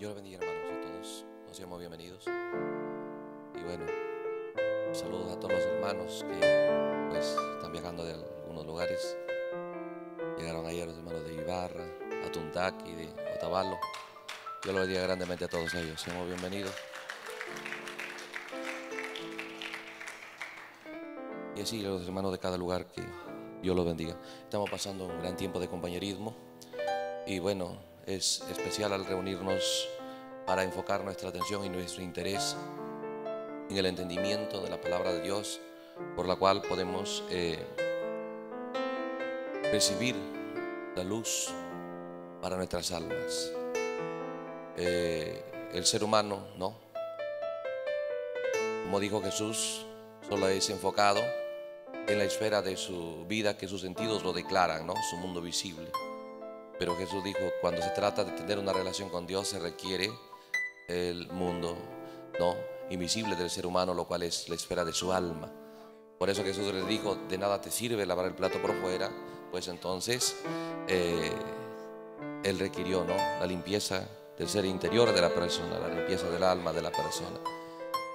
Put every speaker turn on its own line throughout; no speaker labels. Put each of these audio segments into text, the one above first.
Yo los bendiga, hermanos, a todos. Nos llamo bienvenidos. Y bueno, saludos a todos los hermanos que pues, están viajando de algunos lugares. Llegaron ayer los hermanos de Ibarra, Atuntaki, y de Otavalo. Yo los bendiga grandemente a todos ellos. Seamos bienvenidos. Y así los hermanos de cada lugar que Dios los bendiga. Estamos pasando un gran tiempo de compañerismo. Y bueno, es especial al reunirnos para enfocar nuestra atención y nuestro interés en el entendimiento de la palabra de Dios, por la cual podemos eh, recibir la luz para nuestras almas. Eh, el ser humano, ¿no? Como dijo Jesús, solo es enfocado en la esfera de su vida que sus sentidos lo declaran, ¿no? Su mundo visible. Pero Jesús dijo, cuando se trata de tener una relación con Dios se requiere el mundo, ¿no? Invisible del ser humano, lo cual es la esfera de su alma. Por eso Jesús les dijo, de nada te sirve lavar el plato por fuera, pues entonces eh, Él requirió, ¿no? La limpieza del ser interior de la persona, la limpieza del alma de la persona.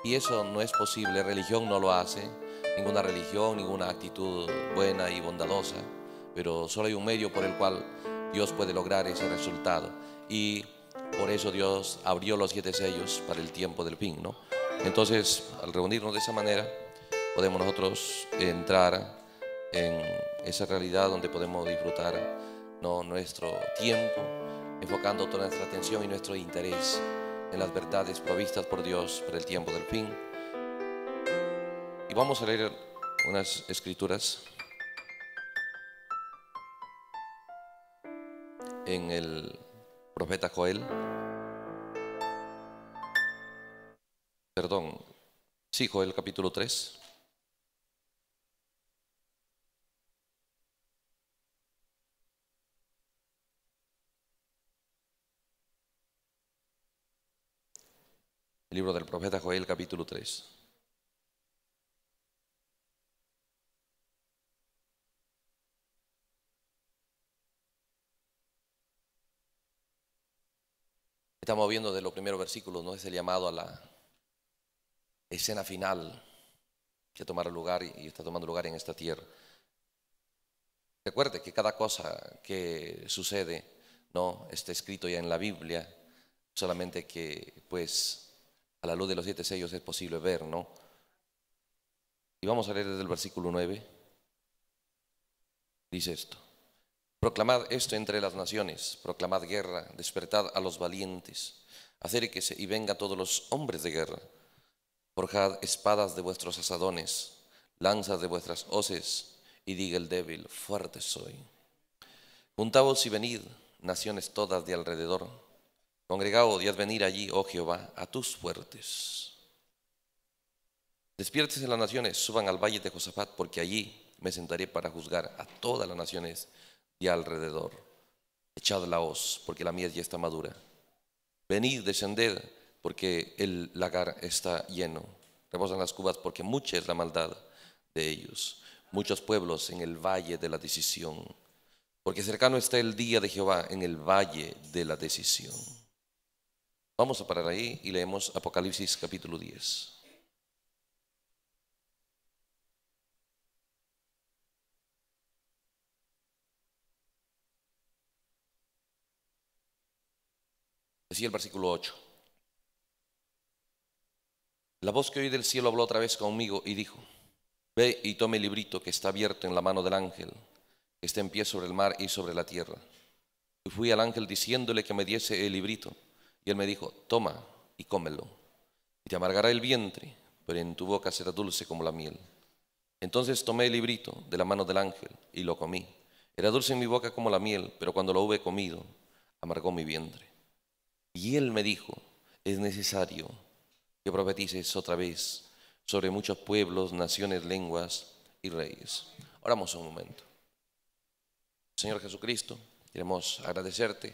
Y eso no es posible, religión no lo hace, ninguna religión, ninguna actitud buena y bondadosa, pero solo hay un medio por el cual Dios puede lograr ese resultado. Y por eso Dios abrió los siete sellos para el tiempo del fin, ¿no? Entonces, al reunirnos de esa manera, podemos nosotros entrar en esa realidad donde podemos disfrutar ¿no? nuestro tiempo, enfocando toda nuestra atención y nuestro interés en las verdades provistas por Dios para el tiempo del fin. Y vamos a leer unas escrituras en el profeta Joel. Perdón, sí, Joel capítulo 3. El libro del profeta Joel capítulo 3. Estamos viendo de los primeros versículos, ¿no? Es el llamado a la escena final que tomará lugar y está tomando lugar en esta tierra. Recuerde que cada cosa que sucede, ¿no? Está escrito ya en la Biblia, solamente que, pues, a la luz de los siete sellos es posible ver, ¿no? Y vamos a leer desde el versículo 9. Dice esto. Proclamad esto entre las naciones, proclamad guerra, despertad a los valientes, acérquese y venga todos los hombres de guerra. Forjad espadas de vuestros asadones, lanzas de vuestras hoces, y diga el débil, fuerte soy. Juntaos y venid, naciones todas de alrededor. congregado, y haz venir allí, oh Jehová, a tus fuertes. Despiértese las naciones, suban al valle de Josafat, porque allí me sentaré para juzgar a todas las naciones y alrededor. Echad la hoz, porque la miel ya está madura. Venid, descended, porque el lagar está lleno. Rebosan las cubas, porque mucha es la maldad de ellos. Muchos pueblos en el valle de la decisión. Porque cercano está el día de Jehová en el valle de la decisión. Vamos a parar ahí y leemos Apocalipsis capítulo 10. Decía pues el versículo 8. La voz que oí del cielo habló otra vez conmigo y dijo, ve y tome el librito que está abierto en la mano del ángel, que está en pie sobre el mar y sobre la tierra. Y fui al ángel diciéndole que me diese el librito, y él me dijo, toma y cómelo, y te amargará el vientre, pero en tu boca será dulce como la miel. Entonces tomé el librito de la mano del ángel y lo comí. Era dulce en mi boca como la miel, pero cuando lo hube comido, amargó mi vientre. Y él me dijo, es necesario que profetices otra vez sobre muchos pueblos, naciones, lenguas y reyes. Oramos un momento. Señor Jesucristo, queremos agradecerte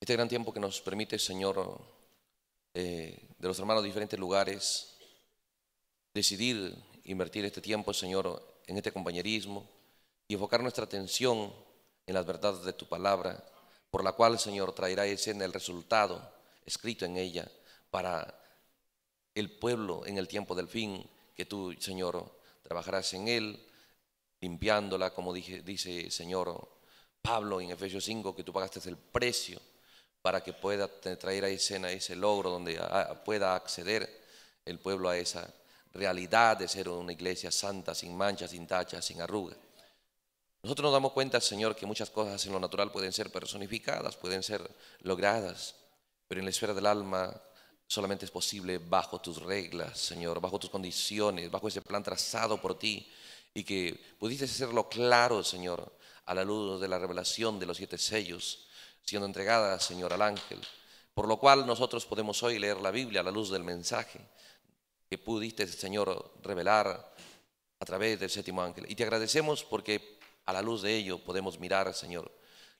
este gran tiempo que nos permite, Señor, eh, de los hermanos de diferentes lugares, decidir invertir este tiempo, Señor, en este compañerismo y enfocar nuestra atención en las verdades de tu palabra por la cual el Señor traerá escena el resultado escrito en ella para el pueblo en el tiempo del fin, que tú, Señor, trabajarás en él, limpiándola, como dice Señor Pablo en Efesios 5, que tú pagaste el precio para que pueda traer a escena ese logro, donde pueda acceder el pueblo a esa realidad de ser una iglesia santa, sin manchas, sin tachas, sin arrugas. Nosotros nos damos cuenta, Señor, que muchas cosas en lo natural pueden ser personificadas, pueden ser logradas, pero en la esfera del alma solamente es posible bajo tus reglas, Señor, bajo tus condiciones, bajo ese plan trazado por ti y que pudiste hacerlo claro, Señor, a la luz de la revelación de los siete sellos, siendo entregada, Señor, al ángel. Por lo cual nosotros podemos hoy leer la Biblia a la luz del mensaje que pudiste, Señor, revelar a través del séptimo ángel. Y te agradecemos porque a la luz de ello podemos mirar, Señor,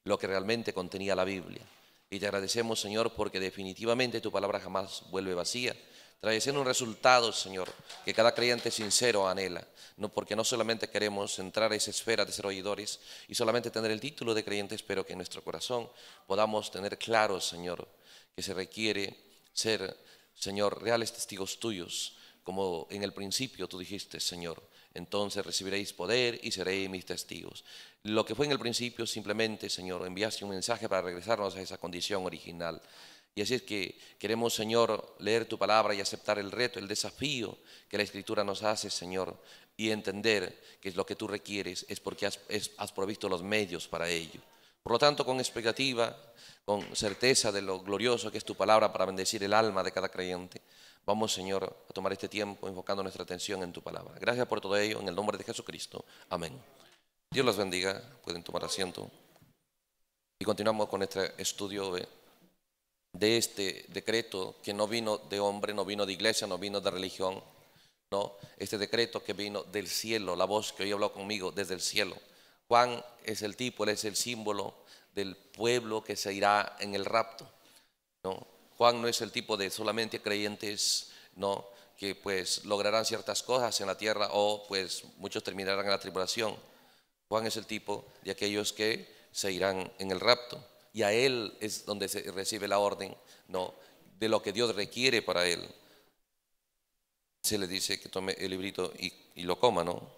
lo que realmente contenía la Biblia. Y te agradecemos, Señor, porque definitivamente tu palabra jamás vuelve vacía. Trayendo un resultado, Señor, que cada creyente sincero anhela, no, porque no solamente queremos entrar a esa esfera de ser oidores y solamente tener el título de creyente, pero que en nuestro corazón podamos tener claro, Señor, que se requiere ser, Señor, reales testigos tuyos, como en el principio tú dijiste, Señor, entonces recibiréis poder y seréis mis testigos. Lo que fue en el principio, simplemente, Señor, enviaste un mensaje para regresarnos a esa condición original. Y así es que queremos, Señor, leer tu palabra y aceptar el reto, el desafío que la Escritura nos hace, Señor, y entender que es lo que tú requieres es porque has, has provisto los medios para ello. Por lo tanto, con expectativa, con certeza de lo glorioso que es tu palabra para bendecir el alma de cada creyente. Vamos, Señor, a tomar este tiempo invocando nuestra atención en tu palabra. Gracias por todo ello, en el nombre de Jesucristo. Amén. Dios los bendiga, pueden tomar asiento. Y continuamos con este estudio de, este decreto que no vino de hombre, no vino de iglesia, no vino de religión. No, este decreto que vino del cielo, la voz que hoy habló conmigo desde el cielo. Juan es el tipo, él es el símbolo del pueblo que se irá en el rapto. ¿no? Juan no es el tipo de solamente creyentes, ¿no? que pues lograrán ciertas cosas en la tierra o pues muchos terminarán en la tribulación. Juan es el tipo de aquellos que se irán en el rapto y a él es donde se recibe la orden, ¿no? de lo que Dios requiere para él. Se le dice que tome el librito y, lo coma, ¿no?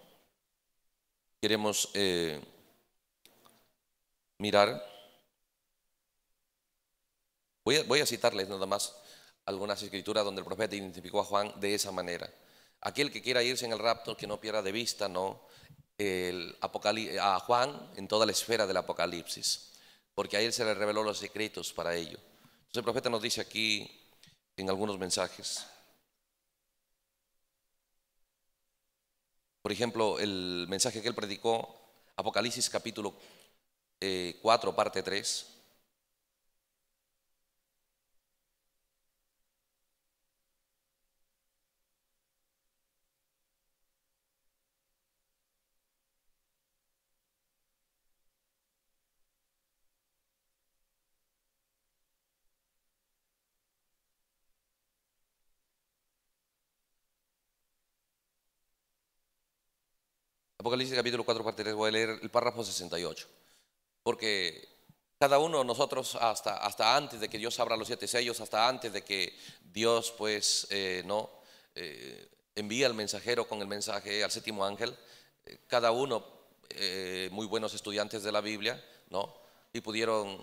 Queremos eh, mirar Voy a, citarles nada más algunas escrituras donde el profeta identificó a Juan de esa manera. Aquel que quiera irse en el rapto, que no pierda de vista, ¿no? El a Juan en toda la esfera del Apocalipsis, porque a él se le reveló los secretos para ello. Entonces el profeta nos dice aquí en algunos mensajes, por ejemplo, el mensaje que él predicó, Apocalipsis capítulo 4, eh, parte 3, Apocalipsis capítulo 4, parte 3, voy a leer el párrafo 68. Porque cada uno de nosotros, hasta, hasta antes de que Dios abra los siete sellos, hasta antes de que Dios, pues, eh, no, eh, envía al mensajero con el mensaje al séptimo ángel, eh, cada uno, muy buenos estudiantes de la Biblia, ¿no? Y pudieron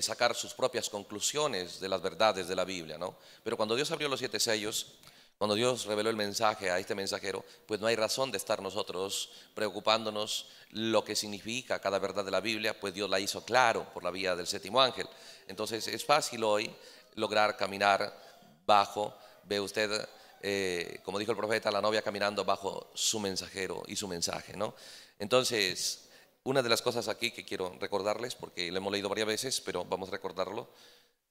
sacar sus propias conclusiones de las verdades de la Biblia, ¿no? Pero cuando Dios abrió los siete sellos, cuando Dios reveló el mensaje a este mensajero, pues no hay razón de estar nosotros preocupándonos lo que significa cada verdad de la Biblia, pues Dios la hizo claro por la vía del séptimo ángel. Entonces es fácil hoy lograr caminar bajo, ve usted, eh, como dijo el profeta, la novia caminando bajo su mensajero y su mensaje, ¿no? Entonces, una de las cosas aquí que quiero recordarles, porque lo hemos leído varias veces, pero vamos a recordarlo,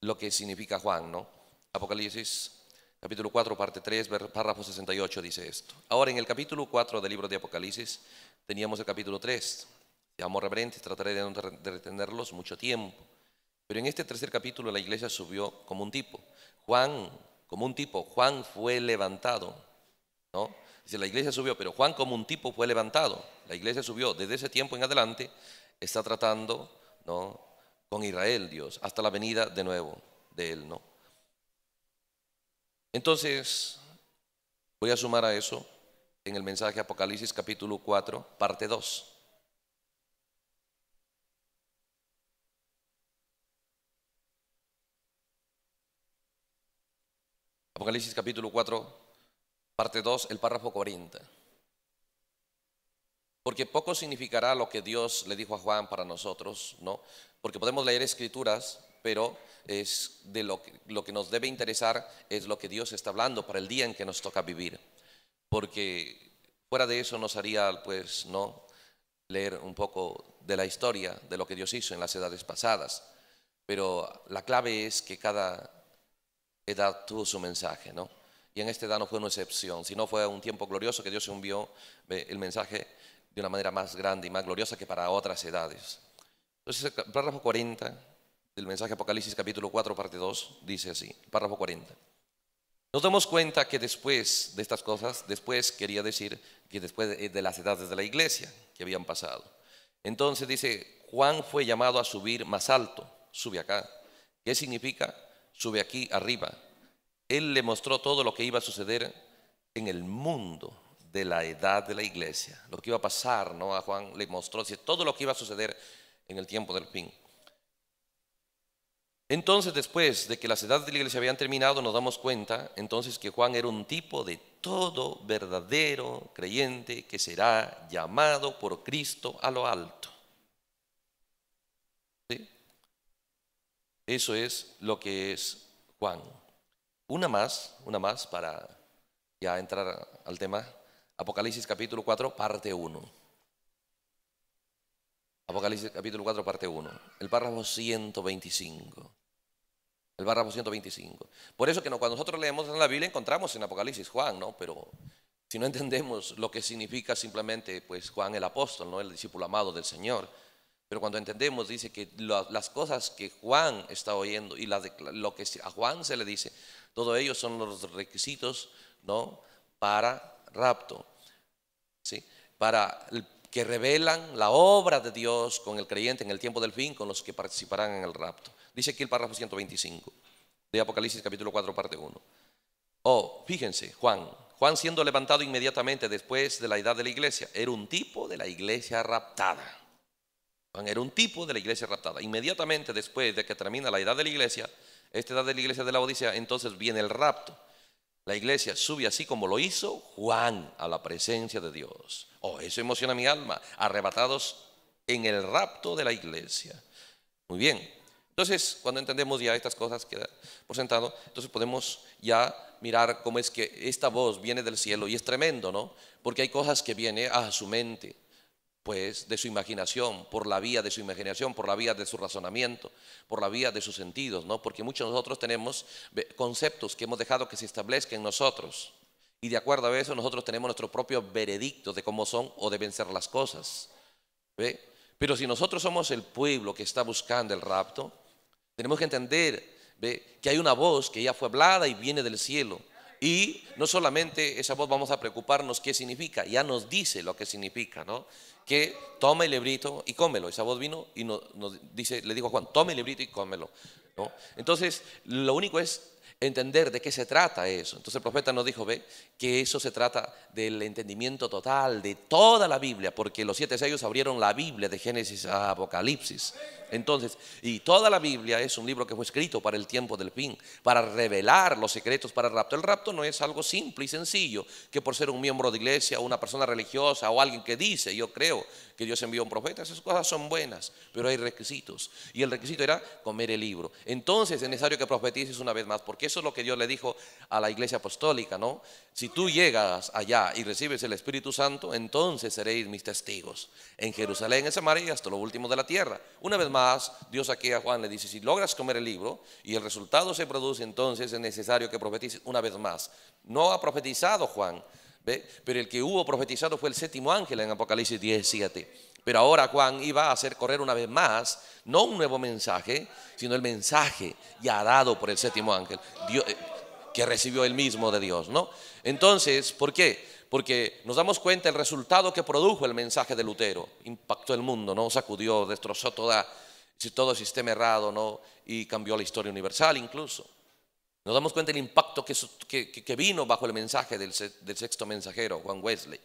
lo que significa Juan, ¿no? Apocalipsis capítulo 4, parte 3, párrafo 68 dice esto. Ahora, en el capítulo 4 del libro de Apocalipsis teníamos el capítulo 3. Seamos reverentes, trataré de retenerlos mucho tiempo. Pero en este tercer capítulo la iglesia subió como un tipo. Juan, como un tipo, Juan fue levantado. ¿no? Dice, la iglesia subió, pero Juan como un tipo fue levantado. La iglesia subió. Desde ese tiempo en adelante está tratando ¿no? con Israel, Dios, hasta la venida de nuevo de él. ¿no? Entonces, voy a sumar a eso en el mensaje Apocalipsis capítulo 4, parte 2. Apocalipsis capítulo 4, parte 2, el párrafo 40. Porque poco significará lo que Dios le dijo a Juan para nosotros, ¿no? Porque podemos leer escrituras pero es de lo que, lo que nos debe interesar es lo que Dios está hablando para el día en que nos toca vivir, porque fuera de eso nos haría, pues, no leer un poco de la historia de lo que Dios hizo en las edades pasadas, pero la clave es que cada edad tuvo su mensaje, ¿no? Y en esta edad no fue una excepción, sino fue un tiempo glorioso que Dios envió el mensaje de una manera más grande y más gloriosa que para otras edades. Entonces, el párrafo 40 del mensaje Apocalipsis capítulo 4, parte 2, dice así, párrafo 40. Nos damos cuenta que después de estas cosas, después quería decir que después de las edades de la iglesia que habían pasado. Entonces dice, Juan fue llamado a subir más alto, sube acá. ¿Qué significa? Sube aquí arriba. Él le mostró todo lo que iba a suceder en el mundo de la edad de la iglesia, lo que iba a pasar, ¿no? A Juan le mostró todo lo que iba a suceder en el tiempo del fin. Entonces, después de que las edades de la iglesia habían terminado, nos damos cuenta entonces que Juan era un tipo de todo verdadero creyente que será llamado por Cristo a lo alto. Eso es lo que es Juan. Una más, una más para ya entrar al tema. Apocalipsis capítulo 4, parte 1. Apocalipsis capítulo 4, parte 1, el párrafo 125 el párrafo 125. Por eso que cuando nosotros leemos en la Biblia encontramos en Apocalipsis Juan, ¿no? Pero si no entendemos lo que significa simplemente pues Juan el apóstol, ¿no? El discípulo amado del Señor. Pero cuando entendemos dice que las cosas que Juan está oyendo y lo que a Juan se le dice, todo ellos son los requisitos, ¿no? Para rapto, ¿sí? Para que revelan la obra de Dios con el creyente en el tiempo del fin, con los que participarán en el rapto. Dice aquí el párrafo 125 de Apocalipsis capítulo 4, parte 1. Oh, fíjense, Juan. Juan siendo levantado inmediatamente después de la edad de la iglesia, era un tipo de la iglesia raptada. Juan era un tipo de la iglesia raptada. Inmediatamente después de que termina la edad de la iglesia, esta edad de la iglesia de la Odisea, entonces viene el rapto. La iglesia sube así como lo hizo Juan a la presencia de Dios. Oh, eso emociona mi alma. Arrebatados en el rapto de la iglesia. Muy bien. Entonces, cuando entendemos ya estas cosas que por sentado, entonces podemos ya mirar cómo es que esta voz viene del cielo y es tremendo, ¿no? Porque hay cosas que vienen a su mente, pues de su imaginación, por la vía de su imaginación, por la vía de su razonamiento, por la vía de sus sentidos, ¿no? Porque muchos de nosotros tenemos conceptos que hemos dejado que se establezcan en nosotros. Y de acuerdo a eso, nosotros tenemos nuestro propio veredicto de cómo son o deben ser las cosas. ¿Ve? Pero si nosotros somos el pueblo que está buscando el rapto, tenemos que entender que hay una voz que ya fue hablada y viene del cielo. Y no solamente esa voz vamos a preocuparnos qué significa, ya nos dice lo que significa, ¿no? Que toma el librito y cómelo. Esa voz vino y nos, dice, le dijo a Juan, toma el librito y cómelo. ¿no? Entonces, lo único es entender de qué se trata eso. Entonces el profeta nos dijo, ve, que eso se trata del entendimiento total de toda la Biblia, porque los siete sellos abrieron la Biblia de Génesis a Apocalipsis. Entonces, y toda la Biblia es un libro que fue escrito para el tiempo del fin, para revelar los secretos para el rapto. El rapto no es algo simple y sencillo, que por ser un miembro de iglesia, una persona religiosa o alguien que dice, yo creo que Dios envió un profeta, esas cosas son buenas, pero hay requisitos. Y el requisito era comer el libro. Entonces es necesario que profetices una vez más, porque eso es lo que Dios le dijo a la iglesia apostólica, ¿no? Si tú llegas allá y recibes el Espíritu Santo, entonces seréis mis testigos en Jerusalén, en Samaria y hasta lo último de la tierra. Una vez más, Dios aquí a Juan le dice, si logras comer el libro y el resultado se produce, entonces es necesario que profetices una vez más. No ha profetizado Juan pero el que hubo profetizado fue el séptimo ángel en Apocalipsis 17. Pero ahora Juan iba a hacer correr una vez más, no un nuevo mensaje, sino el mensaje ya dado por el séptimo ángel, eh, que recibió el mismo de Dios, ¿no? Entonces, ¿por qué? Porque nos damos cuenta el resultado que produjo el mensaje de Lutero. Impactó el mundo, ¿no? Sacudió, destrozó toda, todo sistema errado, ¿no? Y cambió la historia universal incluso. Nos damos cuenta del impacto que, vino bajo el mensaje del, sexto mensajero, Juan Wesley.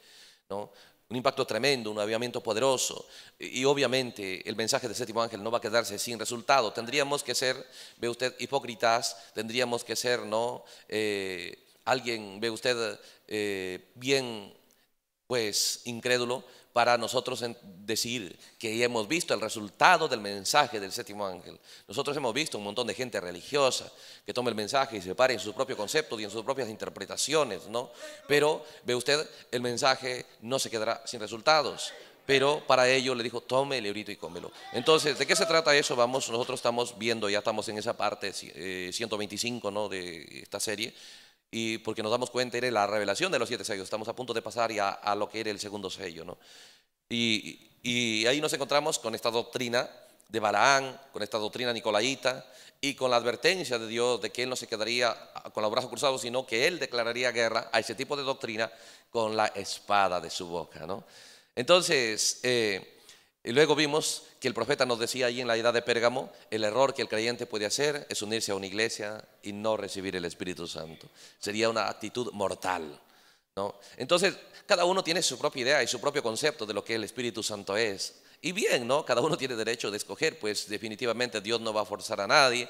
¿no? Un impacto tremendo, un avivamiento poderoso. Y, obviamente el mensaje del séptimo ángel no va a quedarse sin resultado. Tendríamos que ser, ve usted, hipócritas, tendríamos que ser, ¿no? Eh, alguien, ve usted, eh, bien, pues, incrédulo para nosotros decir que hemos visto el resultado del mensaje del séptimo ángel. Nosotros hemos visto un montón de gente religiosa que toma el mensaje y se para en sus propios conceptos y en sus propias interpretaciones, ¿no? Pero ve usted, el mensaje no se quedará sin resultados. Pero para ello le dijo, tome el librito y cómelo. Entonces, ¿de qué se trata eso? Vamos, nosotros estamos viendo, ya estamos en esa parte 125 eh, ¿no? de esta serie y porque nos damos cuenta era la revelación de los siete sellos. Estamos a punto de pasar ya a lo que era el segundo sello. ¿no? Y, ahí nos encontramos con esta doctrina de Balaán, con esta doctrina Nicolaita y con la advertencia de Dios de que Él no se quedaría con los brazos cruzados, sino que Él declararía guerra a ese tipo de doctrina con la espada de su boca. ¿no? Entonces, eh, y luego vimos que el profeta nos decía ahí en la edad de Pérgamo, el error que el creyente puede hacer es unirse a una iglesia y no recibir el Espíritu Santo. Sería una actitud mortal. ¿no? Entonces, cada uno tiene su propia idea y su propio concepto de lo que el Espíritu Santo es. Y bien, ¿no? Cada uno tiene derecho de escoger, pues definitivamente Dios no va a forzar a nadie,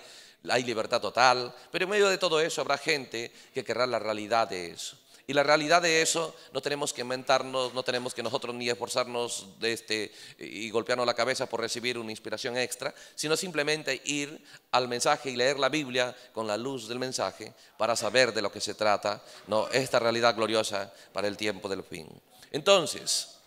hay libertad total, pero en medio de todo eso habrá gente que querrá la realidad de eso. Y la realidad de eso, no tenemos que inventarnos, no tenemos que nosotros ni esforzarnos de este, y golpearnos la cabeza por recibir una inspiración extra, sino simplemente ir al mensaje y leer la Biblia con la luz del mensaje para saber de lo que se trata, no, esta realidad gloriosa para el tiempo del fin. Entonces,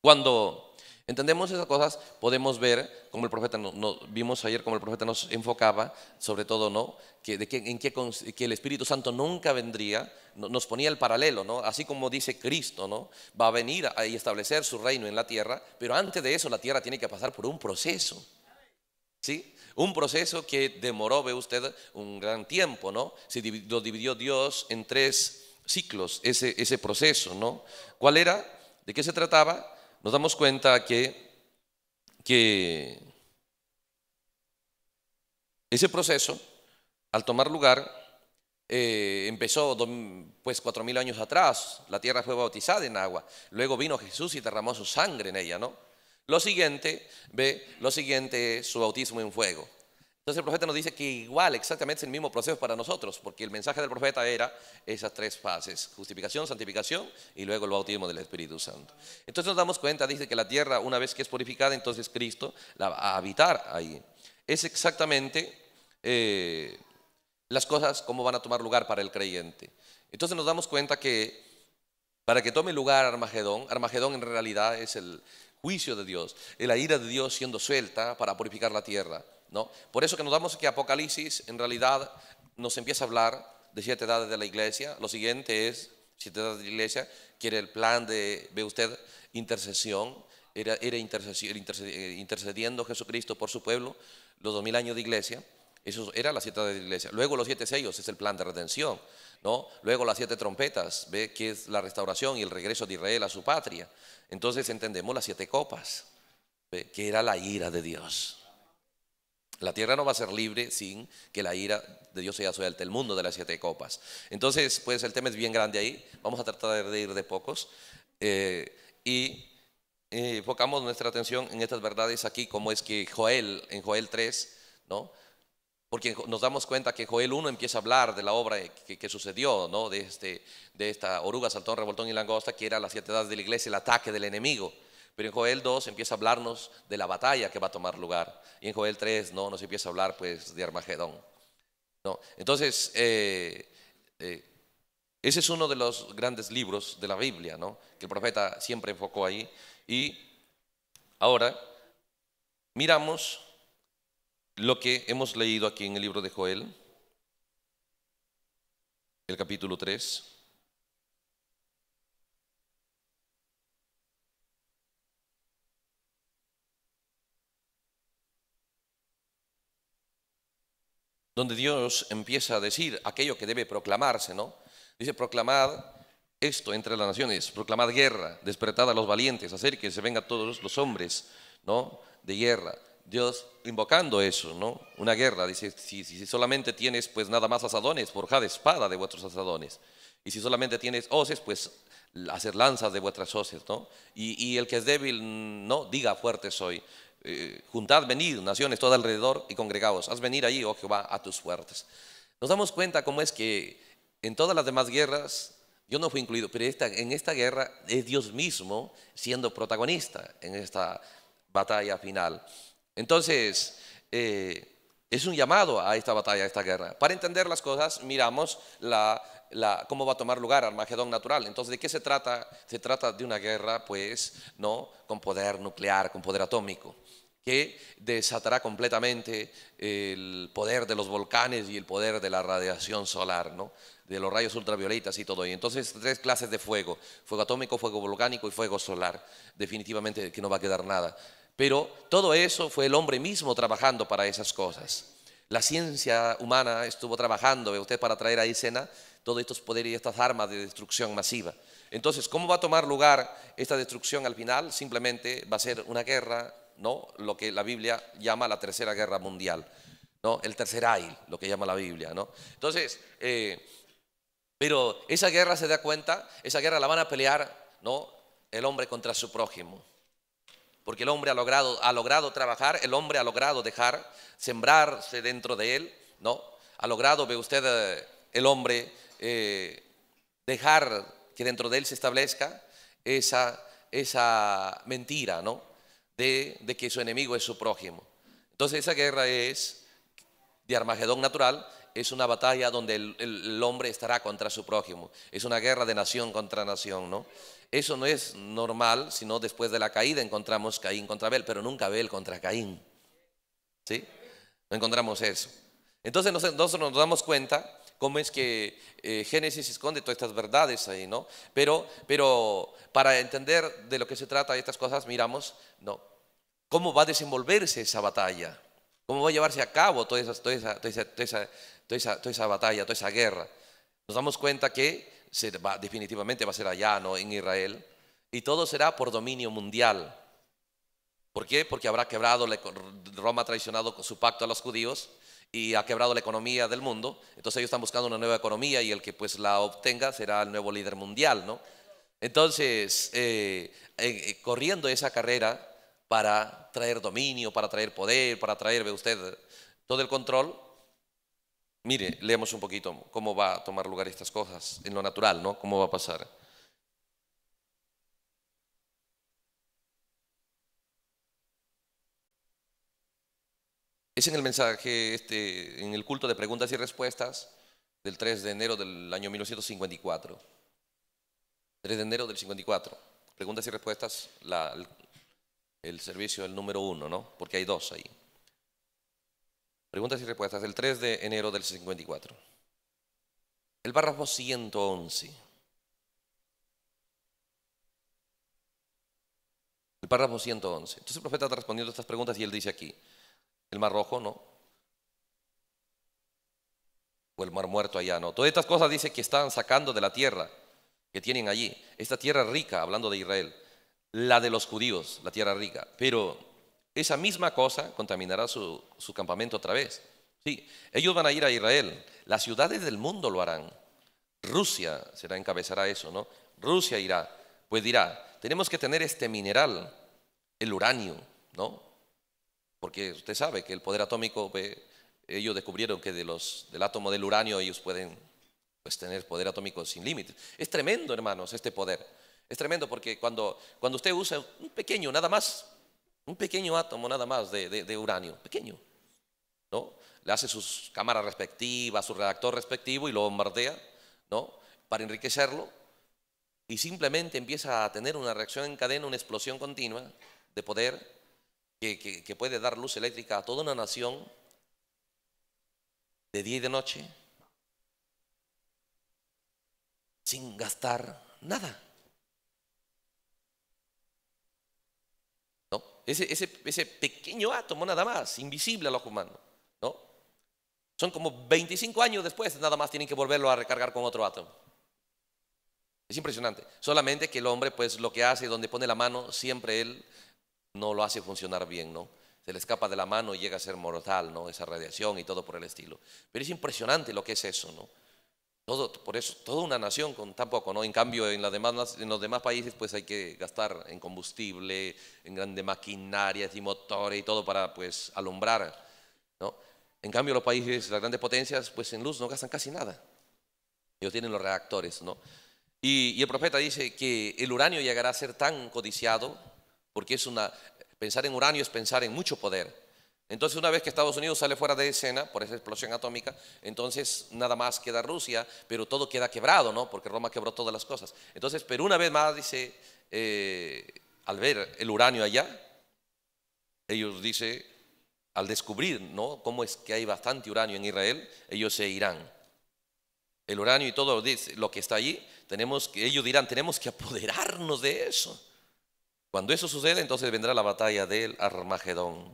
cuando Entendemos esas cosas, podemos ver como el profeta, vimos ayer como el profeta nos enfocaba, sobre todo, ¿no? Que, de en que, el Espíritu Santo nunca vendría, nos ponía el paralelo, ¿no? Así como dice Cristo, ¿no? Va a venir a, establecer su reino en la tierra, pero antes de eso la tierra tiene que pasar por un proceso, ¿sí? Un proceso que demoró, ve usted, un gran tiempo, ¿no? Se lo dividió Dios en tres ciclos, ese, ese proceso, ¿no? ¿Cuál era? ¿De qué se trataba? nos damos cuenta que, ese proceso, al tomar lugar, eh, empezó pues cuatro mil años atrás, la tierra fue bautizada en agua, luego vino Jesús y derramó su sangre en ella, ¿no? Lo siguiente, ve, lo siguiente es su bautismo en fuego. Entonces el profeta nos dice que igual, exactamente es el mismo proceso para nosotros, porque el mensaje del profeta era esas tres fases, justificación, santificación y luego el bautismo del Espíritu Santo. Entonces nos damos cuenta, dice que la tierra una vez que es purificada, entonces Cristo la va a habitar ahí. Es exactamente eh, las cosas como van a tomar lugar para el creyente. Entonces nos damos cuenta que para que tome lugar Armagedón, Armagedón en realidad es el juicio de Dios, es la ira de Dios siendo suelta para purificar la tierra. Por eso que nos damos que Apocalipsis en realidad nos empieza a hablar de siete edades de la iglesia. Lo siguiente es, siete edades de la iglesia, quiere el plan de, ve usted, intercesión. Era, eh, intercediendo Jesucristo por su pueblo, los dos mil años de iglesia. Eso era la siete edades de la iglesia. Luego los siete sellos es el plan de redención, ¿no? Luego las siete trompetas, ve que es la restauración y el regreso de Israel a su patria. Entonces entendemos las siete copas, que era la ira de Dios. La tierra no va a ser libre sin que la ira de Dios sea suelta, el mundo de las siete copas. Entonces, pues el tema es bien grande ahí. Vamos a tratar de ir de pocos. Eh, y eh, enfocamos nuestra atención en estas verdades aquí, como es que Joel, en Joel 3, ¿no? Porque nos damos cuenta que Joel 1 empieza a hablar de la obra que, sucedió, ¿no? De, este, de esta oruga, saltón, revoltón y langosta, que era las siete edades de la iglesia, el ataque del enemigo. Pero en Joel 2 empieza a hablarnos de la batalla que va a tomar lugar. Y en Joel 3 no nos empieza a hablar pues de Armagedón. No. Entonces, eh, eh, ese es uno de los grandes libros de la Biblia, ¿no? Que el profeta siempre enfocó ahí. Y ahora miramos lo que hemos leído aquí en el libro de Joel, el capítulo 3. donde Dios empieza a decir aquello que debe proclamarse, ¿no? Dice, proclamad esto entre las naciones, proclamad guerra, despertad a los valientes, hacer que se vengan todos los hombres, ¿no? De guerra. Dios invocando eso, ¿no? Una guerra, dice, si, solamente tienes pues nada más asadones, forjad espada de vuestros asadones. Y si solamente tienes hoces, pues hacer lanzas de vuestras hoces, ¿no? Y, y el que es débil, no, diga fuerte soy. Eh, juntad, venid, naciones, todo alrededor y congregados Haz venir allí, oh Jehová, a tus fuertes. Nos damos cuenta cómo es que en todas las demás guerras, yo no fui incluido, pero en esta guerra es Dios mismo siendo protagonista en esta batalla final. Entonces, eh, es un llamado a esta batalla, a esta guerra. Para entender las cosas, miramos la, cómo va a tomar lugar Armagedón natural. Entonces, ¿de qué se trata? Se trata de una guerra, pues, ¿no? Con poder nuclear, con poder atómico que desatará completamente el poder de los volcanes y el poder de la radiación solar, ¿no? de los rayos ultravioletas y todo Y Entonces, tres clases de fuego, fuego atómico, fuego volcánico y fuego solar. Definitivamente que no va a quedar nada. Pero todo eso fue el hombre mismo trabajando para esas cosas. La ciencia humana estuvo trabajando, ¿ve usted, para traer a escena todos estos poderes y estas armas de destrucción masiva. Entonces, ¿cómo va a tomar lugar esta destrucción al final? Simplemente va a ser una guerra lo que la Biblia llama la Tercera Guerra Mundial, ¿no? el tercer ail, lo que llama la Biblia. ¿no? Entonces, eh, pero esa guerra se da cuenta, esa guerra la van a pelear ¿no? el hombre contra su prójimo. Porque el hombre ha logrado, ha logrado trabajar, el hombre ha logrado dejar, sembrarse dentro de él, ¿no? Ha logrado, ve usted, eh, el hombre eh, dejar que dentro de él se establezca esa, esa mentira, ¿no? de, que su enemigo es su prójimo. Entonces esa guerra es de Armagedón natural, es una batalla donde el, hombre estará contra su prójimo. Es una guerra de nación contra nación, ¿no? Eso no es normal, sino después de la caída encontramos Caín contra Abel, pero nunca Abel contra Caín. ¿Sí? No encontramos eso. Entonces nosotros nos damos cuenta cómo es que eh, Génesis esconde todas estas verdades ahí, ¿no? Pero, pero para entender de lo que se trata estas cosas, miramos, ¿no? ¿Cómo va a desenvolverse esa batalla? ¿Cómo va a llevarse a cabo toda esa, toda esa, toda esa, toda esa, toda esa, batalla, toda esa guerra? Nos damos cuenta que se va, definitivamente va a ser allá, ¿no? En Israel. Y todo será por dominio mundial. ¿Por qué? Porque habrá quebrado, Roma ha traicionado su pacto a los judíos y ha quebrado la economía del mundo. Entonces ellos están buscando una nueva economía y el que pues la obtenga será el nuevo líder mundial, ¿no? Entonces, eh, eh, eh, corriendo esa carrera para traer dominio, para traer poder, para traer, ve usted, todo el control. Mire, leemos un poquito cómo va a tomar lugar estas cosas en lo natural, ¿no? Cómo va a pasar. Es en el mensaje, este, en el culto de preguntas y respuestas del 3 de enero del año 1954. 3 de enero del 54. Preguntas y respuestas, el, servicio del número uno, ¿no? Porque hay dos ahí. Preguntas y respuestas del 3 de enero del 54. El párrafo 111. El párrafo 111. Entonces el profeta está respondiendo a estas preguntas y él dice aquí, el Mar Rojo, ¿no? O el Mar Muerto allá, ¿no? Todas estas cosas dice que están sacando de la tierra que tienen allí. Esta tierra rica, hablando de Israel, la de los judíos, la tierra rica. Pero esa misma cosa contaminará su, campamento otra vez. Sí, ellos van a ir a Israel. Las ciudades del mundo lo harán. Rusia será encabezará eso, ¿no? Rusia irá, pues dirá, tenemos que tener este mineral, el uranio, ¿no? porque usted sabe que el poder atómico, ellos descubrieron que de los, del átomo del uranio ellos pueden pues, tener poder atómico sin límites. Es tremendo, hermanos, este poder. Es tremendo porque cuando, cuando usted usa un pequeño, nada más, un pequeño átomo nada más de, de, uranio, pequeño, ¿no? Le hace sus cámaras respectivas, su redactor respectivo y lo bombardea, ¿no? Para enriquecerlo y simplemente empieza a tener una reacción en cadena, una explosión continua de poder que, puede dar luz eléctrica a toda una nación de día y de noche sin gastar nada. ¿No? Ese, pequeño átomo nada más, invisible al ojo humano. ¿no? Son como 25 años después, nada más tienen que volverlo a recargar con otro átomo. Es impresionante. Solamente que el hombre, pues lo que hace, donde pone la mano, siempre él no lo hace funcionar bien, ¿no? Se le escapa de la mano y llega a ser mortal, ¿no? Esa radiación y todo por el estilo. Pero es impresionante lo que es eso, ¿no? Todo, por eso, toda una nación con tampoco, ¿no? En cambio, en, los demás países, pues hay que gastar en combustible, en grandes maquinarias y motores y todo para, pues, alumbrar, ¿no? En cambio, los países, las grandes potencias, pues en luz no gastan casi nada. Ellos tienen los reactores, ¿no? y el profeta dice que el uranio llegará a ser tan codiciado porque es una, pensar en uranio es pensar en mucho poder. Entonces, una vez que Estados Unidos sale fuera de escena por esa explosión atómica, entonces nada más queda Rusia, pero todo queda quebrado, ¿no? Porque Roma quebró todas las cosas. Entonces, pero una vez más, dice, eh, al ver el uranio allá, ellos dicen, al descubrir, ¿no? Cómo es que hay bastante uranio en Israel, ellos se irán. El uranio y todo lo que está allí, tenemos que, ellos dirán, tenemos que apoderarnos de eso. Cuando eso sucede, entonces vendrá la batalla del Armagedón.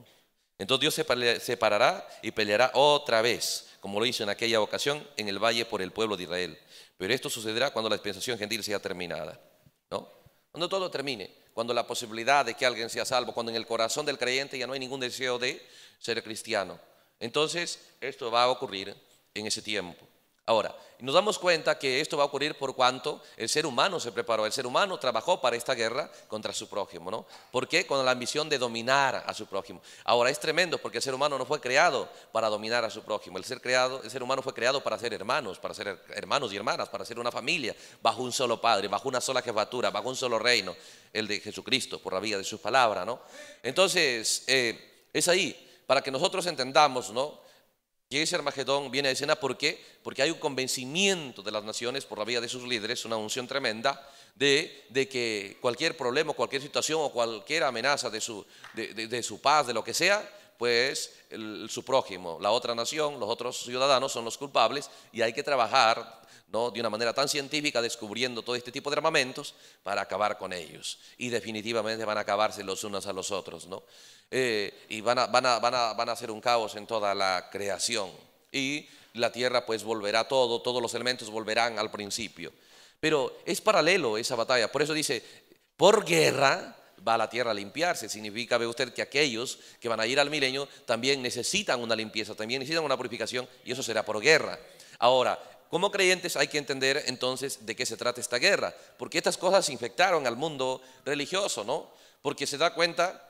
Entonces Dios se separará y peleará otra vez, como lo hizo en aquella ocasión en el valle por el pueblo de Israel. Pero esto sucederá cuando la dispensación gentil sea terminada, ¿no? Cuando todo termine, cuando la posibilidad de que alguien sea salvo, cuando en el corazón del creyente ya no hay ningún deseo de ser cristiano. Entonces, esto va a ocurrir en ese tiempo. Ahora, nos damos cuenta que esto va a ocurrir por cuanto el ser humano se preparó, el ser humano trabajó para esta guerra contra su prójimo, ¿no? ¿Por qué? Con la ambición de dominar a su prójimo. Ahora, es tremendo porque el ser humano no fue creado para dominar a su prójimo, el ser, creado, el ser humano fue creado para ser hermanos, para ser hermanos y hermanas, para ser una familia, bajo un solo padre, bajo una sola jefatura, bajo un solo reino, el de Jesucristo, por la vía de su palabra ¿no? Entonces, eh, es ahí, para que nosotros entendamos, ¿no? Y ese Armagedón, viene a escena, ¿por Porque hay un convencimiento de las naciones por la vía de sus líderes, una unción tremenda, de, de que cualquier problema, cualquier situación o cualquier amenaza de su, de, su paz, de lo que sea, pues su prójimo, la otra nación, los otros ciudadanos son los culpables y hay que trabajar de una manera tan científica, descubriendo todo este tipo de armamentos para acabar con ellos. Y definitivamente van a acabarse los unos a los otros, ¿no? Eh, y van a, van, hacer un caos en toda la creación. Y la tierra pues volverá todo, todos los elementos volverán al principio. Pero es paralelo esa batalla, por eso dice, por guerra va la tierra a limpiarse. Significa, ve usted, que aquellos que van a ir al milenio también necesitan una limpieza, también necesitan una purificación y eso será por guerra. Ahora, como creyentes hay que entender entonces de qué se trata esta guerra, porque estas cosas infectaron al mundo religioso, ¿no? Porque se da cuenta,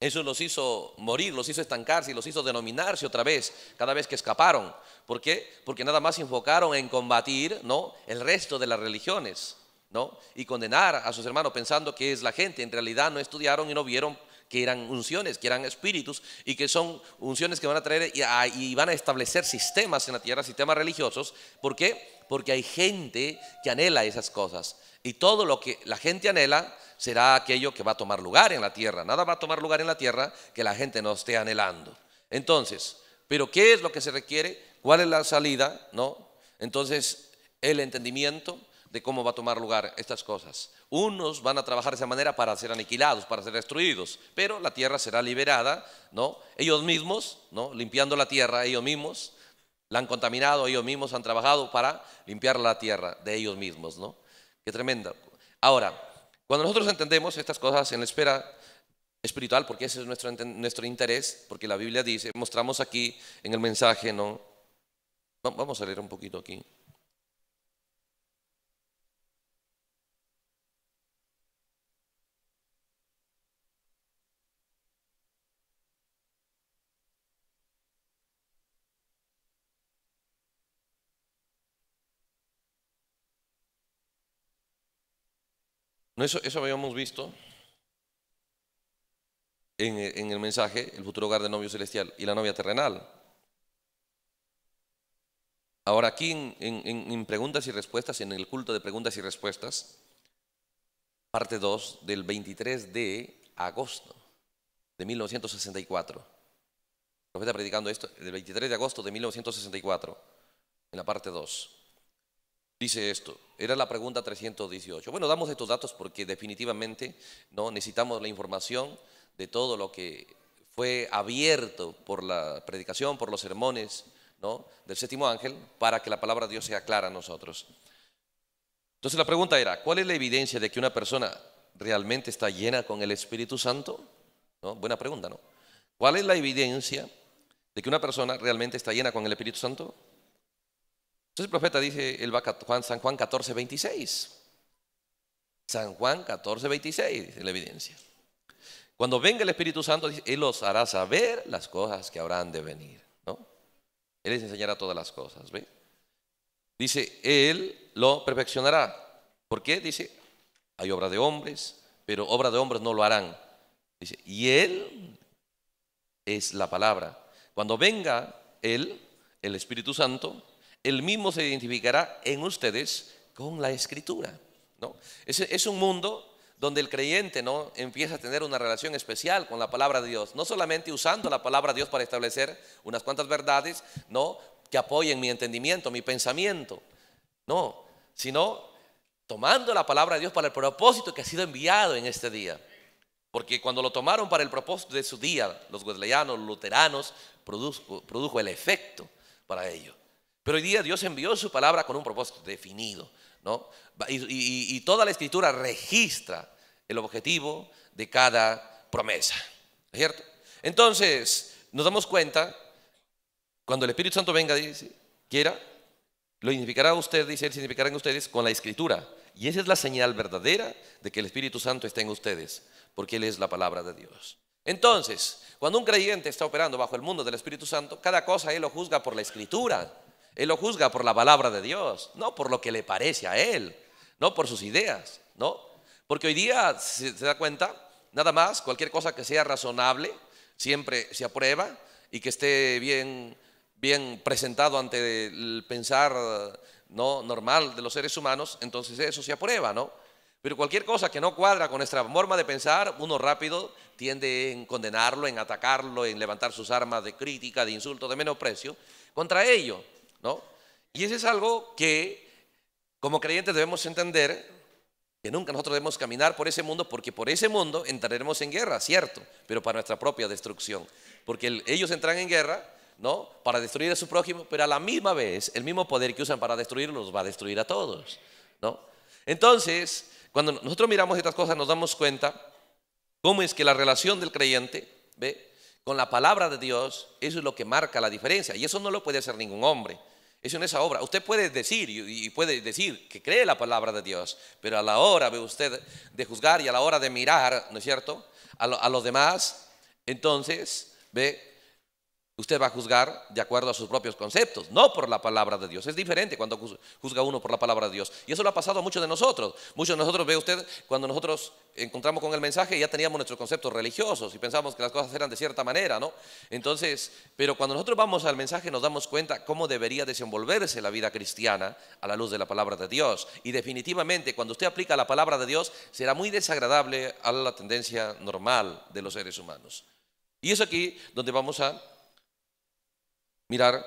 eso los hizo morir, los hizo estancarse y los hizo denominarse otra vez cada vez que escaparon. ¿Por qué? Porque nada más se enfocaron en combatir, ¿no? El resto de las religiones, ¿no? Y condenar a sus hermanos pensando que es la gente. En realidad no estudiaron y no vieron que eran unciones, que eran espíritus y que son unciones que van a traer y, van a establecer sistemas en la tierra, sistemas religiosos. ¿Por qué? Porque hay gente que anhela esas cosas. Y todo lo que la gente anhela será aquello que va a tomar lugar en la tierra. Nada va a tomar lugar en la tierra que la gente no esté anhelando. Entonces, ¿pero qué es lo que se requiere? ¿Cuál es la salida? ¿No? Entonces, el entendimiento de cómo va a tomar lugar estas cosas. Unos van a trabajar de esa manera para ser aniquilados, para ser destruidos, pero la tierra será liberada, ¿no? Ellos mismos, ¿no? Limpiando la tierra, ellos mismos la han contaminado, ellos mismos han trabajado para limpiar la tierra de ellos mismos, ¿no? Qué tremenda. Ahora, cuando nosotros entendemos estas cosas en la espera espiritual, porque ese es nuestro, nuestro interés, porque la Biblia dice, mostramos aquí en el mensaje, ¿no? Vamos a leer un poquito aquí. eso, habíamos visto en, el mensaje, el futuro hogar de novio celestial y la novia terrenal. Ahora aquí en, en, preguntas y respuestas, en el culto de preguntas y respuestas, parte 2 del 23 de agosto de 1964. El profeta predicando esto, del 23 de agosto de 1964, en la parte 2. Dice esto, era la pregunta 318. Bueno, damos estos datos porque definitivamente ¿no? necesitamos la información de todo lo que fue abierto por la predicación, por los sermones ¿no? del séptimo ángel, para que la palabra de Dios sea clara a nosotros. Entonces la pregunta era, ¿cuál es la evidencia de que una persona realmente está llena con el Espíritu Santo? ¿No? Buena pregunta, ¿no? ¿Cuál es la evidencia de que una persona realmente está llena con el Espíritu Santo? Entonces el profeta dice, el Juan, San Juan 14, 26. San Juan 14, 26, dice la evidencia. Cuando venga el Espíritu Santo, Él los hará saber las cosas que habrán de venir. ¿no? Él les enseñará todas las cosas. Dice, Él lo perfeccionará. ¿Por qué? Dice, hay obra de hombres, pero obra de hombres no lo harán. Dice, y Él es la palabra. Cuando venga Él, el Espíritu Santo, el mismo se identificará en ustedes con la escritura. ¿no? Es, un mundo donde el creyente ¿no? empieza a tener una relación especial con la palabra de Dios, no solamente usando la palabra de Dios para establecer unas cuantas verdades ¿no? que apoyen mi entendimiento, mi pensamiento, no, sino tomando la palabra de Dios para el propósito que ha sido enviado en este día. Porque cuando lo tomaron para el propósito de su día, los wesleyanos, los luteranos, produjo el efecto para ellos. Pero hoy día Dios envió su palabra con un propósito definido, ¿no? Y, toda la escritura registra el objetivo de cada promesa, ¿cierto? Entonces, nos damos cuenta, cuando el Espíritu Santo venga, y quiera, lo significará a usted, dice él, en ustedes con la escritura. Y esa es la señal verdadera de que el Espíritu Santo está en ustedes, porque Él es la palabra de Dios. Entonces, cuando un creyente está operando bajo el mundo del Espíritu Santo, cada cosa Él lo juzga por la escritura. Él lo juzga por la palabra de Dios, no por lo que le parece a él, no por sus ideas, ¿no? Porque hoy día, se da cuenta, nada más, cualquier cosa que sea razonable, siempre se aprueba y que esté bien, bien presentado ante el pensar ¿no? normal de los seres humanos, entonces eso se aprueba, ¿no? Pero cualquier cosa que no cuadra con nuestra forma de pensar, uno rápido tiende en condenarlo, en atacarlo, en levantar sus armas de crítica, de insulto, de menosprecio contra ello. Y eso es algo que como creyentes debemos entender que nunca nosotros debemos caminar por ese mundo porque por ese mundo entraremos en guerra, cierto, pero para nuestra propia destrucción, porque ellos entran en guerra, ¿no? Para destruir a su prójimo, pero a la misma vez el mismo poder que usan para destruirlos va a destruir a todos, ¿no? Entonces, cuando nosotros miramos estas cosas nos damos cuenta cómo es que la relación del creyente, Con la palabra de Dios, eso es lo que marca la diferencia. Y eso no lo puede hacer ningún hombre. Eso en esa obra. Usted puede decir y puede decir que cree la palabra de Dios, pero a la hora de usted de juzgar y a la hora de mirar, ¿no es cierto? A, a los demás, entonces, ve, Usted va a juzgar de acuerdo a sus propios conceptos, no por la palabra de Dios. Es diferente cuando juzga uno por la palabra de Dios. Y eso lo ha pasado a muchos de nosotros. Muchos de nosotros, ve usted, cuando nosotros encontramos con el mensaje ya teníamos nuestros conceptos religiosos y pensamos que las cosas eran de cierta manera, ¿no? Entonces, pero cuando nosotros vamos al mensaje nos damos cuenta cómo debería desenvolverse la vida cristiana a la luz de la palabra de Dios. Y definitivamente, cuando usted aplica la palabra de Dios, será muy desagradable a la tendencia normal de los seres humanos. Y es aquí donde vamos a mirar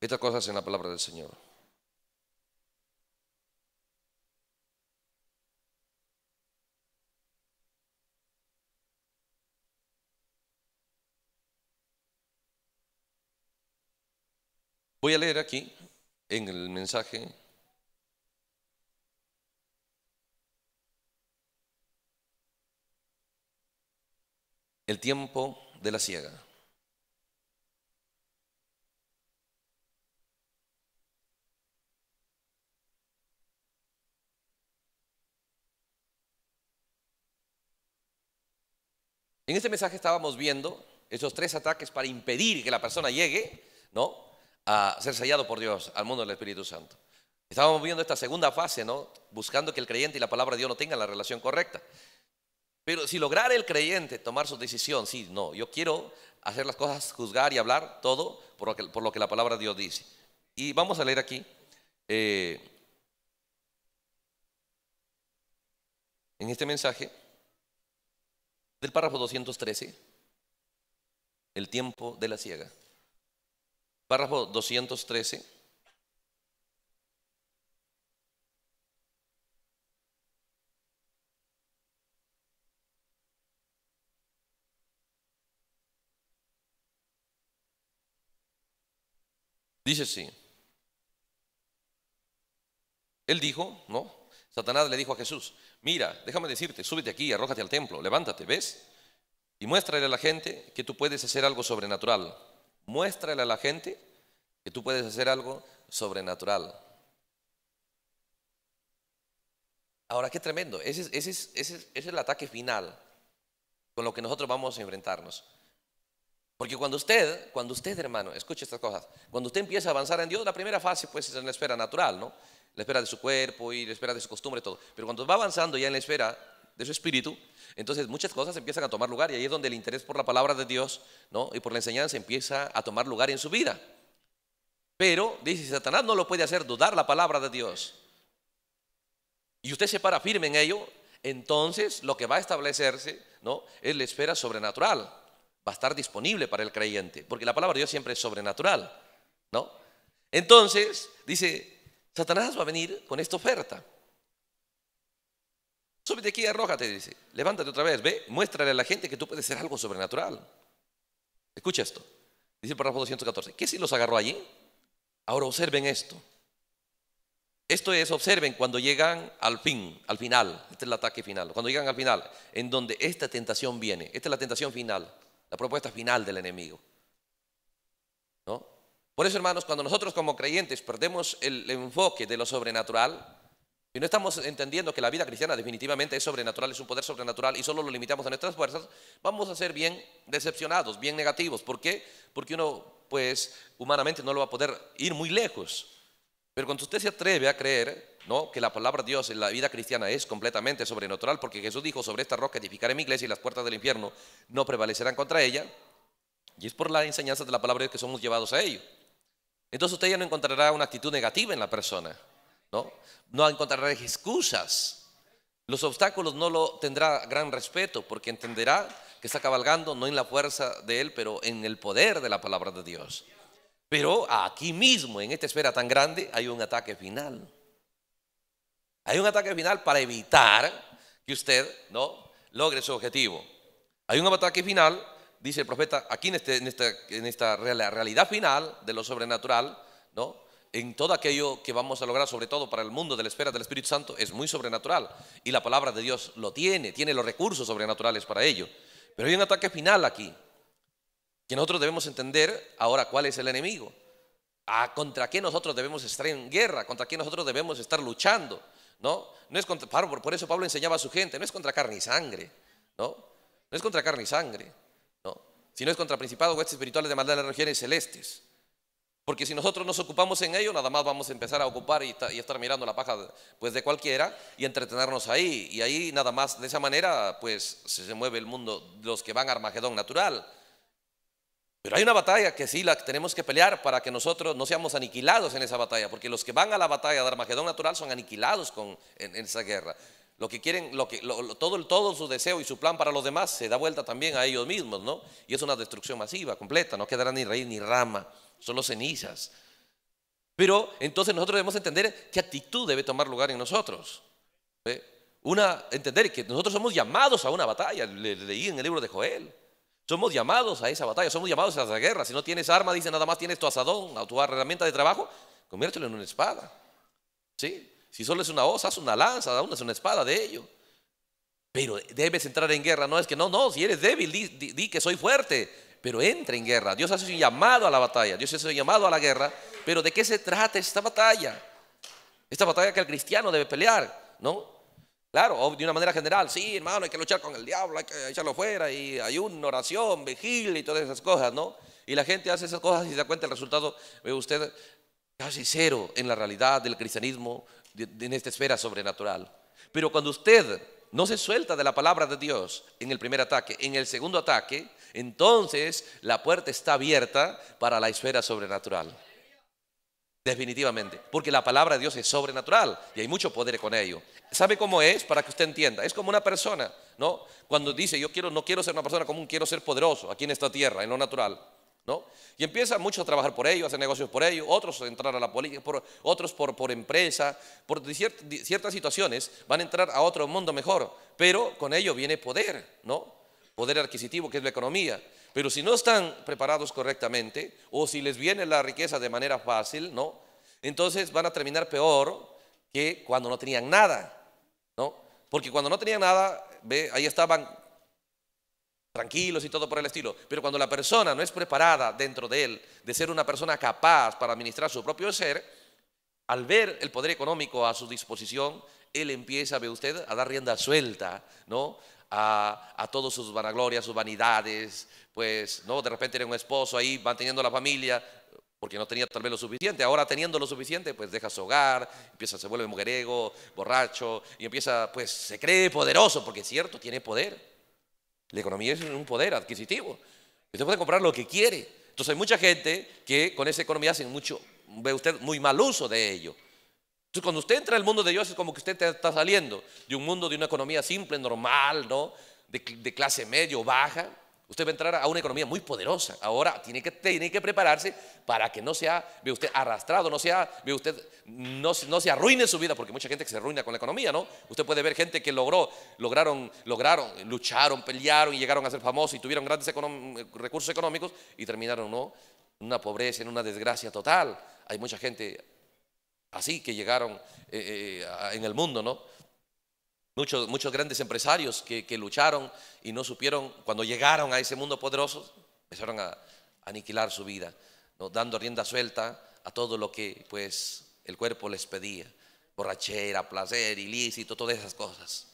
estas cosas en la palabra del Señor. Voy a leer aquí en el mensaje el tiempo de la ciega. En este mensaje estábamos viendo esos tres ataques para impedir que la persona llegue, ¿no? A ser sellado por Dios al mundo del Espíritu Santo. Estábamos viendo esta segunda fase, ¿no? Buscando que el creyente y la palabra de Dios no tengan la relación correcta. Pero si lograr el creyente tomar su decisión, sí, no, yo quiero hacer las cosas, juzgar y hablar todo por lo que, la palabra de Dios dice. Y vamos a leer aquí. Eh, en este mensaje, del párrafo 213, el tiempo de la ciega. Párrafo 213. Dice sí. Él dijo, ¿no? Satanás le dijo a Jesús, mira, déjame decirte, súbete aquí, arrójate al templo, levántate, ¿ves? Y muéstrale a la gente que tú puedes hacer algo sobrenatural. Muéstrale a la gente que tú puedes hacer algo sobrenatural. Ahora, qué tremendo. Ese es, el ataque final con lo que nosotros vamos a enfrentarnos. Porque cuando usted, cuando usted, hermano, escuche estas cosas, cuando usted empieza a avanzar en Dios, la primera fase puede ser en la esfera natural, ¿no? la espera de su cuerpo y la espera de su costumbre, todo. Pero cuando va avanzando ya en la esfera de su espíritu, entonces muchas cosas empiezan a tomar lugar y ahí es donde el interés por la palabra de Dios ¿no? y por la enseñanza empieza a tomar lugar en su vida. Pero, dice, Satanás no lo puede hacer dudar la palabra de Dios. Y usted se para firme en ello, entonces lo que va a establecerse ¿no? es la esfera sobrenatural. Va a estar disponible para el creyente, porque la palabra de Dios siempre es sobrenatural. ¿no? Entonces, dice, Satanás va a venir con esta oferta. Súbete aquí, arrójate, dice. Levántate otra vez, ve, muéstrale a la gente que tú puedes ser algo sobrenatural. Escucha esto. Dice el párrafo 214. ¿Qué si los agarró allí? Ahora observen esto. Esto es, observen cuando llegan al fin, al final. Este es el ataque final. Cuando llegan al final, en donde esta tentación viene. Esta es la tentación final, la propuesta final del enemigo. Por eso, hermanos, cuando nosotros como creyentes perdemos el enfoque de lo sobrenatural y no estamos entendiendo que la vida cristiana definitivamente es sobrenatural, es un poder sobrenatural y solo lo limitamos a nuestras fuerzas, vamos a ser bien decepcionados, bien negativos. ¿Por qué? Porque uno, pues, humanamente no lo va a poder ir muy lejos. Pero cuando usted se atreve a creer, ¿no? Que la palabra de Dios en la vida cristiana es completamente sobrenatural, porque Jesús dijo, sobre esta roca edificaré mi iglesia y las puertas del infierno no prevalecerán contra ella, y es por la enseñanza de la palabra de Dios que somos llevados a ello. Entonces usted ya no encontrará una actitud negativa en la persona, ¿no? No encontrará excusas. Los obstáculos no lo tendrá gran respeto porque entenderá que está cabalgando no en la fuerza de él, pero en el poder de la palabra de Dios. Pero aquí mismo, en esta esfera tan grande, hay un ataque final. Hay un ataque final para evitar que usted no logre su objetivo. Hay un ataque final dice el profeta, aquí en, este, en, esta, realidad final de lo sobrenatural, ¿no? en todo aquello que vamos a lograr, sobre todo para el mundo de la espera del Espíritu Santo, es muy sobrenatural. Y la palabra de Dios lo tiene, tiene los recursos sobrenaturales para ello. Pero hay un ataque final aquí, que nosotros debemos entender ahora cuál es el enemigo, a ah, contra qué nosotros debemos estar en guerra, contra qué nosotros debemos estar luchando. ¿no? no es contra, por eso Pablo enseñaba a su gente, no es contra carne y sangre, ¿no? no es contra carne y sangre si no es contra principados, huestes espirituales de maldad de las regiones celestes. Porque si nosotros nos ocupamos en ello, nada más vamos a empezar a ocupar y, y, estar mirando la paja pues, de cualquiera y entretenernos ahí. Y ahí nada más, de esa manera, pues se mueve el mundo, los que van a Armagedón natural. Pero hay una batalla que sí la tenemos que pelear para que nosotros no seamos aniquilados en esa batalla, porque los que van a la batalla de Armagedón natural son aniquilados con, en esa guerra. Lo que quieren, lo que, todo, su deseo y su plan para los demás se da vuelta también a ellos mismos, ¿no? Y es una destrucción masiva, completa, no quedará ni raíz ni rama, solo cenizas. Pero entonces nosotros debemos entender qué actitud debe tomar lugar en nosotros. Una, entender que nosotros somos llamados a una batalla, le, leí en el libro de Joel. Somos llamados a esa batalla, somos llamados a esa guerra. Si no tienes arma, dice nada más tienes tu asadón, tu herramienta de trabajo, conviértelo en una espada. ¿Sí? Si solo es una voz, haz una lanza, da una es una espada de ello. Pero debes entrar en guerra. No es que no, no, si eres débil, di, que soy fuerte. Pero entra en guerra. Dios hace un llamado a la batalla. Dios hace un llamado a la guerra. Pero ¿de qué se trata esta batalla? Esta batalla que el cristiano debe pelear, ¿no? Claro, de una manera general, sí, hermano, hay que luchar con el diablo, hay que echarlo fuera, y hay una oración, vigilia y todas esas cosas, ¿no? Y la gente hace esas cosas y se da cuenta el resultado, ve usted, casi cero en la realidad del cristianismo, en esta esfera sobrenatural. Pero cuando usted no se suelta de la palabra de Dios en el primer ataque, en el segundo ataque, entonces la puerta está abierta para la esfera sobrenatural. Definitivamente, porque la palabra de Dios es sobrenatural y hay mucho poder con ello. ¿Sabe cómo es? Para que usted entienda. Es como una persona, ¿no? Cuando dice, yo quiero, no quiero ser una persona común, quiero ser poderoso aquí en esta tierra, en lo natural. Y empiezan muchos a trabajar por ello, a hacer negocios por ellos otros a entrar a la política, por, otros por, por empresa, por ciertas situaciones van a entrar a otro mundo mejor, pero con ello viene poder, ¿no? Poder adquisitivo que es la economía. Pero si no están preparados correctamente o si les viene la riqueza de manera fácil, ¿no? Entonces van a terminar peor que cuando no tenían nada, ¿no? Porque cuando no tenían nada, ve, ahí estaban tranquilos y todo por el estilo. Pero cuando la persona no es preparada dentro de él de ser una persona capaz para administrar su propio ser, al ver el poder económico a su disposición, él empieza, ve usted, a dar rienda suelta, ¿no? A, a todas sus vanaglorias, sus vanidades, pues, ¿no? De repente era un esposo ahí manteniendo la familia, porque no tenía tal vez lo suficiente. Ahora teniendo lo suficiente, pues deja su hogar, empieza, se vuelve mujeriego, borracho, y empieza, pues se cree poderoso, porque es cierto, tiene poder. La economía es un poder adquisitivo. Usted puede comprar lo que quiere. Entonces hay mucha gente que con esa economía hace mucho, ve usted, muy mal uso de ello. Entonces cuando usted entra al mundo de Dios es como que usted está saliendo de un mundo de una economía simple, normal, ¿no? De, de clase medio, baja, Usted va a entrar a una economía muy poderosa. Ahora tiene que, que prepararse para que no sea, ve usted, arrastrado, no sea, ve usted, no, se arruine su vida, porque mucha gente que se arruina con la economía, ¿no? Usted puede ver gente que logró, lograron, lograron, lucharon, pelearon y llegaron a ser famosos y tuvieron grandes recursos económicos y terminaron, ¿no? En una pobreza, en una desgracia total. Hay mucha gente así que llegaron eh, eh, en el mundo, ¿no? Muchos, muchos grandes empresarios que, lucharon y no supieron, cuando llegaron a ese mundo poderoso, empezaron a, aniquilar su vida, dando rienda suelta a todo lo que pues el cuerpo les pedía, borrachera, placer, ilícito, todas esas cosas.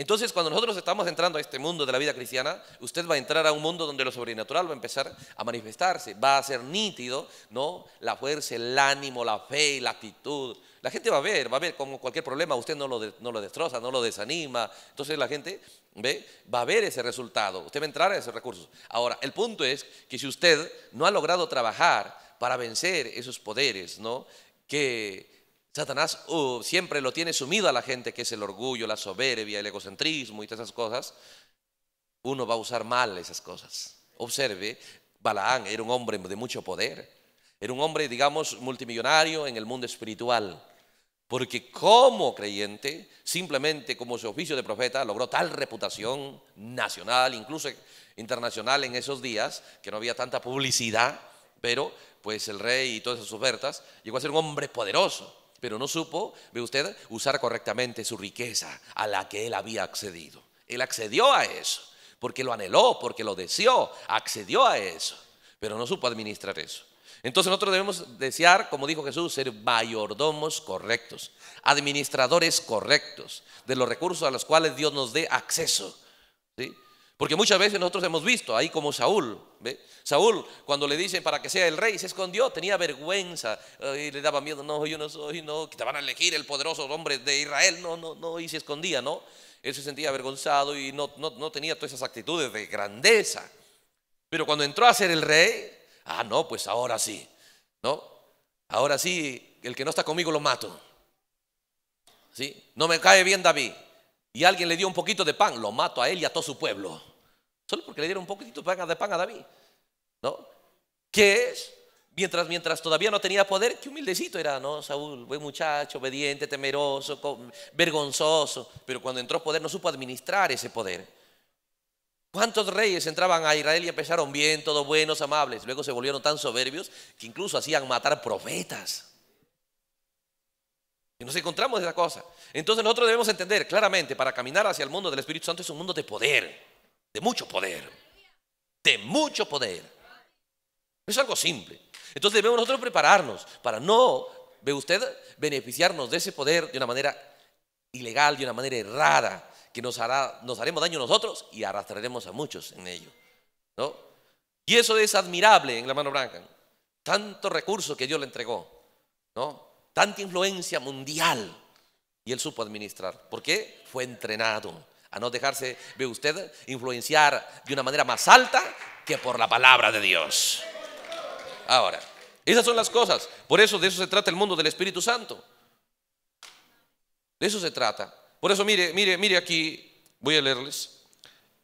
Entonces, cuando nosotros estamos entrando a este mundo de la vida cristiana, usted va a entrar a un mundo donde lo sobrenatural va a empezar a manifestarse, va a ser nítido, ¿no? La fuerza, el ánimo, la fe, la actitud. La gente va a ver, va a ver como cualquier problema, usted no lo, no lo destroza, no lo desanima. Entonces la gente ¿ve? va a ver ese resultado, usted va a entrar a esos recursos. Ahora, el punto es que si usted no ha logrado trabajar para vencer esos poderes, ¿no? Que Satanás uh, siempre lo tiene sumido a la gente, que es el orgullo, la soberbia, el egocentrismo y todas esas cosas. Uno va a usar mal esas cosas. Observe, Balaán era un hombre de mucho poder. Era un hombre, digamos, multimillonario en el mundo espiritual. Porque como creyente, simplemente como su oficio de profeta, logró tal reputación nacional, incluso internacional en esos días, que no había tanta publicidad, pero pues el rey y todas esas ofertas, llegó a ser un hombre poderoso pero no supo, ve usted, usar correctamente su riqueza a la que él había accedido. Él accedió a eso, porque lo anheló, porque lo deseó, accedió a eso, pero no supo administrar eso. Entonces nosotros debemos desear, como dijo Jesús, ser mayordomos correctos, administradores correctos de los recursos a los cuales Dios nos dé acceso. ¿sí? Porque muchas veces nosotros hemos visto ahí como Saúl, Saúl cuando le dicen para que sea el rey se escondió, tenía vergüenza eh, y le daba miedo, no, yo no soy, no, que te van a elegir el poderoso hombre de Israel, no, no, no, y se escondía, ¿no? Él se sentía avergonzado y no, no, no tenía todas esas actitudes de grandeza. Pero cuando entró a ser el rey, ah, no, pues ahora sí, ¿no? Ahora sí, el que no está conmigo lo mato. ¿Sí? No me cae bien David. Y alguien le dio un poquito de pan, lo mato a él y a todo su pueblo. Solo porque le dieron un poquitito de pan a David. ¿No? ¿Qué es? Mientras, mientras todavía no tenía poder, qué humildecito era, ¿no? Saúl, buen muchacho, obediente, temeroso, vergonzoso. Pero cuando entró poder no supo administrar ese poder. ¿Cuántos reyes entraban a Israel y empezaron bien, todos buenos, amables? Luego se volvieron tan soberbios que incluso hacían matar profetas. Y nos encontramos esa cosa. Entonces nosotros debemos entender claramente, para caminar hacia el mundo del Espíritu Santo es un mundo de poder de mucho poder, de mucho poder. Es algo simple. Entonces debemos nosotros prepararnos para no, ve usted, beneficiarnos de ese poder de una manera ilegal, de una manera errada, que nos, hará, nos haremos daño nosotros y arrastraremos a muchos en ello. Y eso es admirable en la mano blanca. Tanto recurso que Dios le entregó, ¿no? tanta influencia mundial y él supo administrar. ¿Por qué? Fue entrenado a no dejarse, ve usted, influenciar de una manera más alta que por la palabra de Dios. Ahora, esas son las cosas. Por eso de eso se trata el mundo del Espíritu Santo. De eso se trata. Por eso, mire, mire, mire aquí, voy a leerles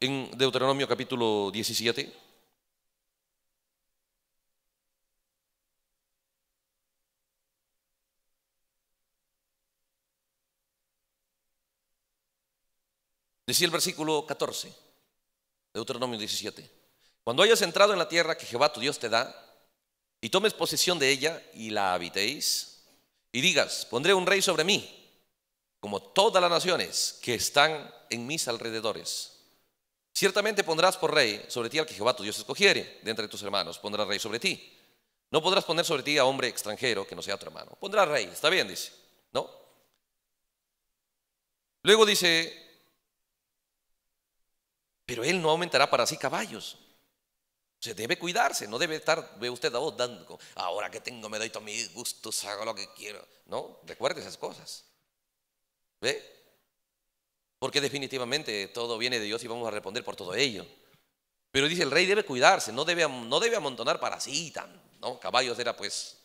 en Deuteronomio capítulo 17. Decía el versículo 14, Deuteronomio 17. Cuando hayas entrado en la tierra que Jehová tu Dios te da, y tomes posesión de ella y la habitéis, y digas, pondré un rey sobre mí, como todas las naciones que están en mis alrededores. Ciertamente pondrás por rey sobre ti al que Jehová tu Dios escogiere, de entre tus hermanos, pondrá rey sobre ti. No podrás poner sobre ti a hombre extranjero que no sea tu hermano. pondrá rey, está bien, dice. ¿No? Luego dice pero él no aumentará para sí caballos. Se debe cuidarse, no debe estar, ve usted a vos dando, ahora que tengo me doy a mis gustos, hago lo que quiero. No, recuerde esas cosas. ¿Ve? Porque definitivamente todo viene de Dios y vamos a responder por todo ello. Pero dice, el rey debe cuidarse, no debe, no debe amontonar para sí, tan, ¿no? Caballos era pues,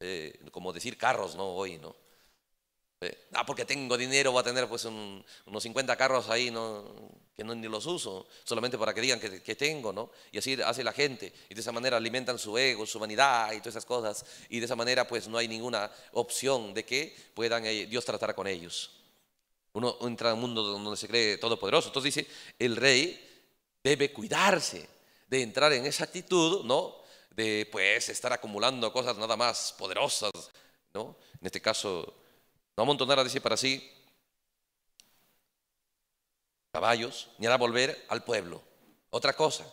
eh, como decir carros, ¿no? Hoy, ¿no? Eh, ah, porque tengo dinero, voy a tener pues unos 50 carros ahí ¿no? que no, ni los uso, solamente para que digan que, tengo, ¿no? Y así hace la gente. Y de esa manera alimentan su ego, su vanidad y todas esas cosas. Y de esa manera pues no hay ninguna opción de que puedan eh, Dios tratar con ellos. Uno entra en un mundo donde se cree todopoderoso. Entonces dice, el rey debe cuidarse de entrar en esa actitud, ¿no? De pues estar acumulando cosas nada más poderosas, ¿no? En este caso no amontonará, dice para sí, caballos, ni hará volver al pueblo. Otra cosa,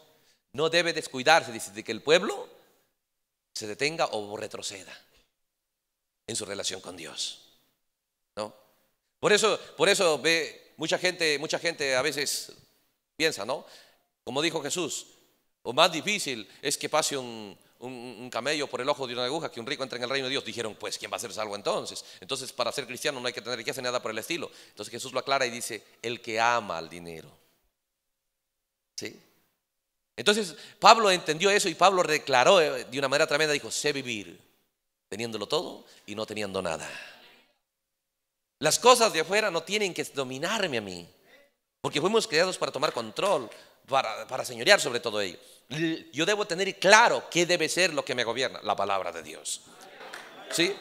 no debe descuidarse, dice, de que el pueblo se detenga o retroceda en su relación con Dios. ¿No? Por eso, por eso ve mucha gente, mucha gente a veces piensa, ¿no? Como dijo Jesús, lo más difícil es que pase un, un, camello por el ojo de una aguja que un rico entra en el reino de Dios. Dijeron, pues, ¿quién va a ser salvo entonces? Entonces, para ser cristiano no hay que tener que hacer nada por el estilo. Entonces Jesús lo aclara y dice, el que ama al dinero. ¿Sí? Entonces Pablo entendió eso y Pablo declaró eh, de una manera tremenda, dijo, sé vivir teniéndolo todo y no teniendo nada. Las cosas de afuera no tienen que dominarme a mí, porque fuimos creados para tomar control para, señorear sobre todo ello. Yo debo tener claro qué debe ser lo que me gobierna, la palabra de Dios. ¿Sí?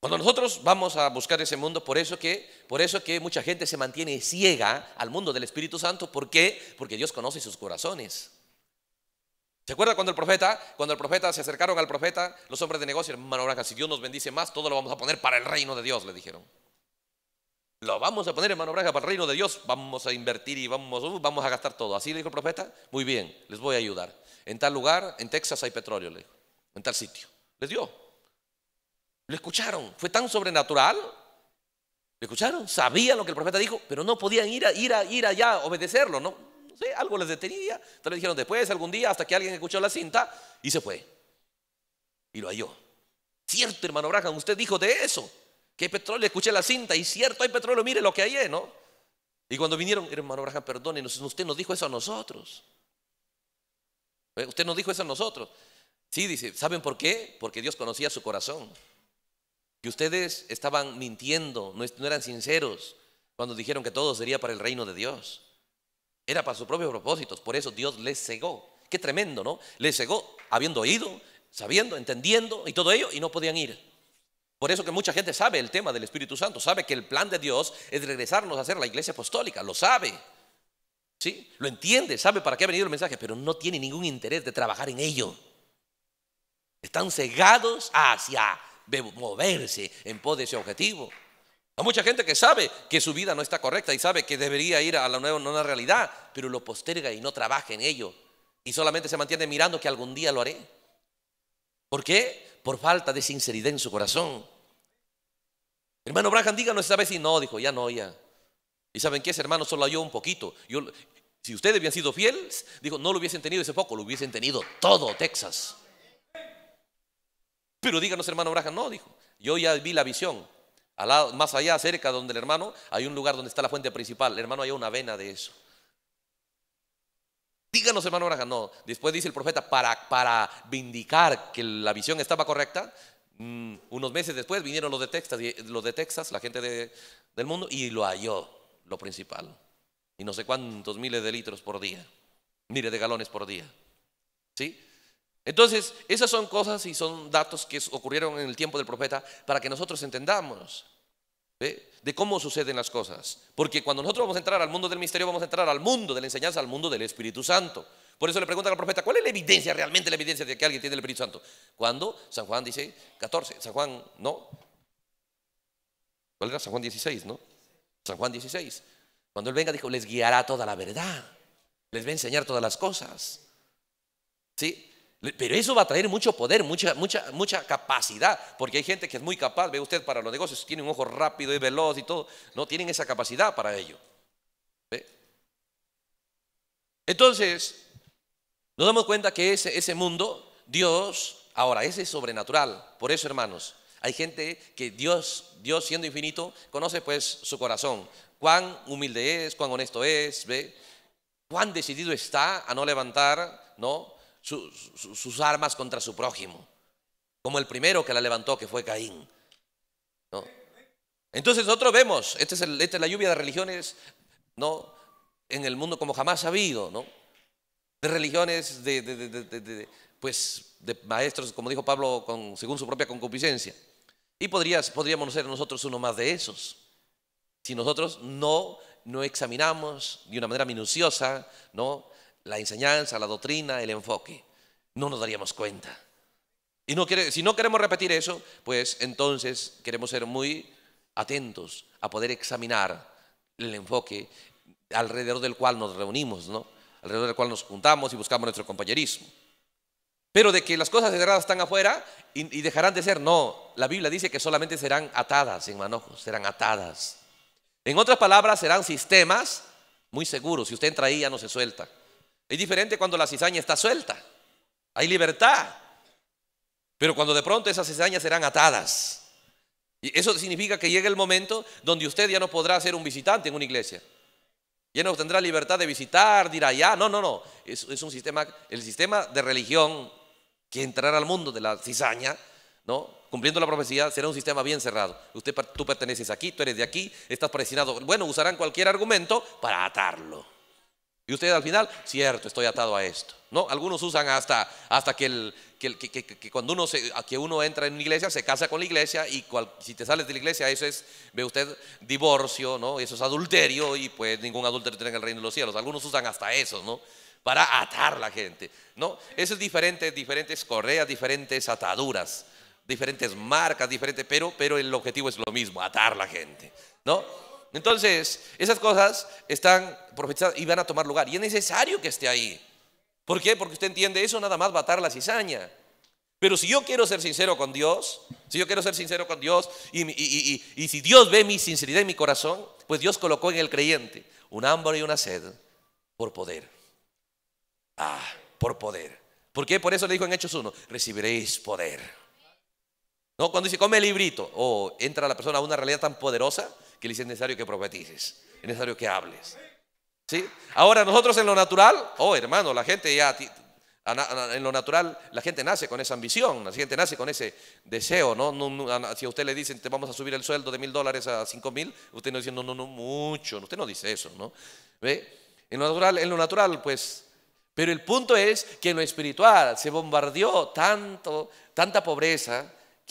Cuando nosotros vamos a buscar ese mundo, por eso que, por eso que mucha gente se mantiene ciega al mundo del Espíritu Santo, ¿por qué? Porque Dios conoce sus corazones. ¿Se acuerda cuando el profeta, cuando el profeta se acercaron al profeta, los hombres de negocio, hermano si Dios nos bendice más, todo lo vamos a poner para el reino de Dios, le dijeron. Lo vamos a poner hermano braja para el reino de Dios. Vamos a invertir y uh, vamos, a gastar todo. Así le dijo el profeta. Muy bien, les voy a ayudar. En tal lugar, en Texas hay petróleo, le dijo. En tal sitio. Les dio. Lo escucharon. Fue tan sobrenatural. ¿Lo escucharon? Sabían lo que el profeta dijo, pero no podían ir, a, ir, a, ir allá a obedecerlo. No, sé, algo les detenía. Entonces le dijeron después, algún día, hasta que alguien escuchó la cinta y se fue. Y lo halló. Cierto, hermano Braja, usted dijo de eso que hay petróleo, escuché la cinta y cierto hay petróleo, mire lo que hay, ¿no? Y cuando vinieron, hermano Abraham, perdónenos, usted nos dijo eso a nosotros. Eh, usted nos dijo eso a nosotros. Sí, dice, ¿saben por qué? Porque Dios conocía su corazón. Que ustedes estaban mintiendo, no eran sinceros cuando dijeron que todo sería para el reino de Dios. Era para sus propios propósitos, por eso Dios les cegó. Qué tremendo, ¿no? Les cegó habiendo oído, sabiendo, entendiendo y todo ello, y no podían ir. Por eso que mucha gente sabe el tema del Espíritu Santo, sabe que el plan de Dios es regresarnos a ser la iglesia apostólica, lo sabe. ¿Sí? Lo entiende, sabe para qué ha venido el mensaje, pero no tiene ningún interés de trabajar en ello. Están cegados hacia moverse en pos de ese objetivo. Hay mucha gente que sabe que su vida no está correcta y sabe que debería ir a la nueva, nueva realidad, pero lo posterga y no trabaja en ello. Y solamente se mantiene mirando que algún día lo haré. ¿Por qué? Por falta de sinceridad en su corazón. Hermano Brajan, díganos esta vez si no, dijo, ya no, ya. ¿Y saben qué es, hermano? Solo yo un poquito. Yo, si ustedes habían sido fieles, dijo, no lo hubiesen tenido ese poco, lo hubiesen tenido todo Texas. Pero díganos, hermano Branham, no, dijo, yo ya vi la visión. más allá, cerca donde el hermano, hay un lugar donde está la fuente principal. El hermano, hay una vena de eso. Díganos, hermano Brajan, no. Después dice el profeta, para, para vindicar que la visión estaba correcta, Mm, unos meses después vinieron los de Texas, los de Texas la gente del mundo, y lo halló, lo principal. Y no sé cuántos miles de litros por día, miles de galones por día. ¿Sí? Entonces, esas son cosas y son datos que ocurrieron en el tiempo del profeta para que nosotros entendamos de cómo suceden las cosas. Porque cuando nosotros vamos a entrar al mundo del misterio, vamos a entrar al mundo de la enseñanza, al mundo del Espíritu Santo. Por eso le preguntan al profeta, ¿cuál es la evidencia, realmente la evidencia de que alguien tiene el Espíritu Santo? Cuando San Juan dice 14, San Juan, no. ¿Cuál era? San Juan 16, ¿no? San Juan 16. Cuando él venga, dijo, les guiará toda la verdad, les va a enseñar todas las cosas. ¿Sí? Pero eso va a traer mucho poder, mucha, mucha, mucha capacidad, porque hay gente que es muy capaz, ve usted, para los negocios, tiene un ojo rápido y veloz y todo, no tienen esa capacidad para ello. Entonces, nos damos cuenta que ese, ese mundo, Dios, ahora, ese es sobrenatural. Por eso, hermanos, hay gente que Dios, Dios siendo infinito, conoce pues su corazón, cuán humilde es, cuán honesto es, ¿ve? cuán decidido está a no levantar, ¿no? sus armas contra su prójimo, como el primero que la levantó, que fue Caín. Entonces nosotros vemos, este es esta es la lluvia de religiones, ¿no? En el mundo como jamás ha habido, De religiones, de, pues, de maestros, como dijo Pablo, con, según su propia concupiscencia. Y podrías, podríamos ser nosotros uno más de esos. Si nosotros no, no examinamos de una manera minuciosa, ¿no? la enseñanza, la doctrina, el enfoque. No nos daríamos cuenta. Y no si no queremos repetir eso, pues entonces queremos ser muy atentos a poder examinar el enfoque alrededor del cual nos reunimos, ¿no? alrededor del cual nos juntamos y buscamos nuestro compañerismo. Pero de que las cosas cerradas están afuera y, y dejarán de ser, no. La Biblia dice que solamente serán atadas en manojos, serán atadas. En otras palabras, serán sistemas muy seguros. Si usted entra ahí, ya no se suelta. Es diferente cuando la cizaña está suelta. Hay libertad. Pero cuando de pronto esas cizañas serán atadas. Y eso significa que llega el momento donde usted ya no podrá ser un visitante en una iglesia. Ya no tendrá libertad de visitar, dirá ya, allá. No, no, no. Es, un sistema, el sistema de religión que entrará al mundo de la cizaña, ¿no? Cumpliendo la profecía, será un sistema bien cerrado. Usted, tú perteneces aquí, tú eres de aquí, estás presionado. Bueno, usarán cualquier argumento para atarlo. Y usted al final, cierto, estoy atado a esto. No, algunos usan hasta, hasta que, el, que, cuando uno, se, que uno entra en una iglesia, se casa con la iglesia y si te sales de la iglesia, eso es, ve usted, divorcio, ¿no? Eso es adulterio y pues ningún adulterio tiene en el reino de los cielos. Algunos usan hasta eso, ¿no? Para atar la gente, ¿no? Eso es diferente, diferentes correas, diferentes ataduras, diferentes marcas, diferentes, pero, pero el objetivo es lo mismo, atar la gente, ¿no? Entonces, esas cosas están profetizadas y van a tomar lugar. Y es necesario que esté ahí. ¿Por qué? Porque usted entiende eso, nada más va a atar la cizaña. Pero si yo quiero ser sincero con Dios, si yo quiero ser sincero con Dios y, si Dios ve mi sinceridad en mi corazón, pues Dios colocó en el creyente un hambre y una sed por poder. Ah, por poder. ¿Por qué? Por eso le dijo en Hechos 1, recibiréis poder. No, cuando dice, come el librito, o entra la persona a una realidad tan poderosa que le dice, es necesario que profetices, es necesario que hables. ¿Sí? Ahora nosotros en lo natural, oh hermano, la gente ya, en lo natural, la gente nace con esa ambición, la gente nace con ese deseo, ¿no? si a usted le dicen, te vamos a subir el sueldo de mil dólares a cinco mil, usted no dice, no, no, no, mucho, usted no dice eso, ¿no? En lo natural, en lo natural, pues pero el punto es que en lo espiritual se bombardeó tanto, tanta pobreza,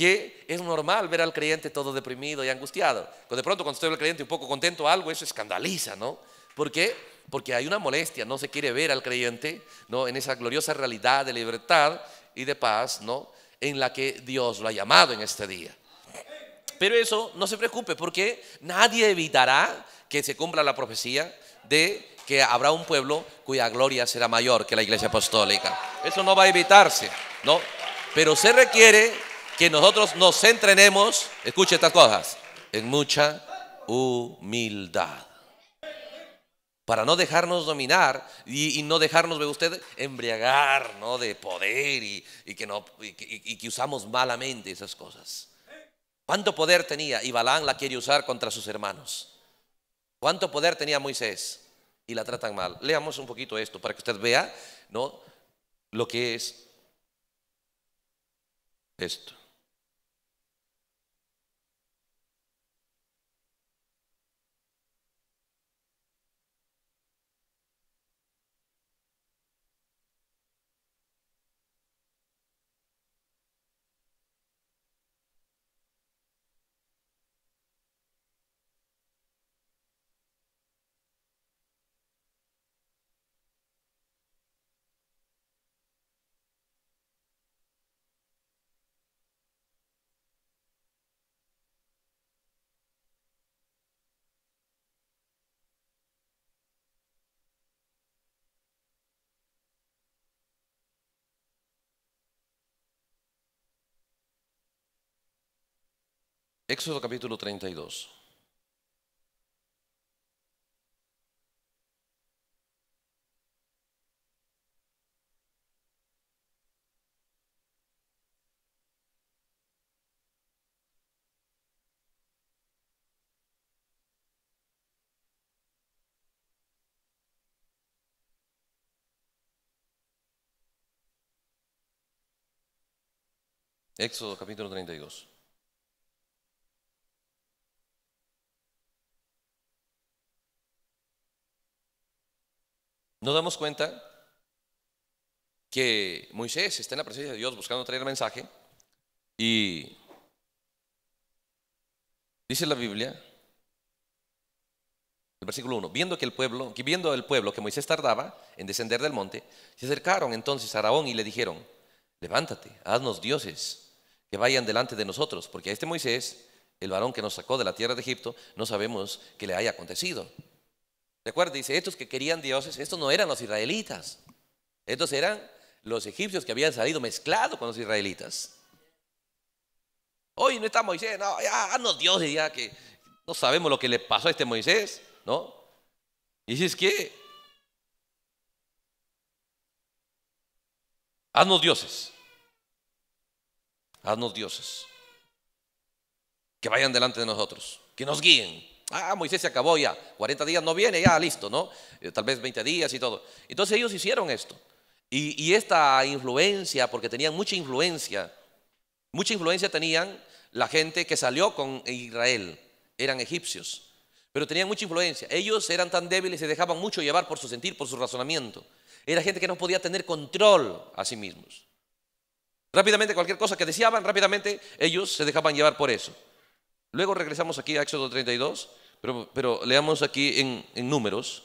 es normal ver al creyente todo deprimido y angustiado. De pronto cuando usted ve al creyente un poco contento algo, eso escandaliza, ¿no? ¿Por qué? Porque hay una molestia, no se quiere ver al creyente, ¿no? En esa gloriosa realidad de libertad y de paz, ¿no? En la que Dios lo ha llamado en este día. Pero eso no se preocupe porque nadie evitará que se cumpla la profecía de que habrá un pueblo cuya gloria será mayor que la iglesia apostólica. Eso no va a evitarse, ¿no? Pero se requiere que nosotros nos entrenemos, escuche estas cosas, en mucha humildad. Para no dejarnos dominar y, no dejarnos, ve usted, embriagar ¿no? de poder y, que no, que usamos malamente esas cosas. ¿Cuánto poder tenía? Y Balán la quiere usar contra sus hermanos. ¿Cuánto poder tenía Moisés? Y la tratan mal. Leamos un poquito esto para que usted vea ¿no? lo que es esto. Éxodo capítulo 32. Éxodo capítulo 32. Nos damos cuenta que Moisés está en la presencia de Dios buscando traer mensaje y dice la Biblia, el versículo 1, viendo que el pueblo, que viendo el pueblo que Moisés tardaba en descender del monte, se acercaron entonces a Araón y le dijeron, levántate, haznos dioses que vayan delante de nosotros, porque a este Moisés, el varón que nos sacó de la tierra de Egipto, no sabemos qué le haya acontecido. Recuerda, dice, estos que querían dioses, estos no eran los israelitas. Estos eran los egipcios que habían salido mezclados con los israelitas. Hoy no está Moisés, no, ya, dioses, ya que no sabemos lo que le pasó a este Moisés, ¿no? Y si es que, haznos dioses, haznos dioses, que vayan delante de nosotros, que nos guíen, Ah, Moisés se acabó ya, 40 días no viene, ya listo, ¿no? Eh, tal vez 20 días y todo. Entonces ellos hicieron esto. Y, esta influencia, porque tenían mucha influencia, mucha influencia tenían la gente que salió con Israel, eran egipcios, pero tenían mucha influencia. Ellos eran tan débiles y se dejaban mucho llevar por su sentir, por su razonamiento. Era gente que no podía tener control a sí mismos. Rápidamente, cualquier cosa que deseaban, rápidamente ellos se dejaban llevar por eso. Luego regresamos aquí a Éxodo 32 pero, leamos aquí en, números.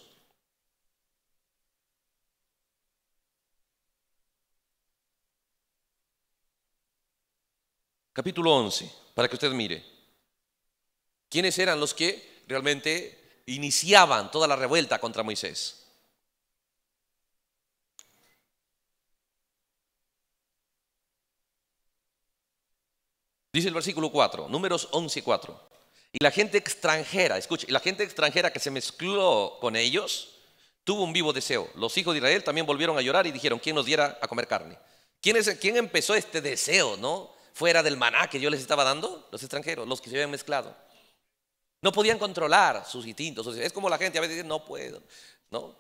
Capítulo 11, para que usted mire. ¿Quiénes eran los que realmente iniciaban toda la revuelta contra Moisés? Dice el versículo 4, números 11, 4. Y la gente extranjera, escuche, y la gente extranjera que se mezcló con ellos tuvo un vivo deseo. Los hijos de Israel también volvieron a llorar y dijeron, ¿quién nos diera a comer carne? ¿Quién, quién empezó este deseo, no? Fuera del maná que yo les estaba dando, los extranjeros, los que se habían mezclado. No podían controlar sus instintos. Es como la gente a veces dice, no puedo, ¿no?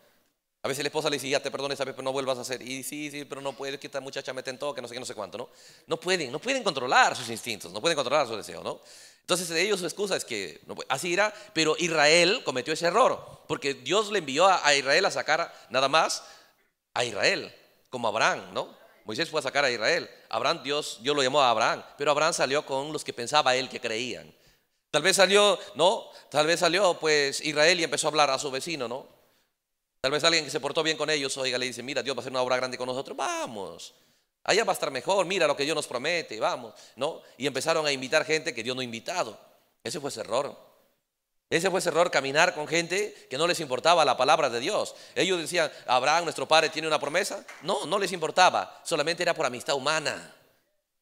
A veces la esposa le dice, ya te perdones, pero no vuelvas a hacer. Y sí, sí, pero no puede, que esta muchacha en todo, que no sé qué, no sé cuánto, ¿no? No pueden, no pueden controlar sus instintos, no pueden controlar sus deseos, ¿no? Entonces de ellos su excusa es que no así era, pero Israel cometió ese error, porque Dios le envió a, a Israel a sacar nada más a Israel, como Abraham, ¿no? Moisés fue a sacar a Israel. Abraham, Dios, Dios lo llamó a Abraham, pero Abraham salió con los que pensaba él que creían. Tal vez salió, ¿no? Tal vez salió pues Israel y empezó a hablar a su vecino, ¿no? Tal vez alguien que se portó bien con ellos, oiga, le dice, mira, Dios va a hacer una obra grande con nosotros, vamos. Allá va a estar mejor, mira lo que Dios nos promete, vamos, ¿no? Y empezaron a invitar gente que Dios no ha invitado. Ese fue ese error. Ese fue ese error, caminar con gente que no les importaba la palabra de Dios. Ellos decían, Abraham, nuestro padre, tiene una promesa. No, no les importaba, solamente era por amistad humana.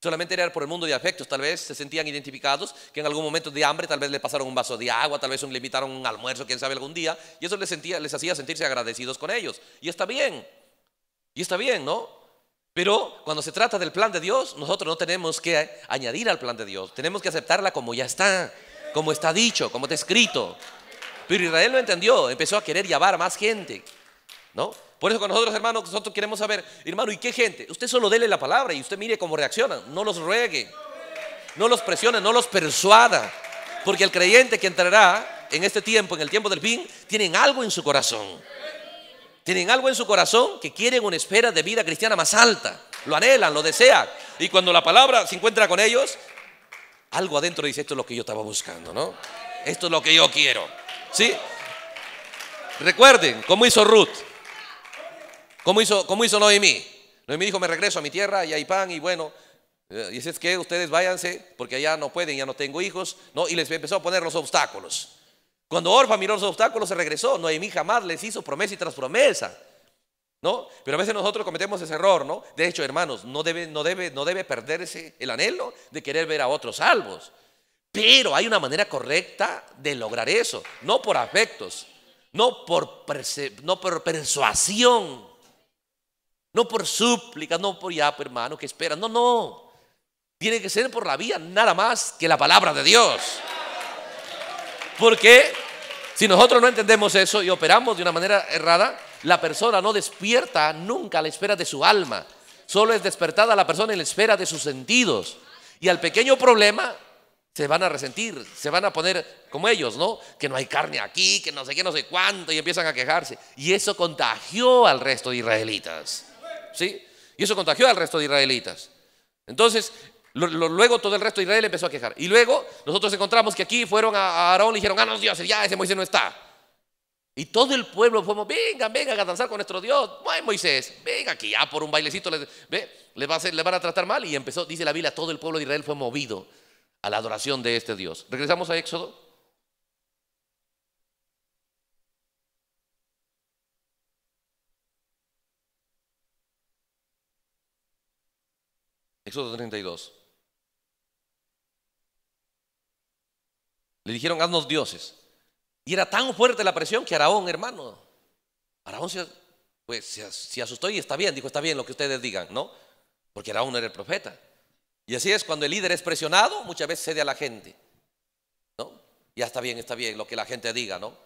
Solamente era por el mundo de afectos, tal vez se sentían identificados, que en algún momento de hambre tal vez le pasaron un vaso de agua, tal vez le invitaron un almuerzo, quién sabe algún día, y eso les, sentía, les hacía sentirse agradecidos con ellos. Y está bien, y está bien, ¿no? Pero cuando se trata del plan de Dios, nosotros no tenemos que añadir al plan de Dios, tenemos que aceptarla como ya está, como está dicho, como está escrito. Pero Israel no entendió, empezó a querer llevar a más gente, ¿No? Por eso con nosotros, hermanos, nosotros queremos saber, hermano, ¿y qué gente? Usted solo dele la palabra y usted mire cómo reaccionan. No los ruegue, no los presione, no los persuada. Porque el creyente que entrará en este tiempo, en el tiempo del fin, tienen algo en su corazón. Tienen algo en su corazón que quieren una espera de vida cristiana más alta. Lo anhelan, lo desean. Y cuando la palabra se encuentra con ellos, algo adentro dice, esto es lo que yo estaba buscando, ¿no? Esto es lo que yo quiero. ¿Sí? Recuerden cómo hizo Ruth. ¿Cómo hizo, cómo hizo Noemí? Noemí dijo, me regreso a mi tierra y hay pan y bueno. Y eh, es que ustedes váyanse porque allá no pueden, ya no tengo hijos. No, y les empezó a poner los obstáculos. Cuando Orfa miró los obstáculos, se regresó. Noemí jamás les hizo promesa y tras promesa. ¿No? Pero a veces nosotros cometemos ese error, ¿no? De hecho, hermanos, no debe, no debe, no debe perderse el anhelo de querer ver a otros salvos. Pero hay una manera correcta de lograr eso, no por afectos, no por, no por persuasión, no por súplica, no por ya, pues, hermano, que esperan. No, no. Tiene que ser por la vía nada más que la palabra de Dios. Porque si nosotros no entendemos eso y operamos de una manera errada, la persona no despierta nunca a la espera de su alma. Solo es despertada la persona en la espera de sus sentidos. Y al pequeño problema se van a resentir, se van a poner como ellos, ¿no? Que no hay carne aquí, que no sé qué, no sé cuánto, y empiezan a quejarse. Y eso contagió al resto de israelitas. Y eso contagió al resto de israelitas. Entonces, luego todo el resto de Israel empezó a quejar. Y luego nosotros encontramos que aquí fueron a, Aarón y dijeron, ah, no, Dios, ya ese Moisés no está. Y todo el pueblo fuimos, ¡Venga, vengan a danzar con nuestro Dios. Ay, Moisés, venga aquí ya por un bailecito Le va a van a tratar mal. Y empezó, dice la Biblia, todo el pueblo de Israel fue movido a la adoración de este Dios. Regresamos a Éxodo. 32. Le dijeron, haznos dioses. Y era tan fuerte la presión que Araón, hermano, Araón se, pues, se asustó y está bien, dijo, está bien lo que ustedes digan, ¿no? Porque Araón era el profeta. Y así es, cuando el líder es presionado, muchas veces cede a la gente, ¿no? Ya está bien, está bien lo que la gente diga, ¿no?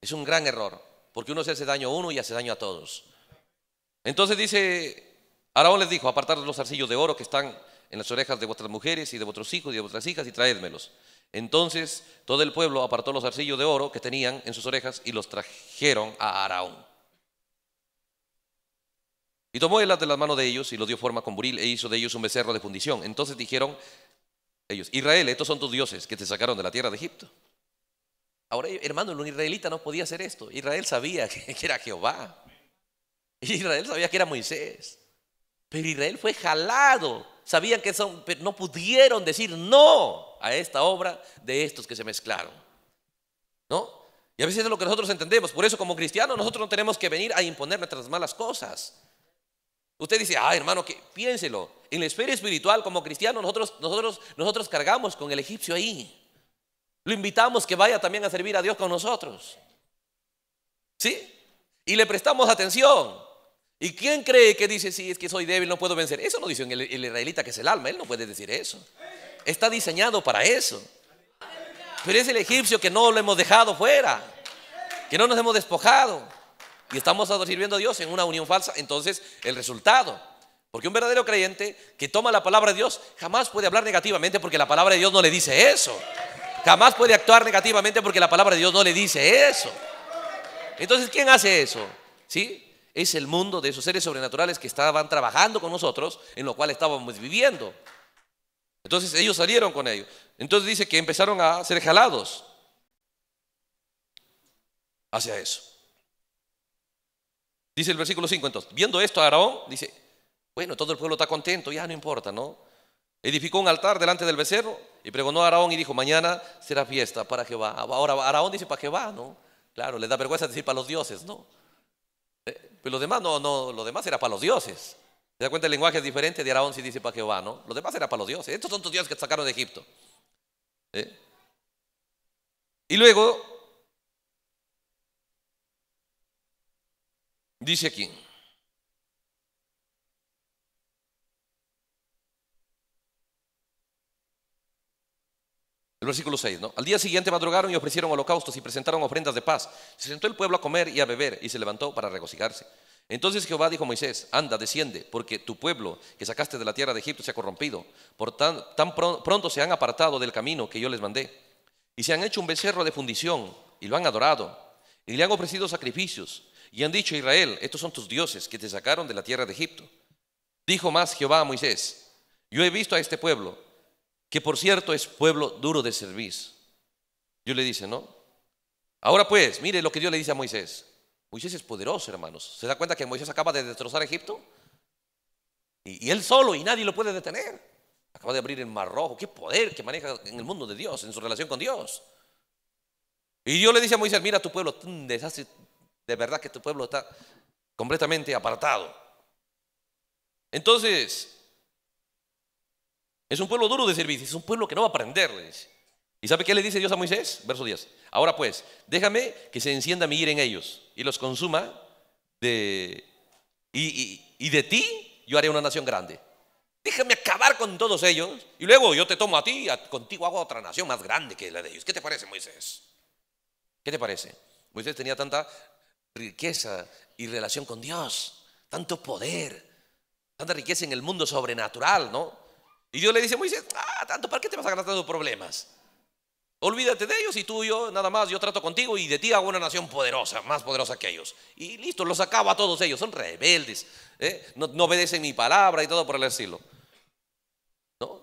Es un gran error, porque uno se hace daño a uno y hace daño a todos. Entonces dice Araón les dijo, apartad los arcillos de oro que están en las orejas de vuestras mujeres y de vuestros hijos y de vuestras hijas y traédmelos. Entonces todo el pueblo apartó los arcillos de oro que tenían en sus orejas y los trajeron a Araón. Y tomó él de las manos de ellos y los dio forma con buril e hizo de ellos un becerro de fundición. Entonces dijeron ellos, Israel, estos son tus dioses que te sacaron de la tierra de Egipto. Ahora, hermano, un israelita no podía hacer esto. Israel sabía que era Jehová. Israel sabía que era Moisés. Pero Israel fue jalado. Sabían que son, pero no pudieron decir no a esta obra de estos que se mezclaron. ¿No? Y a veces es lo que nosotros entendemos. Por eso, como cristianos, nosotros no tenemos que venir a imponer nuestras malas cosas. Usted dice, ah, hermano, que piénselo. En la esfera espiritual, como cristiano, nosotros, nosotros, nosotros cargamos con el egipcio ahí. Lo invitamos que vaya también a servir a Dios con nosotros. ¿Sí? Y le prestamos atención. ¿Y quién cree que dice, sí, es que soy débil, no puedo vencer? Eso no dice el, el israelita que es el alma, él no puede decir eso. Está diseñado para eso. Pero es el egipcio que no lo hemos dejado fuera, que no nos hemos despojado y estamos sirviendo a Dios en una unión falsa. Entonces, el resultado, porque un verdadero creyente que toma la palabra de Dios jamás puede hablar negativamente porque la palabra de Dios no le dice eso. Jamás puede actuar negativamente porque la palabra de Dios no le dice eso. Entonces, ¿quién hace eso? ¿Sí? es el mundo de esos seres sobrenaturales que estaban trabajando con nosotros, en lo cual estábamos viviendo. Entonces ellos salieron con ellos. Entonces dice que empezaron a ser jalados hacia eso. Dice el versículo 5 entonces, viendo esto Aarón, dice, bueno, todo el pueblo está contento, ya no importa, ¿no? Edificó un altar delante del becerro y pregonó a Aarón y dijo, mañana será fiesta para Jehová. Ahora Aarón dice para Jehová, ¿no? Claro, le da vergüenza decir para los dioses, ¿no? Pero pues los demás no, no, los demás era para los dioses. ¿Se da cuenta el lenguaje es diferente de Araón si dice para Jehová, no? Los demás era para los dioses. Estos son tus dioses que te sacaron de Egipto. ¿Eh? Y luego, dice aquí, El versículo 6, ¿no? Al día siguiente madrugaron y ofrecieron holocaustos y presentaron ofrendas de paz. Se sentó el pueblo a comer y a beber y se levantó para regocijarse. Entonces Jehová dijo a Moisés, anda, desciende, porque tu pueblo que sacaste de la tierra de Egipto se ha corrompido, por tan, tan pronto se han apartado del camino que yo les mandé, y se han hecho un becerro de fundición, y lo han adorado, y le han ofrecido sacrificios, y han dicho, Israel, estos son tus dioses que te sacaron de la tierra de Egipto. Dijo más Jehová a Moisés, yo he visto a este pueblo, que por cierto es pueblo duro de servir. Dios le dice, ¿no? Ahora pues, mire lo que Dios le dice a Moisés. Moisés es poderoso, hermanos. ¿Se da cuenta que Moisés acaba de destrozar Egipto? Y, él solo, y nadie lo puede detener. Acaba de abrir el mar rojo. Qué poder que maneja en el mundo de Dios, en su relación con Dios. Y Dios le dice a Moisés, mira tu pueblo, un de verdad que tu pueblo está completamente apartado. Entonces, es un pueblo duro de servicio, es un pueblo que no va a aprender, ¿Y sabe qué le dice Dios a Moisés? Verso 10. Ahora pues, déjame que se encienda mi ira en ellos y los consuma de... Y, de ti yo haré una nación grande. Déjame acabar con todos ellos y luego yo te tomo a ti, y contigo hago otra nación más grande que la de ellos. ¿Qué te parece, Moisés? ¿Qué te parece? Moisés tenía tanta riqueza y relación con Dios, tanto poder, tanta riqueza en el mundo sobrenatural, ¿no? Y Dios le dice a Moisés, ah, tanto, ¿para qué te vas a ganar tantos problemas? Olvídate de ellos y tú y yo, nada más, yo trato contigo y de ti hago una nación poderosa, más poderosa que ellos. Y listo, los acabo a todos ellos, son rebeldes, ¿eh? no, obedecen mi palabra y todo por el estilo. ¿No?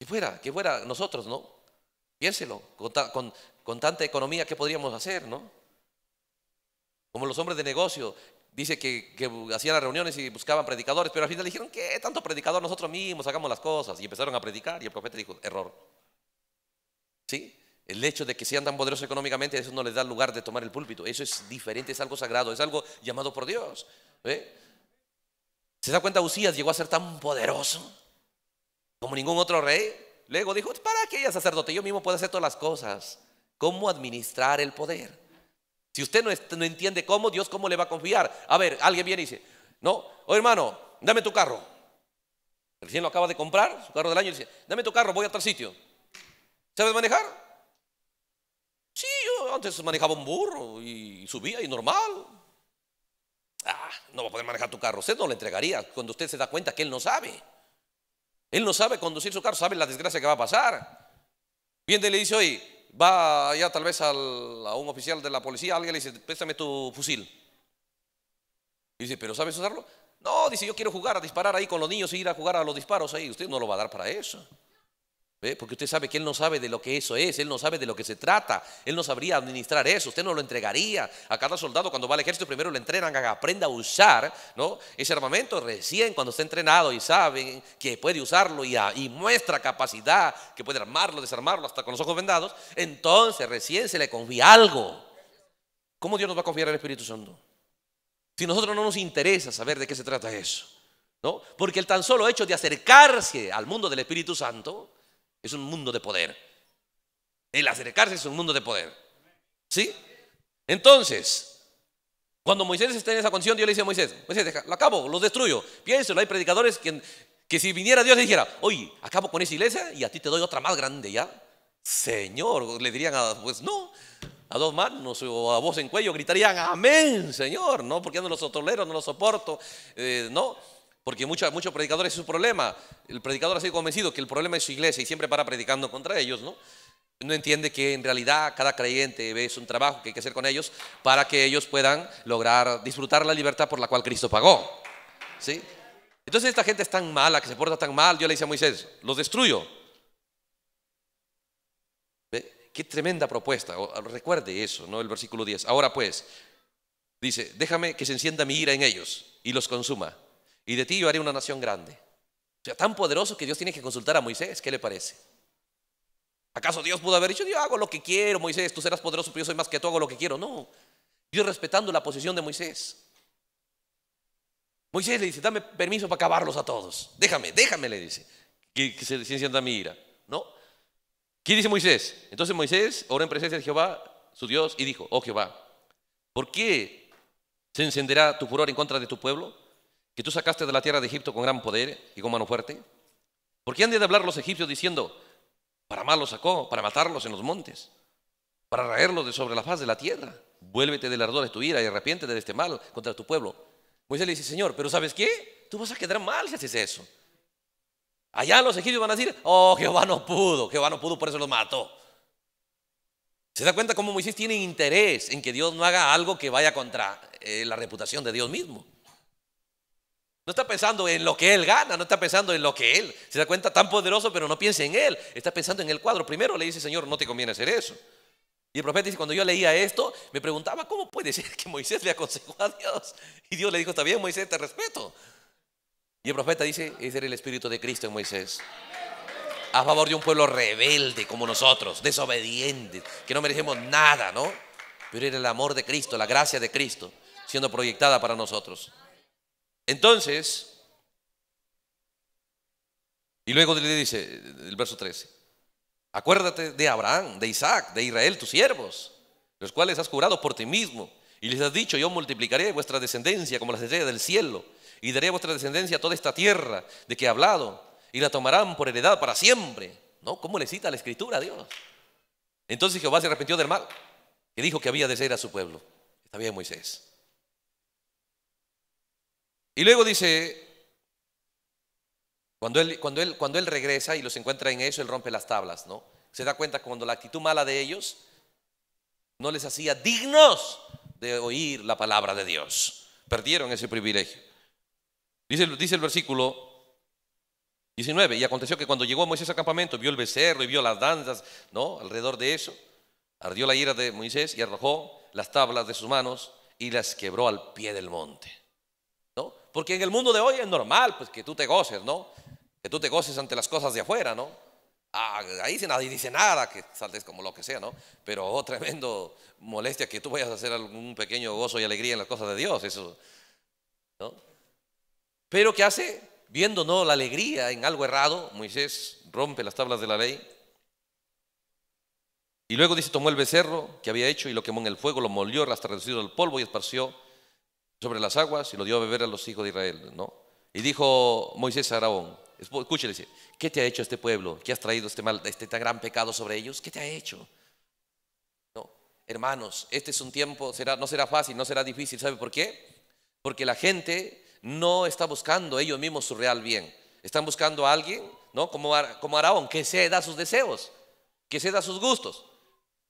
Que fuera, que fuera nosotros, ¿no? Piénselo, con, con tanta economía, ¿qué podríamos hacer, no? Como los hombres de negocio Dice que, hacían las reuniones y buscaban predicadores, pero al final dijeron, que tanto predicador? Nosotros mismos hagamos las cosas. Y empezaron a predicar y el profeta dijo, error. ¿Sí? El hecho de que sean tan poderosos económicamente, eso no les da lugar de tomar el púlpito. Eso es diferente, es algo sagrado, es algo llamado por Dios. ¿eh? ¿Se da cuenta Usías llegó a ser tan poderoso como ningún otro rey? Luego dijo, ¿para qué ya sacerdote? Yo mismo puedo hacer todas las cosas. ¿Cómo administrar el poder? Si usted no, entiende cómo, Dios cómo le va a confiar. A ver, alguien viene y dice, no, oye hermano, dame tu carro. Recién lo acaba de comprar, su carro del año, y dice, dame tu carro, voy a tal sitio. ¿Sabes manejar? Sí, yo antes manejaba un burro y subía y normal. Ah, no va a poder manejar tu carro. Usted no le entregaría cuando usted se da cuenta que él no sabe. Él no sabe conducir su carro, sabe la desgracia que va a pasar. Viene y le dice, oye, va ya tal vez a un oficial de la policía, alguien le dice, préstame tu fusil. Y dice, ¿pero sabes usarlo? No, dice, yo quiero jugar a disparar ahí con los niños y ir a jugar a los disparos ahí. Usted no lo va a dar para eso. ¿Eh? Porque usted sabe que él no sabe de lo que eso es, él no sabe de lo que se trata, él no sabría administrar eso, usted no lo entregaría. A cada soldado cuando va al ejército primero le entrenan a aprenda a usar ese armamento recién cuando está entrenado y sabe que puede usarlo y, muestra capacidad, que puede armarlo, desarmarlo hasta con los ojos vendados, entonces recién se le confía algo. ¿Cómo Dios nos va a confiar el Espíritu Santo? Si nosotros no nos interesa saber de qué se trata eso, Porque el tan solo hecho de acercarse al mundo del Espíritu Santo, es un mundo de poder. El acercarse es un mundo de poder. ¿Sí? Entonces, cuando Moisés está en esa condición, Dios le dice a Moisés, Moisés, lo acabo, lo destruyo. Piénselo, hay predicadores que, que si viniera Dios le dijera, oye, acabo con esa iglesia y a ti te doy otra más grande, ¿ya? Señor, le dirían, a, pues no, a dos manos o a voz en cuello gritarían, amén, Señor, ¿no? Porque no los tolero, no los soporto, eh, ¿no? Porque muchos, predicadores es su problema. El predicador ha sido convencido que el problema es su iglesia y siempre para predicando contra ellos, ¿no? No entiende que en realidad cada creyente es un trabajo que hay que hacer con ellos para que ellos puedan lograr disfrutar la libertad por la cual Cristo pagó. ¿Sí? Entonces esta gente es tan mala, que se porta tan mal, yo le dice a Moisés, los destruyo. Qué tremenda propuesta. Recuerde eso, ¿no? El versículo 10. Ahora pues, dice, déjame que se encienda mi ira en ellos y los consuma y de ti yo haré una nación grande. O sea, tan poderoso que Dios tiene que consultar a Moisés, ¿qué le parece? ¿Acaso Dios pudo haber dicho, yo hago lo que quiero, Moisés, tú serás poderoso, pero yo soy más que tú, hago lo que quiero? No, Dios respetando la posición de Moisés. Moisés le dice, dame permiso para acabarlos a todos. Déjame, déjame, le dice. Que, se, encienda mi ira. ¿No? ¿Qué dice Moisés? Entonces Moisés oró en presencia de Jehová, su Dios, y dijo, oh Jehová, ¿por qué se encenderá tu furor en contra de tu pueblo? que tú sacaste de la tierra de Egipto con gran poder y con mano fuerte? ¿Por qué han de hablar los egipcios diciendo, para mal los sacó, para matarlos en los montes, para raerlos de sobre la faz de la tierra? Vuélvete del ardor de tu ira y arrepiéntete de este mal contra tu pueblo. Moisés le dice, Señor, pero ¿sabes qué? Tú vas a quedar mal si haces eso. Allá los egipcios van a decir, oh, Jehová no pudo, Jehová no pudo, por eso los mató. ¿Se da cuenta cómo Moisés tiene interés en que Dios no haga algo que vaya contra eh, la reputación de Dios mismo? No está pensando en lo que él gana, no está pensando en lo que él se da cuenta tan poderoso, pero no piensa en él. Está pensando en el cuadro. Primero le dice, Señor, no te conviene hacer eso. Y el profeta dice, cuando yo leía esto, me preguntaba, ¿cómo puede ser que Moisés le aconsejó a Dios? Y Dios le dijo, está bien, Moisés, te respeto. Y el profeta dice, ese era el Espíritu de Cristo en Moisés. A favor de un pueblo rebelde como nosotros, desobediente, que no merecemos nada, ¿no? Pero era el amor de Cristo, la gracia de Cristo, siendo proyectada para nosotros. Entonces, y luego le dice el verso 13, acuérdate de Abraham, de Isaac, de Israel, tus siervos, los cuales has jurado por ti mismo, y les has dicho, yo multiplicaré vuestra descendencia como las estrellas del cielo, y daré vuestra descendencia toda esta tierra de que he hablado, y la tomarán por heredad para siempre. ¿No? ¿Cómo le cita la escritura a Dios? Entonces Jehová se arrepintió del mal, que dijo que había de ser a su pueblo. Está bien, Moisés. Y luego dice, cuando él, cuando, él, cuando él regresa y los encuentra en eso, él rompe las tablas, ¿no? Se da cuenta cuando la actitud mala de ellos no les hacía dignos de oír la palabra de Dios. Perdieron ese privilegio. Dice, dice el versículo 19, y aconteció que cuando llegó Moisés al campamento, vio el becerro y vio las danzas, ¿no? Alrededor de eso, ardió la ira de Moisés y arrojó las tablas de sus manos y las quebró al pie del monte. Porque en el mundo de hoy es normal pues, que tú te goces, ¿no? Que tú te goces ante las cosas de afuera, ¿no? Ah, ahí nadie dice nada, que saltes como lo que sea, ¿no? Pero oh, tremendo molestia que tú vayas a hacer algún pequeño gozo y alegría en las cosas de Dios, eso, ¿no? Pero ¿qué hace? Viendo, ¿no? La alegría en algo errado, Moisés rompe las tablas de la ley. Y luego dice, tomó el becerro que había hecho y lo quemó en el fuego, lo molió, hasta reducido al polvo y esparció sobre las aguas y lo dio a beber a los hijos de Israel, ¿no? Y dijo Moisés a Araón, escúchele, ¿qué te ha hecho este pueblo? ¿Qué has traído este mal, este gran pecado sobre ellos? ¿Qué te ha hecho? No, hermanos, este es un tiempo, será, no será fácil, no será difícil, ¿sabe por qué? Porque la gente no está buscando ellos mismos su real bien, están buscando a alguien, ¿no? Como, como Araón, que da sus deseos, que se da sus gustos.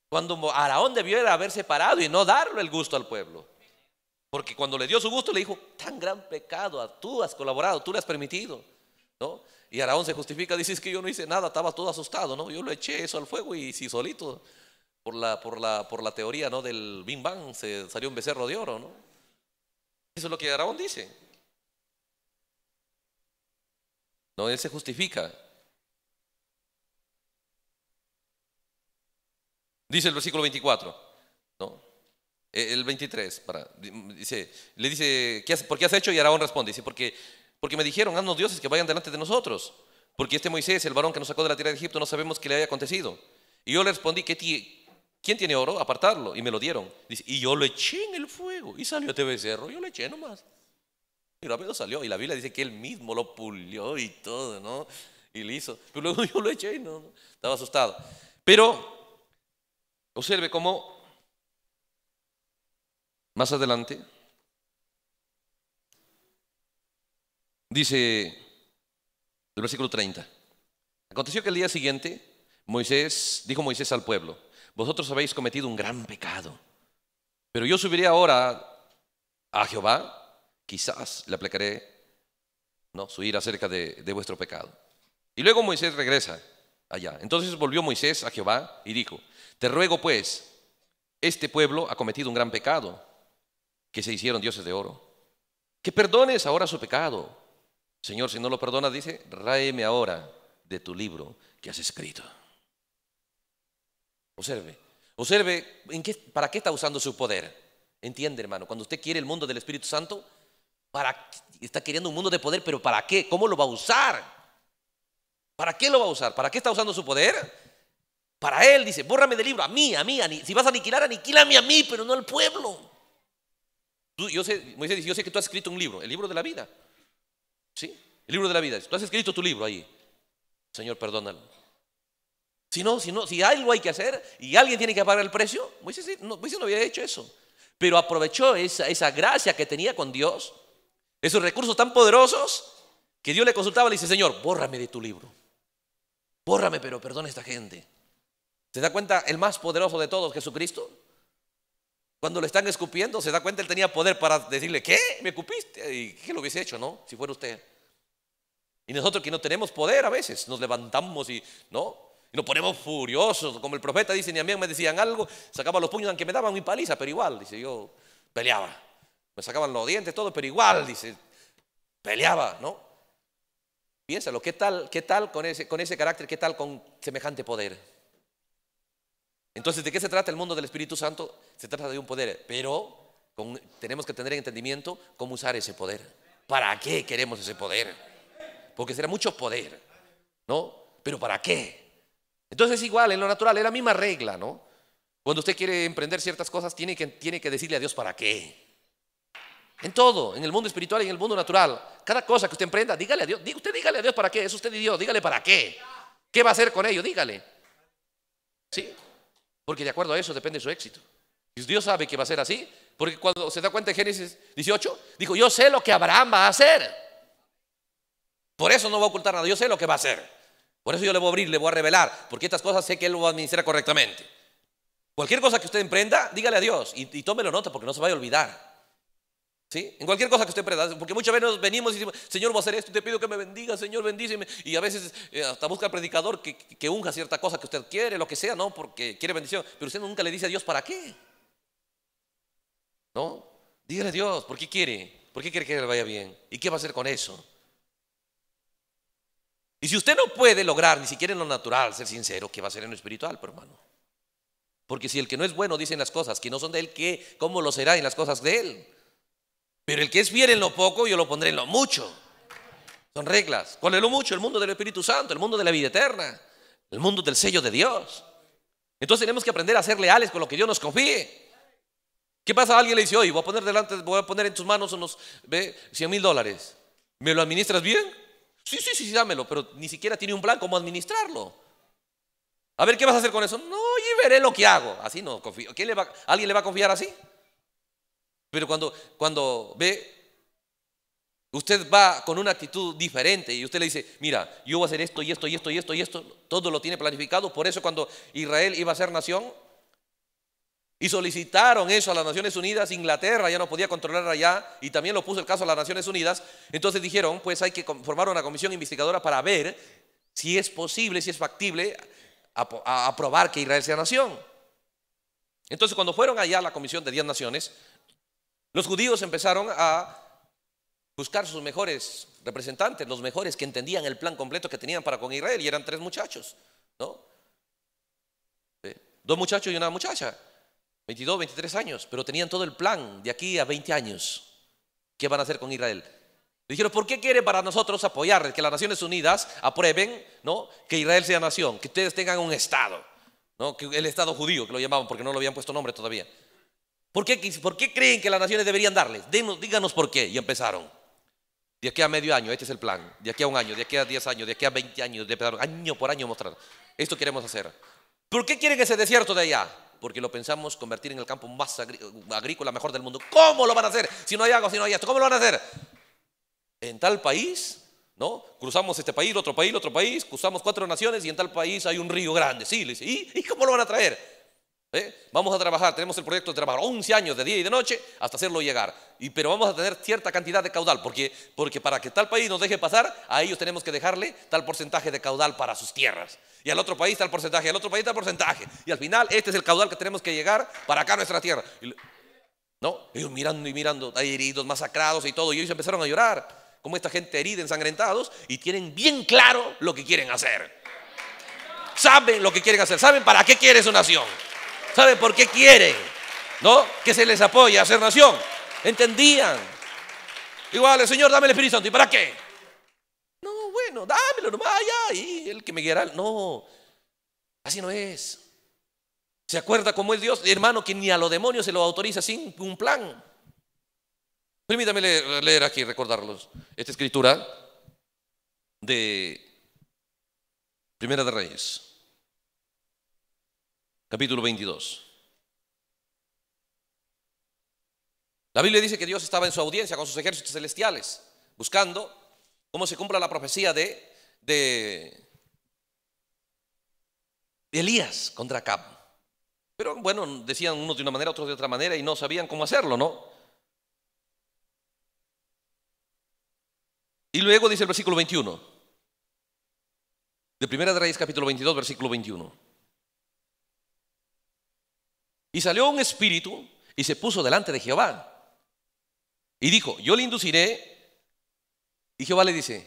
Cuando Araón debió haberse parado y no darle el gusto al pueblo. Porque cuando le dio su gusto le dijo, tan gran pecado, tú has colaborado, tú le has permitido. ¿No? Y Araón se justifica, dice, es que yo no hice nada, estaba todo asustado, ¿no? Yo lo eché eso al fuego y si solito, por la, por la, por la teoría ¿no? del Bim Bang, se salió un becerro de oro, Eso es lo que Araón dice. No, él se justifica. Dice el versículo 24. Eh, el 23, para, dice, le dice, ¿qué ¿por qué has hecho? Y Araón responde, dice, porque, porque me dijeron, haznos dioses que vayan delante de nosotros, porque este Moisés, el varón que nos sacó de la tierra de Egipto, no sabemos qué le haya acontecido. Y yo le respondí, ¿qué ¿quién tiene oro? Apartarlo. Y me lo dieron. Dice, y yo lo eché en el fuego. Y salió este becerro, yo lo eché nomás. Y rápido salió. Y la Biblia dice que él mismo lo pulió y todo, ¿no? Y lo hizo. Pero luego yo lo eché y no, no. estaba asustado. Pero, observe cómo más adelante, dice el versículo 30. Aconteció que el día siguiente, Moisés, dijo Moisés al pueblo, vosotros habéis cometido un gran pecado, pero yo subiré ahora a Jehová, quizás le aplicaré ¿no? su acerca de vuestro pecado. Y luego Moisés regresa allá. Entonces volvió Moisés a Jehová y dijo, te ruego pues, este pueblo ha cometido un gran pecado que se hicieron dioses de oro. Que perdones ahora su pecado. Señor, si no lo perdonas, dice, ráeme ahora de tu libro que has escrito. Observe, observe ¿en para qué está usando su poder. Entiende, hermano, cuando usted quiere el mundo del Espíritu Santo, para, está queriendo un mundo de poder, pero ¿para qué? ¿Cómo lo va a usar? ¿Para qué lo va a usar? ¿Para qué está usando su poder? Para él, dice, bórrame del libro, a mí, a mí, a mí. si vas a aniquilar, aniquílame a mí, pero no al pueblo yo sé, dice, yo sé que tú has escrito un libro, el libro de la vida. ¿Sí? El libro de la vida. Tú has escrito tu libro ahí. Señor, perdónalo. Si no, si no, si algo hay que hacer y alguien tiene que pagar el precio, Moisés no, Moisés no había hecho eso. Pero aprovechó esa, esa gracia que tenía con Dios, esos recursos tan poderosos, que Dios le consultaba y le dice, Señor, bórrame de tu libro. Bórrame, pero perdona a esta gente. ¿Se da cuenta el más poderoso de todos, Jesucristo? Cuando le están escupiendo, se da cuenta, él tenía poder para decirle, ¿qué? ¿Me escupiste? ¿Y qué lo hubiese hecho, no? Si fuera usted. Y nosotros que no tenemos poder a veces, nos levantamos y, ¿no? nos ponemos furiosos, como el profeta dice, ni a mí me decían algo, sacaba los puños, aunque me daban mi paliza, pero igual, dice, yo peleaba. Me sacaban los dientes, todo, pero igual, dice, peleaba, ¿no? Piénsalo, ¿qué tal, qué tal con, ese, con ese carácter, qué tal con semejante poder? Entonces, ¿de qué se trata el mundo del Espíritu Santo? Se trata de un poder, pero tenemos que tener entendimiento cómo usar ese poder. ¿Para qué queremos ese poder? Porque será mucho poder, ¿no? Pero ¿para qué? Entonces, es igual, en lo natural, es la misma regla, ¿no? Cuando usted quiere emprender ciertas cosas, tiene que, tiene que decirle a Dios para qué. En todo, en el mundo espiritual y en el mundo natural. Cada cosa que usted emprenda, dígale a Dios. Usted dígale a Dios para qué. Es usted y Dios. Dígale para qué. ¿Qué va a hacer con ello? Dígale. ¿Sí? Porque de acuerdo a eso depende su éxito. Y Dios sabe que va a ser así. Porque cuando se da cuenta en Génesis 18, dijo, yo sé lo que Abraham va a hacer. Por eso no va a ocultar nada, yo sé lo que va a hacer. Por eso yo le voy a abrir, le voy a revelar, porque estas cosas sé que él lo va a administrar correctamente. Cualquier cosa que usted emprenda, dígale a Dios y, y tómelo nota porque no se vaya a olvidar. ¿Sí? En cualquier cosa que usted preda, porque muchas veces venimos y decimos, Señor, voy a hacer esto, te pido que me bendiga, Señor, bendíceme. Y a veces eh, hasta busca al predicador que, que, unja cierta cosa que usted quiere, lo que sea, ¿no? Porque quiere bendición. Pero usted nunca le dice a Dios, ¿para qué? ¿No? Dígale a Dios, ¿por qué quiere? ¿Por qué quiere que le vaya bien? ¿Y qué va a hacer con eso? Y si usted no puede lograr ni siquiera en lo natural, ser sincero, ¿qué va a hacer en lo espiritual, hermano? Porque si el que no es bueno dice en las cosas que no son de él, ¿qué? ¿cómo lo será en las cosas de él? Pero el que es fiel en lo poco, yo lo pondré en lo mucho. Son reglas. ¿Cuál es lo mucho? El mundo del Espíritu Santo, el mundo de la vida eterna, el mundo del sello de Dios. Entonces tenemos que aprender a ser leales con lo que Dios nos confíe. ¿Qué pasa? Alguien le dice, oye, voy a poner delante, voy a poner en tus manos unos 100 mil dólares. ¿Me lo administras bien? Sí, sí, sí, dámelo, pero ni siquiera tiene un plan cómo administrarlo. A ver, ¿qué vas a hacer con eso? No, y veré lo que hago. Así no confío. ¿Quién ¿Alguien le va a confiar así? Pero cuando, cuando ve, usted va con una actitud diferente y usted le dice, mira, yo voy a hacer esto y esto y esto y esto y esto, todo lo tiene planificado. Por eso cuando Israel iba a ser nación y solicitaron eso a las Naciones Unidas, Inglaterra ya no podía controlar allá y también lo puso el caso a las Naciones Unidas, entonces dijeron, pues hay que formar una comisión investigadora para ver si es posible, si es factible aprobar que Israel sea nación. Entonces, cuando fueron allá a la Comisión de 10 Naciones, los judíos empezaron a buscar sus mejores representantes, los mejores que entendían el plan completo que tenían para con Israel, y eran tres muchachos, ¿no? Dos muchachos y una muchacha, 22, 23 años, pero tenían todo el plan de aquí a 20 años. ¿Qué van a hacer con Israel? dijeron, ¿por qué quiere para nosotros apoyar que las Naciones Unidas aprueben ¿no? que Israel sea nación, que ustedes tengan un Estado, ¿no? que el Estado judío, que lo llamaban porque no lo habían puesto nombre todavía? ¿Por qué, creen que las naciones deberían darles? Díganos, díganos por qué. Y empezaron. De aquí a medio año, este es el plan. De aquí a un año, de aquí a 10 años, de aquí a 20 años, de año por año mostrar. Esto queremos hacer. ¿Por qué quieren ese desierto de allá? Porque lo pensamos convertir en el campo más agrícola mejor del mundo. ¿Cómo lo van a hacer? Si no hay agua, si no hay esto, ¿cómo lo van a hacer? En tal país, ¿no? Cruzamos este país, otro país, otro país, cruzamos cuatro naciones y en tal país hay un río grande. Sí, ¿y, ¿y cómo lo van a traer? ¿Eh? Vamos a trabajar, tenemos el proyecto de trabajar 11 años de día y de noche hasta hacerlo llegar. Y, pero vamos a tener cierta cantidad de caudal, porque, porque para que tal país nos deje pasar, a ellos tenemos que dejarle tal porcentaje de caudal para sus tierras. Y al otro país tal porcentaje, al otro país tal porcentaje. Y al final este es el caudal que tenemos que llegar para acá nuestra tierra. ¿No? Ellos mirando y mirando, hay heridos, masacrados y todo. Y ellos empezaron a llorar, como esta gente herida, ensangrentados, y tienen bien claro lo que quieren hacer. Saben lo que quieren hacer, saben para qué quiere su nación. ¿Sabe por qué quiere? ¿No? Que se les apoya a hacer nación. Entendían. Igual, el Señor, dame el Espíritu Santo. ¿Y para qué? No, bueno, dámelo nomás allá. Y el que me guiará. No, así no es. ¿Se acuerda cómo es Dios? Hermano, que ni a los demonios se lo autoriza sin un plan. Permítame leer, leer aquí, recordarlos. Esta escritura de Primera de Reyes capítulo 22. La Biblia dice que Dios estaba en su audiencia con sus ejércitos celestiales, buscando cómo se cumpla la profecía de, de, Elías contra Acab. Pero bueno, decían unos de una manera, otros de otra manera y no sabían cómo hacerlo, ¿no? Y luego dice el versículo 21, de Primera de Reyes capítulo 22, versículo 21. Y salió un espíritu y se puso delante de Jehová. Y dijo, yo le induciré. Y Jehová le dice,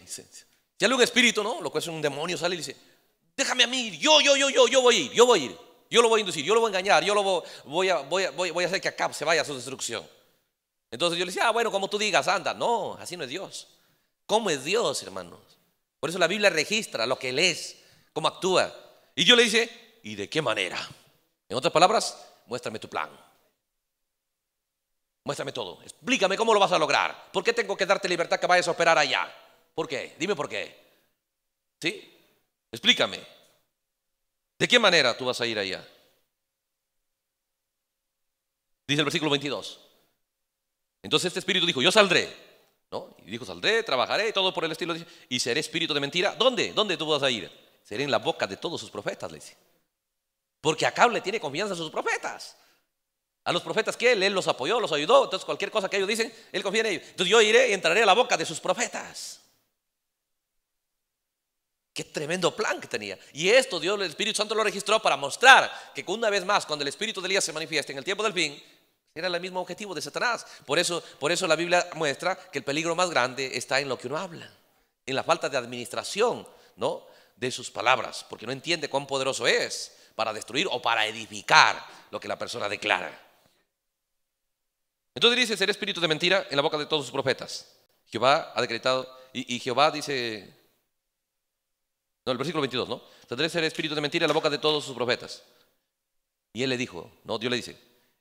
sale un espíritu, ¿no? Lo cual es un demonio, sale y dice, déjame a mí, yo, yo, yo, yo, yo voy a ir, yo voy a ir. Yo lo voy a inducir, yo lo voy a engañar, yo lo voy, a, voy, voy a hacer que acá se vaya a su destrucción. Entonces yo le decía, ah, bueno, como tú digas, anda. No, así no es Dios. ¿Cómo es Dios, hermanos? Por eso la Biblia registra lo que él es, cómo actúa. Y yo le dice, ¿y de qué manera? En otras palabras, Muéstrame tu plan. Muéstrame todo. Explícame cómo lo vas a lograr. ¿Por qué tengo que darte libertad que vayas a operar allá? ¿Por qué? Dime por qué. ¿Sí? Explícame. ¿De qué manera tú vas a ir allá? Dice el versículo 22. Entonces este espíritu dijo, yo saldré. ¿No? Y dijo, saldré, trabajaré y todo por el estilo. Y seré espíritu de mentira. ¿Dónde? ¿Dónde tú vas a ir? Seré en la boca de todos sus profetas, le dice. Porque a le tiene confianza a sus profetas. A los profetas que él, él los apoyó, los ayudó. Entonces cualquier cosa que ellos dicen, él confía en ellos. Entonces yo iré y entraré a la boca de sus profetas. Qué tremendo plan que tenía. Y esto Dios, el Espíritu Santo lo registró para mostrar que una vez más, cuando el Espíritu de Elías se manifiesta en el tiempo del fin, era el mismo objetivo de Satanás. Por eso, por eso la Biblia muestra que el peligro más grande está en lo que uno habla, en la falta de administración, ¿no? De sus palabras, porque no entiende cuán poderoso es para destruir o para edificar lo que la persona declara. Entonces dice, ser espíritu de mentira en la boca de todos sus profetas. Jehová ha decretado, y, Jehová dice, no, el versículo 22, ¿no? Tendré ser espíritu de mentira en la boca de todos sus profetas. Y él le dijo, no, Dios le dice,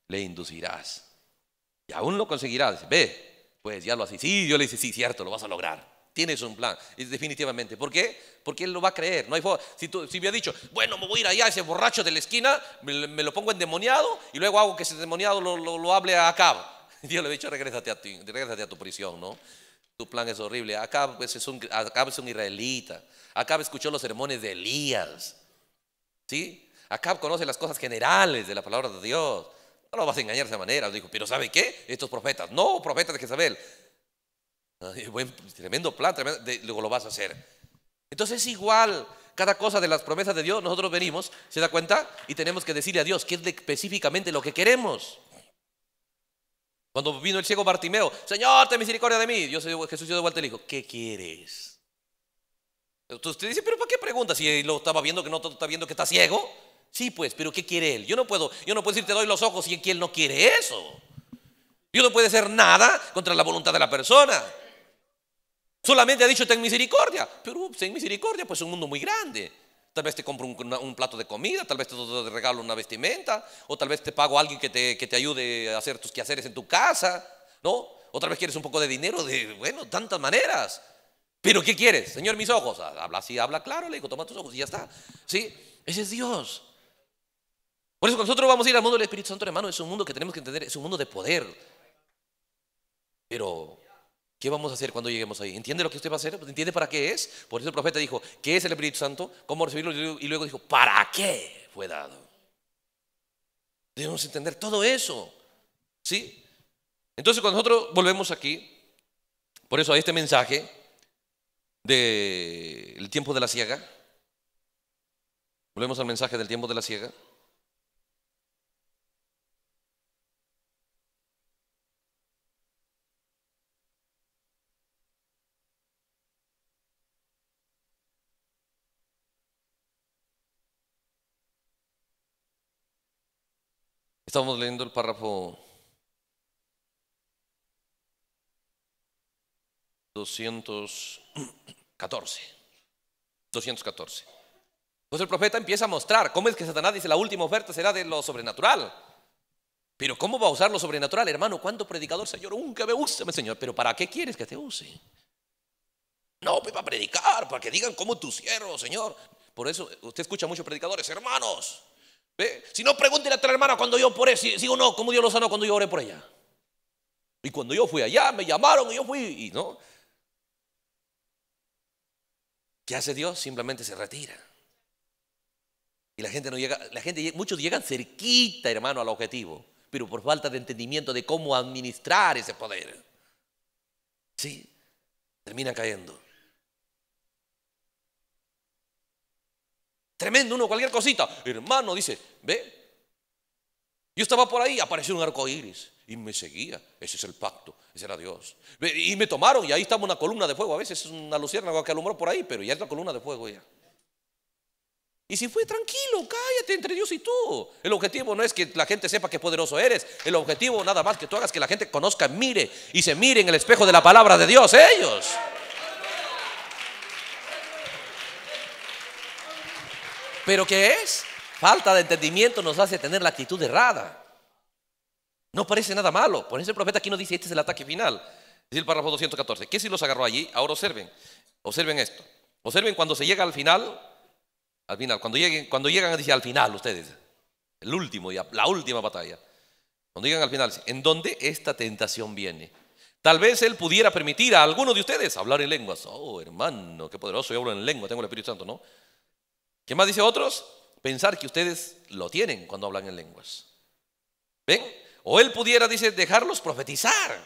le inducirás. Y aún lo conseguirás. ve, pues ya lo así. Sí, Dios le dice, sí, cierto, lo vas a lograr. Tienes un plan, definitivamente. ¿Por qué? Porque él lo va a creer. No Si, me si hubiera dicho, bueno, me voy a ir allá a ese borracho de la esquina, me, lo pongo endemoniado y luego hago que ese endemoniado lo, hable a Acab. yo le he dicho, regrésate a, tu prisión, ¿no? Tu plan es horrible. Acab, es, un, israelita. Acab escuchó los sermones de Elías. ¿Sí? Acab conoce las cosas generales de la palabra de Dios. No lo vas a engañar de esa manera. Dijo, pero ¿sabe qué? Estos profetas. No, profetas de Jezabel tremendo plan, luego lo vas a hacer. Entonces es igual, cada cosa de las promesas de Dios, nosotros venimos, ¿se da cuenta? Y tenemos que decirle a Dios qué es específicamente lo que queremos. Cuando vino el ciego Bartimeo, Señor, ten misericordia de mí. Dios, Jesús dio de vuelta y le dijo, ¿qué quieres? Entonces usted dice, pero ¿para qué pregunta? Si lo estaba viendo, que no está viendo que está ciego. Sí, pues, pero ¿qué quiere él? Yo no puedo, yo no puedo decir te doy los ojos si él no quiere eso. Yo no puede hacer nada contra la voluntad de la persona. Solamente ha dicho ten misericordia. Pero ten misericordia, pues es un mundo muy grande. Tal vez te compro un, plato de comida, tal vez te regalo una vestimenta, o tal vez te pago a alguien que te, que te ayude a hacer tus quehaceres en tu casa, ¿no? Otra vez quieres un poco de dinero, de, bueno, tantas maneras. Pero ¿qué quieres? Señor, mis ojos. Habla así, habla claro, le digo, toma tus ojos y ya está. ¿Sí? Ese es Dios. Por eso nosotros vamos a ir al mundo del Espíritu Santo, hermano. Es un mundo que tenemos que entender, es un mundo de poder. Pero ¿Qué vamos a hacer cuando lleguemos ahí? ¿Entiende lo que usted va a hacer? Pues, ¿Entiende para qué es? Por eso el profeta dijo, ¿qué es el Espíritu Santo? ¿Cómo recibirlo? Y luego dijo, ¿para qué fue dado? Debemos entender todo eso. ¿Sí? Entonces cuando nosotros volvemos aquí, por eso a este mensaje del tiempo de la ciega, volvemos al mensaje del tiempo de la ciega. Estamos leyendo el párrafo 214. 214. Pues el profeta empieza a mostrar cómo es que Satanás dice la última oferta será de lo sobrenatural. Pero ¿cómo va a usar lo sobrenatural, hermano? ¿Cuánto predicador, Señor? Nunca me use, Señor. Pero ¿para qué quieres que te use? No, pues para predicar, para que digan cómo tu siervo, Señor. Por eso usted escucha muchos predicadores, hermanos, si no, pregúntele a tu hermana cuando yo por si, sigo no, como Dios lo sanó cuando yo oré por allá Y cuando yo fui allá, me llamaron y yo fui, y no. ¿Qué hace Dios? Simplemente se retira. Y la gente no llega, la gente, muchos llegan cerquita, hermano, al objetivo, pero por falta de entendimiento de cómo administrar ese poder. Sí, termina cayendo. Tremendo, uno cualquier cosita. Hermano, dice, ve. Yo estaba por ahí, apareció un arco iris y me seguía. Ese es el pacto, ese era Dios. y me tomaron y ahí estaba una columna de fuego. A veces es una luciérnaga que alumbró por ahí, pero ya es la columna de fuego ya. Y si fue tranquilo, cállate entre Dios y tú. El objetivo no es que la gente sepa que poderoso eres. El objetivo nada más que tú hagas que la gente conozca, mire y se mire en el espejo de la palabra de Dios ellos. Pero ¿qué es? Falta de entendimiento nos hace tener la actitud errada. No parece nada malo. Por eso el profeta aquí nos dice, este es el ataque final. Dice el párrafo 214. ¿Qué si los agarró allí? Ahora observen. Observen esto. Observen cuando se llega al final. Al final. Cuando, lleguen, cuando llegan, dice al final ustedes. El último, y la última batalla. Cuando llegan al final, ¿en dónde esta tentación viene? Tal vez él pudiera permitir a alguno de ustedes hablar en lenguas. Oh, hermano, qué poderoso, yo hablo en lengua, tengo el Espíritu Santo, ¿no? ¿Qué más dice otros? Pensar que ustedes lo tienen cuando hablan en lenguas. ¿Ven? O él pudiera, dice, dejarlos profetizar.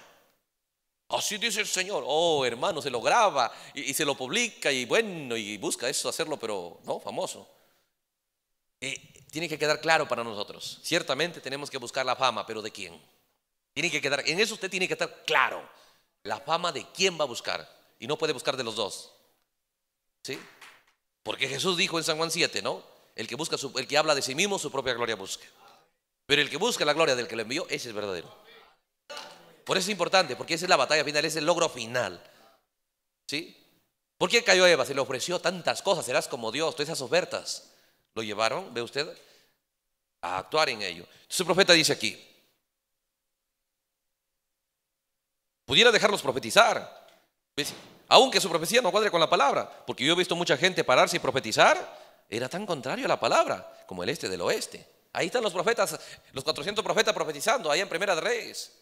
Así dice el Señor. Oh, hermano, se lo graba y, se lo publica y bueno, y busca eso, hacerlo, pero no, famoso. Eh, tiene que quedar claro para nosotros. Ciertamente tenemos que buscar la fama, pero ¿de quién? Tiene que quedar, en eso usted tiene que estar claro. La fama de quién va a buscar. Y no puede buscar de los dos. ¿Sí? Porque Jesús dijo en San Juan 7, ¿no? El que busca su, el que habla de sí mismo, su propia gloria busca. Pero el que busca la gloria del que lo envió, ese es verdadero. Por eso es importante, porque esa es la batalla final, ese es el logro final. ¿Sí? ¿Por qué cayó Eva? Se le ofreció tantas cosas, serás como Dios, todas esas ofertas. Lo llevaron, ve usted, a actuar en ello. Entonces el profeta dice aquí, pudiera dejarlos profetizar aunque su profecía no cuadre con la palabra, porque yo he visto mucha gente pararse y profetizar, era tan contrario a la palabra como el este del oeste. Ahí están los profetas, los 400 profetas profetizando, ahí en Primera de Reyes.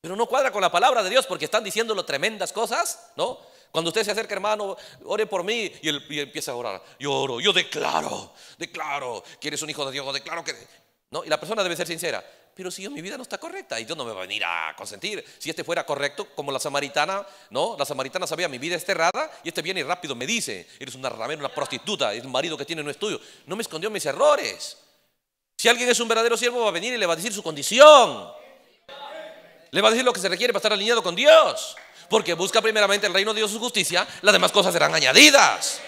Pero no cuadra con la palabra de Dios porque están diciéndolo tremendas cosas, ¿no? Cuando usted se acerca, hermano, ore por mí y empieza a orar. Yo oro, yo declaro, declaro que eres un hijo de Dios, declaro que... No, y la persona debe ser sincera pero si yo, mi vida no está correcta y Dios no me va a venir a consentir. Si este fuera correcto, como la samaritana, ¿no? La samaritana sabía, mi vida está errada y este viene y rápido me dice, eres una ramera, una prostituta, un marido que tiene no es tuyo. No me escondió mis errores. Si alguien es un verdadero siervo, va a venir y le va a decir su condición. Le va a decir lo que se requiere para estar alineado con Dios. Porque busca primeramente el reino de Dios y su justicia, las demás cosas serán añadidas.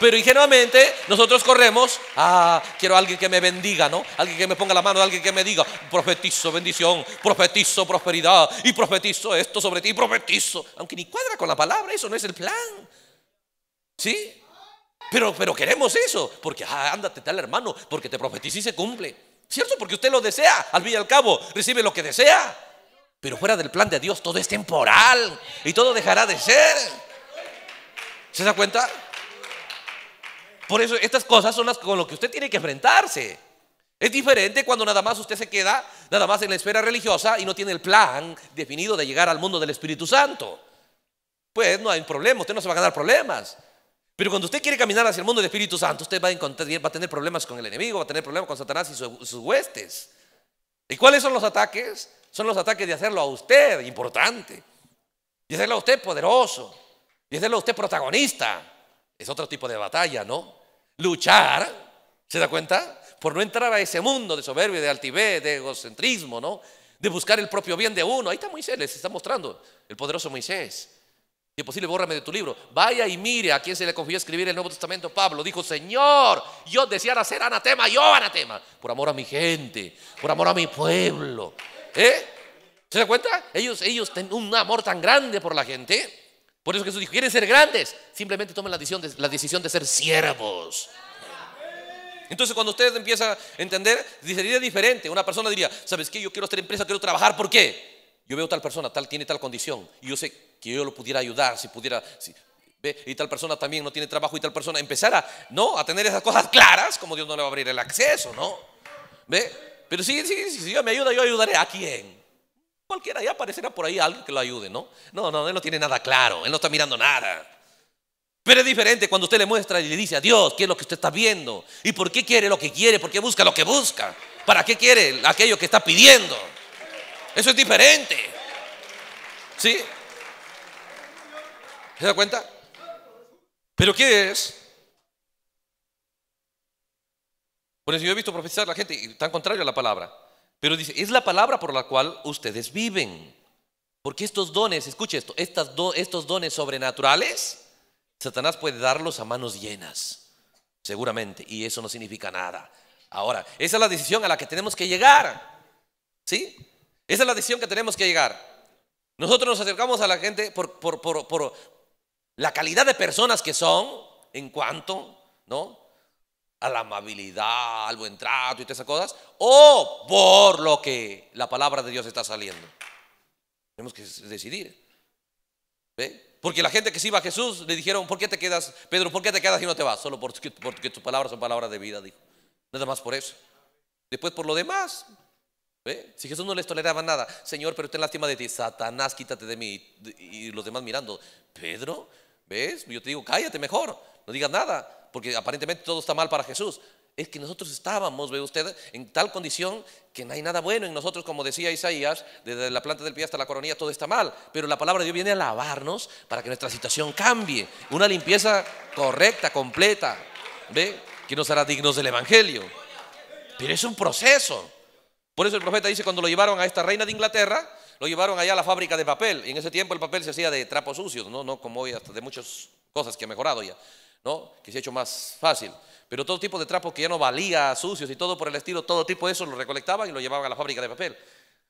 Pero ingenuamente nosotros corremos, ah, quiero a alguien que me bendiga, ¿no? Alguien que me ponga la mano, alguien que me diga, profetizo bendición, profetizo prosperidad y profetizo esto sobre ti, profetizo. Aunque ni cuadra con la palabra, eso no es el plan. ¿Sí? Pero, pero queremos eso, porque ah, ándate tal hermano, porque te profetiza y se cumple. ¿Cierto? Porque usted lo desea, al fin y al cabo, recibe lo que desea. Pero fuera del plan de Dios, todo es temporal y todo dejará de ser. ¿Se da cuenta? Por eso estas cosas son las con las que usted tiene que enfrentarse. Es diferente cuando nada más usted se queda nada más en la esfera religiosa y no tiene el plan definido de llegar al mundo del Espíritu Santo. Pues no hay problema, usted no se va a ganar problemas. Pero cuando usted quiere caminar hacia el mundo del Espíritu Santo, usted va a, encontrar, va a tener problemas con el enemigo, va a tener problemas con Satanás y sus, sus huestes. ¿Y cuáles son los ataques? Son los ataques de hacerlo a usted importante, de hacerlo a usted poderoso, de hacerlo a usted protagonista. Es otro tipo de batalla, ¿no? luchar, ¿se da cuenta? Por no entrar a ese mundo de soberbia, de altivez, de egocentrismo, ¿no? De buscar el propio bien de uno. Ahí está Moisés, les está mostrando, el poderoso Moisés. Y posible, pues, bórrame de tu libro. Vaya y mire a quién se le confió escribir el Nuevo Testamento. Pablo dijo: Señor, yo deseara ser anatema, yo anatema, por amor a mi gente, por amor a mi pueblo. ¿Eh? ¿Se da cuenta? Ellos, ellos tienen un amor tan grande por la gente por eso Jesús dijo, ¿quieren ser grandes? Simplemente tomen la decisión de, ser siervos. Entonces cuando ustedes empiezan a entender, sería diferente. Una persona diría, ¿sabes qué? Yo quiero hacer empresa, quiero trabajar. ¿Por qué? Yo veo tal persona, tal tiene tal condición. Y yo sé que yo lo pudiera ayudar si pudiera... y tal persona también no tiene trabajo y tal persona empezara ¿no? a tener esas cosas claras, como Dios no le va a abrir el acceso, ¿no? ¿Ve? Pero sí, sí, si Dios me ayuda, yo ayudaré. ¿A quién? Cualquiera, ya aparecerá por ahí alguien que lo ayude, ¿no? No, no, él no tiene nada claro, él no está mirando nada. Pero es diferente cuando usted le muestra y le dice a Dios qué es lo que usted está viendo y por qué quiere lo que quiere, por qué busca lo que busca, para qué quiere aquello que está pidiendo. Eso es diferente. ¿Sí? ¿Se da cuenta? Pero ¿qué es? Por eso yo he visto profetizar a la gente y tan contrario a la palabra. Pero dice, es la palabra por la cual ustedes viven. Porque estos dones, escuche esto, estas estos dones sobrenaturales, Satanás puede darlos a manos llenas, seguramente, y eso no significa nada. Ahora, esa es la decisión a la que tenemos que llegar. ¿Sí? Esa es la decisión que tenemos que llegar. Nosotros nos acercamos a la gente por, por, por la calidad de personas que son, en cuanto, ¿no? a la amabilidad, al buen trato y todas esas cosas, o por lo que la palabra de Dios está saliendo. Tenemos que decidir. ¿Ve? Porque la gente que se iba a Jesús le dijeron, ¿por qué te quedas, Pedro, por qué te quedas y no te vas? Solo porque, tus palabras son palabras de vida, dijo. Nada más por eso. Después por lo demás. ¿ve? Si Jesús no les toleraba nada, Señor, pero ten lástima de ti, Satanás, quítate de mí. Y los demás mirando, Pedro, ¿ves? Yo te digo, cállate mejor no digas nada, porque aparentemente todo está mal para Jesús. Es que nosotros estábamos, ve usted, en tal condición que no hay nada bueno en nosotros, como decía Isaías, desde la planta del pie hasta la coronilla todo está mal, pero la palabra de Dios viene a lavarnos para que nuestra situación cambie, una limpieza correcta, completa, ¿ve? Que nos hará dignos del Evangelio. Pero es un proceso. Por eso el profeta dice, cuando lo llevaron a esta reina de Inglaterra, lo llevaron allá a la fábrica de papel. Y en ese tiempo el papel se hacía de trapos sucios, no, no como hoy, hasta de muchas cosas que ha mejorado ya. Que se ha hecho más fácil. Pero todo tipo de trapos que ya no valía, sucios y todo por el estilo, todo tipo de eso lo recolectaban y lo llevaban a la fábrica de papel.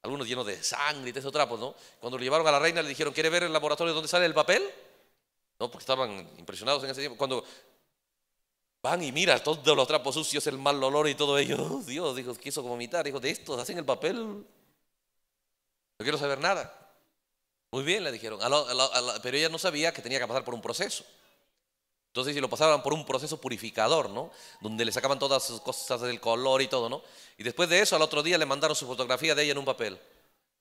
Algunos llenos de sangre y de esos trapos, Cuando lo llevaron a la reina le dijeron, ¿quiere ver el laboratorio donde sale el papel? No, porque estaban impresionados en ese tiempo. Cuando van y miran todos los trapos sucios, el mal olor y todo ello, oh, Dios, dijo, quiso vomitar, dijo, de estos hacen el papel. No quiero saber nada. Muy bien, le dijeron. pero ella no sabía que tenía que pasar por un proceso. Entonces, si lo pasaban por un proceso purificador, ¿no? Donde le sacaban todas sus cosas del color y todo, ¿no? Y después de eso, al otro día le mandaron su fotografía de ella en un papel.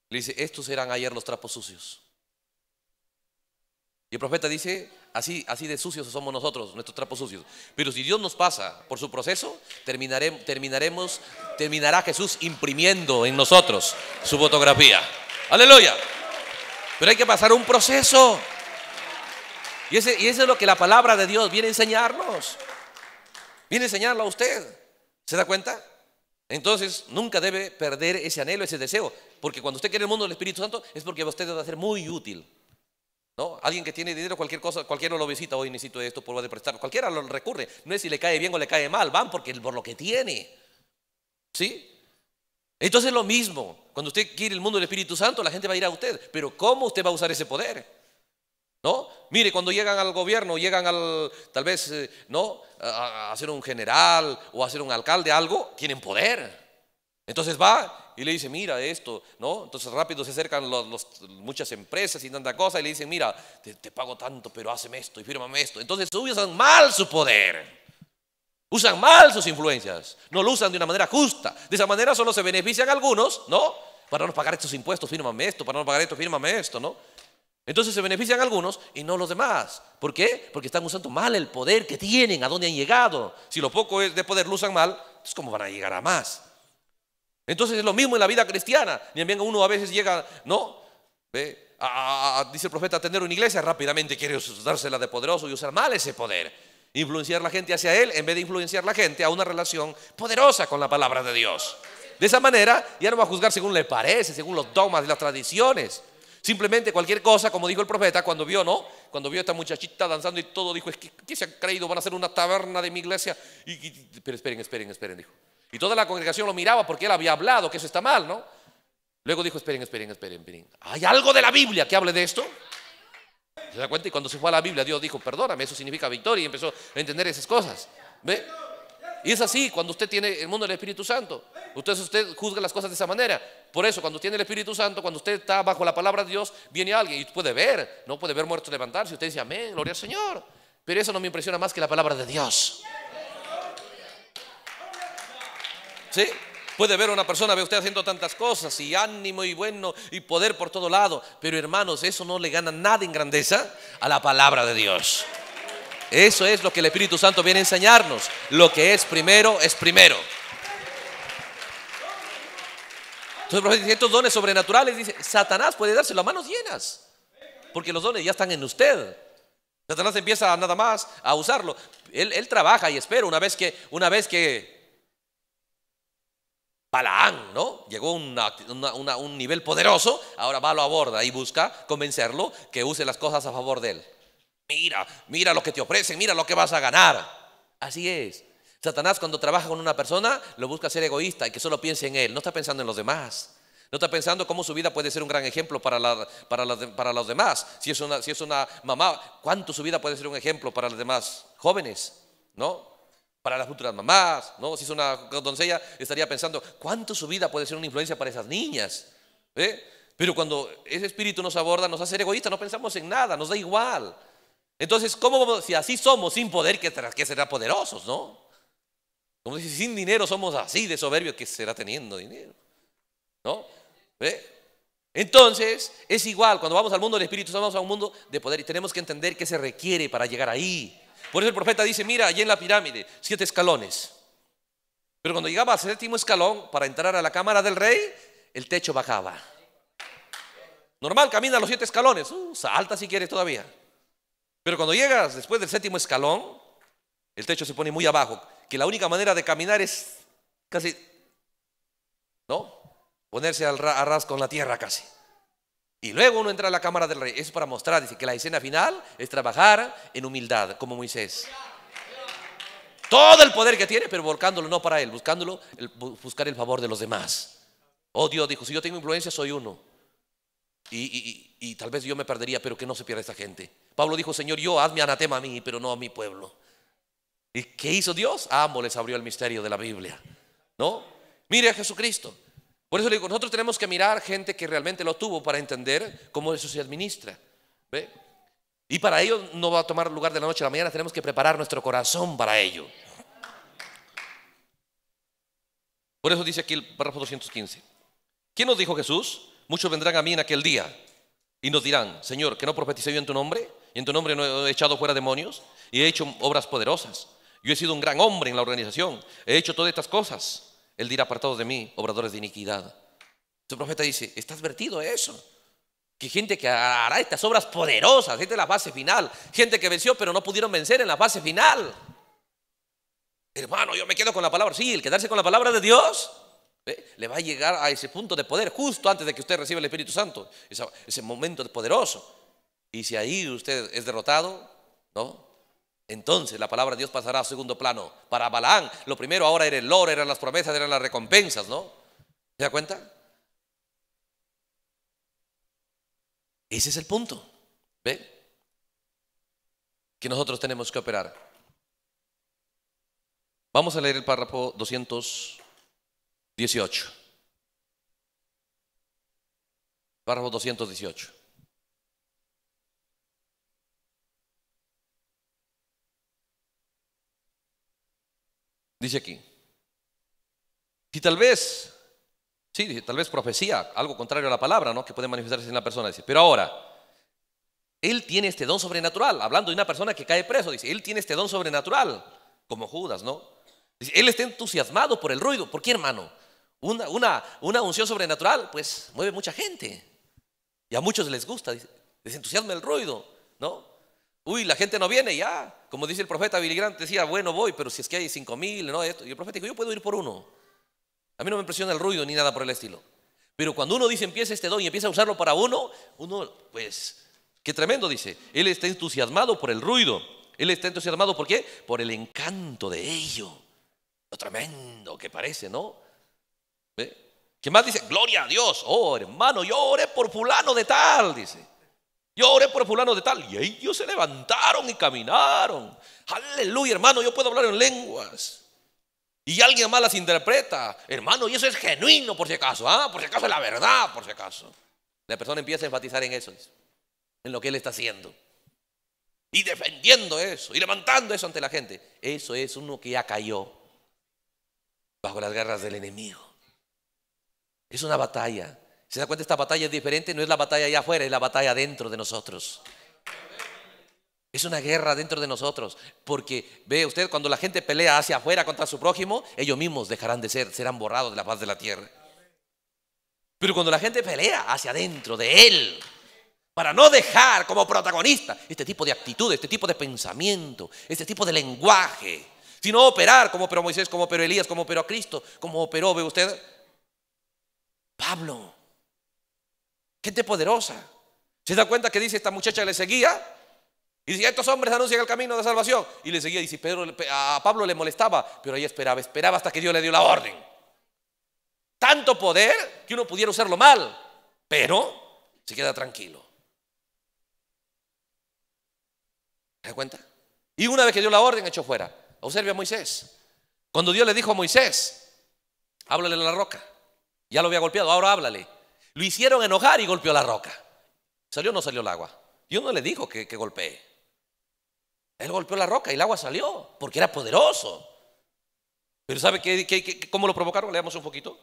Le dice, estos eran ayer los trapos sucios. Y el profeta dice, así, así de sucios somos nosotros, nuestros trapos sucios. Pero si Dios nos pasa por su proceso, terminaremos, terminará Jesús imprimiendo en nosotros su fotografía. Aleluya. Pero hay que pasar un proceso. Y, ese, y eso es lo que la palabra de Dios viene a enseñarnos. Viene a enseñarlo a usted. ¿Se da cuenta? Entonces, nunca debe perder ese anhelo, ese deseo. Porque cuando usted quiere el mundo del Espíritu Santo, es porque usted va a ser muy útil. ¿No? Alguien que tiene dinero, cualquier cosa, cualquiera lo visita, hoy necesito esto, por de prestar, cualquiera lo recurre. No es si le cae bien o le cae mal, van porque por lo que tiene. ¿Sí? Entonces lo mismo, cuando usted quiere el mundo del Espíritu Santo, la gente va a ir a usted, pero ¿cómo usted va a usar ese poder? ¿no? Mire, cuando llegan al gobierno, llegan al, tal vez, eh, ¿no? A, ser un general o a ser un alcalde, algo, tienen poder. Entonces va y le dice, mira esto, ¿no? Entonces rápido se acercan los, muchas empresas y tanta cosa y le dicen, mira, te, pago tanto, pero hazme esto y fírmame esto. Entonces usan mal su poder. Usan mal sus influencias, no lo usan de una manera justa. De esa manera solo se benefician algunos, ¿no? Para no pagar estos impuestos, fírmame esto, para no pagar esto, fírmame esto, ¿no? Entonces se benefician algunos y no los demás. ¿Por qué? Porque están usando mal el poder que tienen, a dónde han llegado. Si lo poco de poder lo usan mal, entonces ¿cómo van a llegar a más? Entonces es lo mismo en la vida cristiana. Ni bien, uno a veces llega, ¿no? dice el profeta, a tener una iglesia, rápidamente quiere la de poderoso y usar mal ese poder. Influenciar la gente hacia él en vez de influenciar la gente a una relación poderosa con la palabra de Dios. De esa manera ya no va a juzgar según le parece, según los dogmas y las tradiciones. Simplemente cualquier cosa, como dijo el profeta, cuando vio, ¿no? Cuando vio a esta muchachita danzando y todo, dijo, es que ¿qué se han creído, van a ser una taberna de mi iglesia. Y, pero esperen, esperen, esperen, dijo. Y toda la congregación lo miraba porque él había hablado, que eso está mal, ¿no? Luego dijo, esperen, esperen, esperen, esperen. ¿Hay algo de la Biblia que hable de esto? ¿Se da cuenta? Y cuando se fue a la Biblia, Dios dijo, perdóname, eso significa victoria. Y empezó a entender esas cosas. ¿Ve? Y es así cuando usted tiene el mundo del Espíritu Santo. Usted, usted juzga las cosas de esa manera. Por eso, cuando tiene el Espíritu Santo, cuando usted está bajo la palabra de Dios, viene alguien y puede ver, no puede ver muertos levantarse. Usted dice, amén, gloria al Señor. Pero eso no me impresiona más que la palabra de Dios. ¿Sí? Puede ver una persona, ve usted haciendo tantas cosas y ánimo y bueno y poder por todo lado. Pero hermanos, eso no le gana nada en grandeza a la palabra de Dios. Eso es lo que el Espíritu Santo viene a enseñarnos. Lo que es primero es primero. Entonces, estos dones sobrenaturales, dice, Satanás puede darse las manos llenas, porque los dones ya están en usted. Satanás empieza nada más a usarlo. Él, trabaja y espera una vez que, una vez que Balaán, ¿no? Llegó a un nivel poderoso, ahora va lo aborda y busca convencerlo que use las cosas a favor de él. Mira, mira lo que te ofrecen, mira lo que vas a ganar. Así es. Satanás cuando trabaja con una persona lo busca ser egoísta y que solo piense en él, no está pensando en los demás. No está pensando cómo su vida puede ser un gran ejemplo para, para, los demás. Si es, una, si es una mamá, cuánto su vida puede ser un ejemplo para los demás jóvenes, ¿no? para las futuras mamás, ¿no? Si es una doncella, estaría pensando, ¿cuánto su vida puede ser una influencia para esas niñas? ¿Eh? Pero cuando ese espíritu nos aborda, nos hace egoísta no pensamos en nada, nos da igual. Entonces, ¿cómo si así somos sin poder, que, será poderosos, no? Como si sin dinero somos así de soberbio que será teniendo dinero, ¿no? ¿Eh? Entonces, es igual, cuando vamos al mundo del Espíritu, vamos a un mundo de poder y tenemos que entender qué se requiere para llegar ahí. Por eso el profeta dice, mira, allí en la pirámide, siete escalones. Pero cuando llegaba al séptimo escalón para entrar a la cámara del rey, el techo bajaba. Normal, camina los siete escalones, uh, salta si quieres todavía. Pero cuando llegas después del séptimo escalón, el techo se pone muy abajo, que la única manera de caminar es casi, ¿no? Ponerse al a ras con la tierra casi. Y luego uno entra a la cámara del rey. Eso es para mostrar, dice que la escena final es trabajar en humildad, como Moisés. Todo el poder que tiene, pero volcándolo no para él, buscándolo, buscar el favor de los demás. Oh Dios dijo, si yo tengo influencia soy uno. y tal vez yo me perdería, pero que no se pierda esta gente. Pablo dijo, Señor, yo hazme anatema a mí, pero no a mi pueblo. ¿Y qué hizo Dios? Ah, Amo, les abrió el misterio de la Biblia. ¿No? Mire a Jesucristo. Por eso le digo, nosotros tenemos que mirar gente que realmente lo tuvo para entender cómo eso se administra. ¿Ve? Y para ello no va a tomar lugar de la noche a la mañana, tenemos que preparar nuestro corazón para ello. Por eso dice aquí el párrafo 215. ¿Quién nos dijo Jesús? Muchos vendrán a mí en aquel día y nos dirán, Señor, que no profeticé yo en tu nombre, en tu nombre no he echado fuera demonios y he hecho obras poderosas. Yo he sido un gran hombre en la organización, he hecho todas estas cosas. Él dirá apartado de mí, obradores de iniquidad. Su profeta dice, está advertido eso. Que gente que hará estas obras poderosas, gente de la base final, gente que venció pero no pudieron vencer en la base final. Hermano, yo me quedo con la palabra. Sí, el quedarse con la palabra de Dios le va a llegar a ese punto de poder justo antes de que usted reciba el Espíritu Santo, ese, ese momento poderoso. Y si ahí usted es derrotado, ¿no? Entonces la palabra de Dios pasará a segundo plano. Para Balaán, lo primero ahora era el oro, eran las promesas, eran las recompensas, ¿no? ¿Se da cuenta? Ese es el punto. ¿Ve? Que nosotros tenemos que operar. Vamos a leer el párrafo 218. Párrafo 218. Dice aquí. Si tal vez, sí, tal vez profecía, algo contrario a la palabra, ¿no? Que puede manifestarse en la persona. Dice, pero ahora, él tiene este don sobrenatural. Hablando de una persona que cae preso, dice, él tiene este don sobrenatural, como Judas, ¿no? Dice, él está entusiasmado por el ruido. ¿Por qué, hermano? Una, una, unción sobrenatural, pues mueve mucha gente. Y a muchos les gusta, les entusiasma el ruido, ¿no? Uy, la gente no viene ya. Como dice el profeta Billy decía, bueno, voy, pero si es que hay cinco mil, no, esto. Y el profeta dijo, yo puedo ir por uno. A mí no me impresiona el ruido ni nada por el estilo. Pero cuando uno dice, empieza este don y empieza a usarlo para uno, uno, pues, qué tremendo, dice. Él está entusiasmado por el ruido. Él está entusiasmado, ¿por qué? Por el encanto de ello. Lo tremendo que parece, ¿no? ¿Qué más dice? Gloria a Dios. Oh, hermano, yo oré por fulano de tal, dice. Yo oré por fulano de tal y ellos se levantaron y caminaron. Aleluya, hermano, yo puedo hablar en lenguas. Y alguien más las interpreta. Hermano, y eso es genuino por si acaso. ¿ah? Por si acaso es la verdad, por si acaso. La persona empieza a enfatizar en eso, en lo que él está haciendo. Y defendiendo eso, y levantando eso ante la gente. Eso es uno que ya cayó bajo las garras del enemigo. Es una batalla. ¿Se da cuenta? Esta batalla es diferente. No es la batalla allá afuera, es la batalla dentro de nosotros. Es una guerra dentro de nosotros. Porque ve usted, cuando la gente pelea hacia afuera contra su prójimo, ellos mismos dejarán de ser, serán borrados de la paz de la tierra. Pero cuando la gente pelea hacia adentro de él, para no dejar como protagonista este tipo de actitud, este tipo de pensamiento, este tipo de lenguaje, sino operar como operó Moisés, como operó Elías, como operó Cristo, como operó, ve usted, Pablo. Gente poderosa. ¿Se da cuenta que dice esta muchacha que le seguía? Y dice, estos hombres anuncian el camino de salvación. Y le seguía, y dice a Pablo le molestaba, pero ahí esperaba, esperaba hasta que Dios le dio la orden. Tanto poder que uno pudiera usarlo mal, pero se queda tranquilo. ¿Se da cuenta? Y una vez que dio la orden, echó fuera. Observe a Moisés. Cuando Dios le dijo a Moisés, háblale a la roca, ya lo había golpeado, ahora háblale. Lo hicieron enojar y golpeó la roca. ¿Salió o no salió el agua? Dios no le dijo que, que golpee. Él golpeó la roca y el agua salió porque era poderoso. Pero ¿sabe qué, cómo lo provocaron? Le damos un poquito.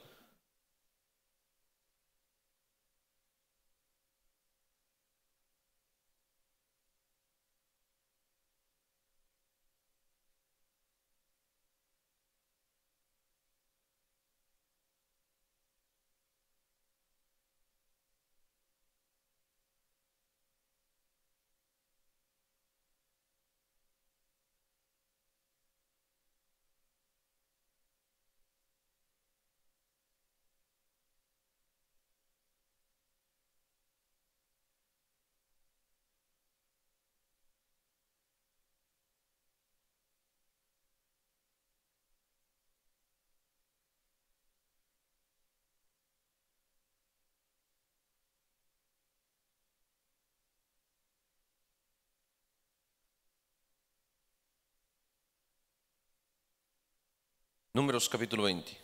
Números capítulo 20.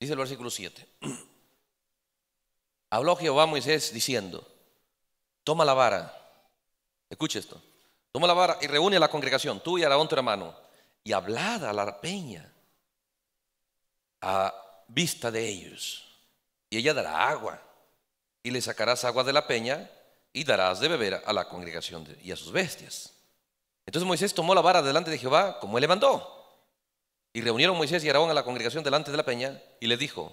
Dice el versículo 7. Habló Jehová a Moisés diciendo, toma la vara, escucha esto, toma la vara y reúne a la congregación, tú y a la otra hermano, y hablad a la peña a vista de ellos, y ella dará agua, y le sacarás agua de la peña y darás de beber a la congregación y a sus bestias. Entonces Moisés tomó la vara delante de Jehová como él le mandó. Y reunieron Moisés y Aarón a la congregación delante de la peña y le dijo,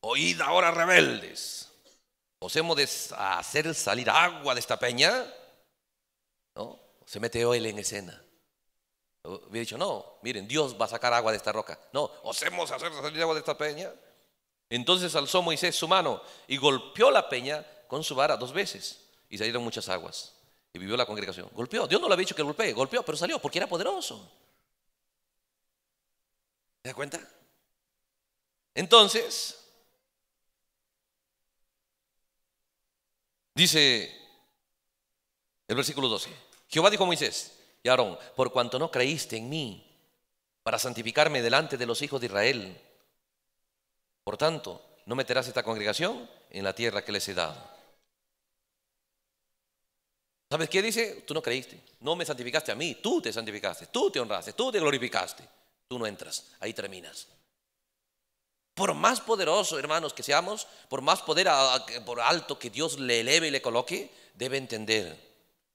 oíd ahora rebeldes, os hemos de hacer salir agua de esta peña. ¿No? Se mete él en escena. Había dicho, no, miren, Dios va a sacar agua de esta roca. No, os hemos de hacer salir agua de esta peña. Entonces alzó Moisés su mano y golpeó la peña con su vara dos veces y salieron muchas aguas. Y vivió la congregación. Golpeó. Dios no le había dicho que golpee, golpeó, pero salió porque era poderoso. ¿Te das cuenta? Entonces, dice el versículo 12, Jehová dijo a Moisés y Aarón, por cuanto no creíste en mí para santificarme delante de los hijos de Israel, por tanto, no meterás esta congregación en la tierra que les he dado. ¿Sabes qué dice? Tú no creíste, no me santificaste a mí, tú te santificaste, tú te honraste, tú te glorificaste, tú no entras, ahí terminas. Por más poderoso, hermanos, que seamos, por más poder, por alto que Dios le eleve y le coloque, debe entender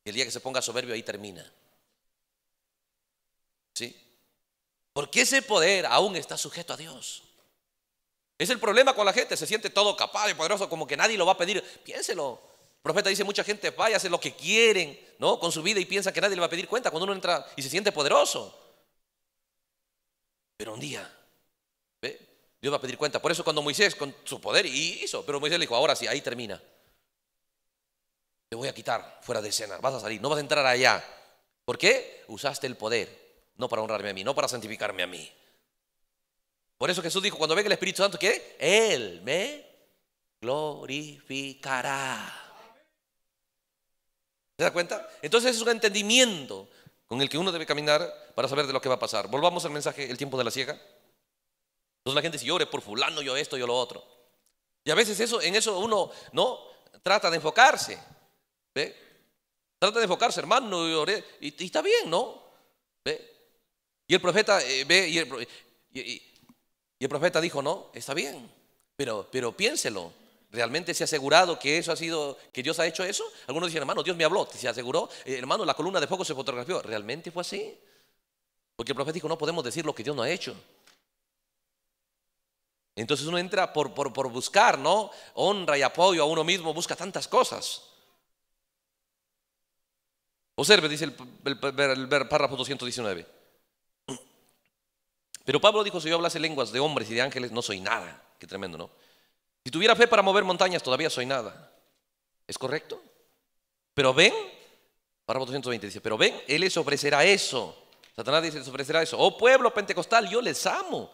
que el día que se ponga soberbio ahí termina. ¿Sí? Porque ese poder aún está sujeto a Dios. Es el problema con la gente, se siente todo capaz y poderoso, como que nadie lo va a pedir. Piénselo profeta dice, mucha gente vaya a hacer lo que quieren, ¿no? Con su vida y piensa que nadie le va a pedir cuenta cuando uno entra y se siente poderoso. Pero un día, ¿ve? Dios va a pedir cuenta. Por eso cuando Moisés con su poder hizo, pero Moisés le dijo, ahora sí, ahí termina. Te voy a quitar fuera de escena, vas a salir, no vas a entrar allá. ¿Por qué? Usaste el poder, no para honrarme a mí, no para santificarme a mí. Por eso Jesús dijo, cuando venga el Espíritu Santo, ¿qué? Él me glorificará. ¿Se da cuenta? Entonces es un entendimiento con el que uno debe caminar para saber de lo que va a pasar. Volvamos al mensaje, el tiempo de la ciega. Entonces la gente dice, llore por fulano, yo esto, yo lo otro. Y a veces eso, en eso uno, ¿no? Trata de enfocarse. ¿ve? Trata de enfocarse, hermano, y, está bien, ¿no? ¿Ve? Y el profeta, eh, ve, y y el profeta dijo, no, está bien, pero, pero piénselo. ¿Realmente se ha asegurado que eso ha sido, que Dios ha hecho eso? Algunos dicen, hermano, Dios me habló, se aseguró, eh, hermano, la columna de fuego se fotografió. ¿Realmente fue así? Porque el profeta no podemos decir lo que Dios no ha hecho. Entonces uno entra por, por, buscar, ¿no? Honra y apoyo a uno mismo, busca tantas cosas. Observe, dice el, el, párrafo 219. Pero Pablo dijo, si yo hablase lenguas de hombres y de ángeles, no soy nada. Qué tremendo, ¿no? Si tuviera fe para mover montañas, todavía soy nada. ¿Es correcto? Pero ven, párrafo 220 dice, pero ven, Él les ofrecerá eso. Satanás dice, les ofrecerá eso. Oh pueblo pentecostal, yo les amo.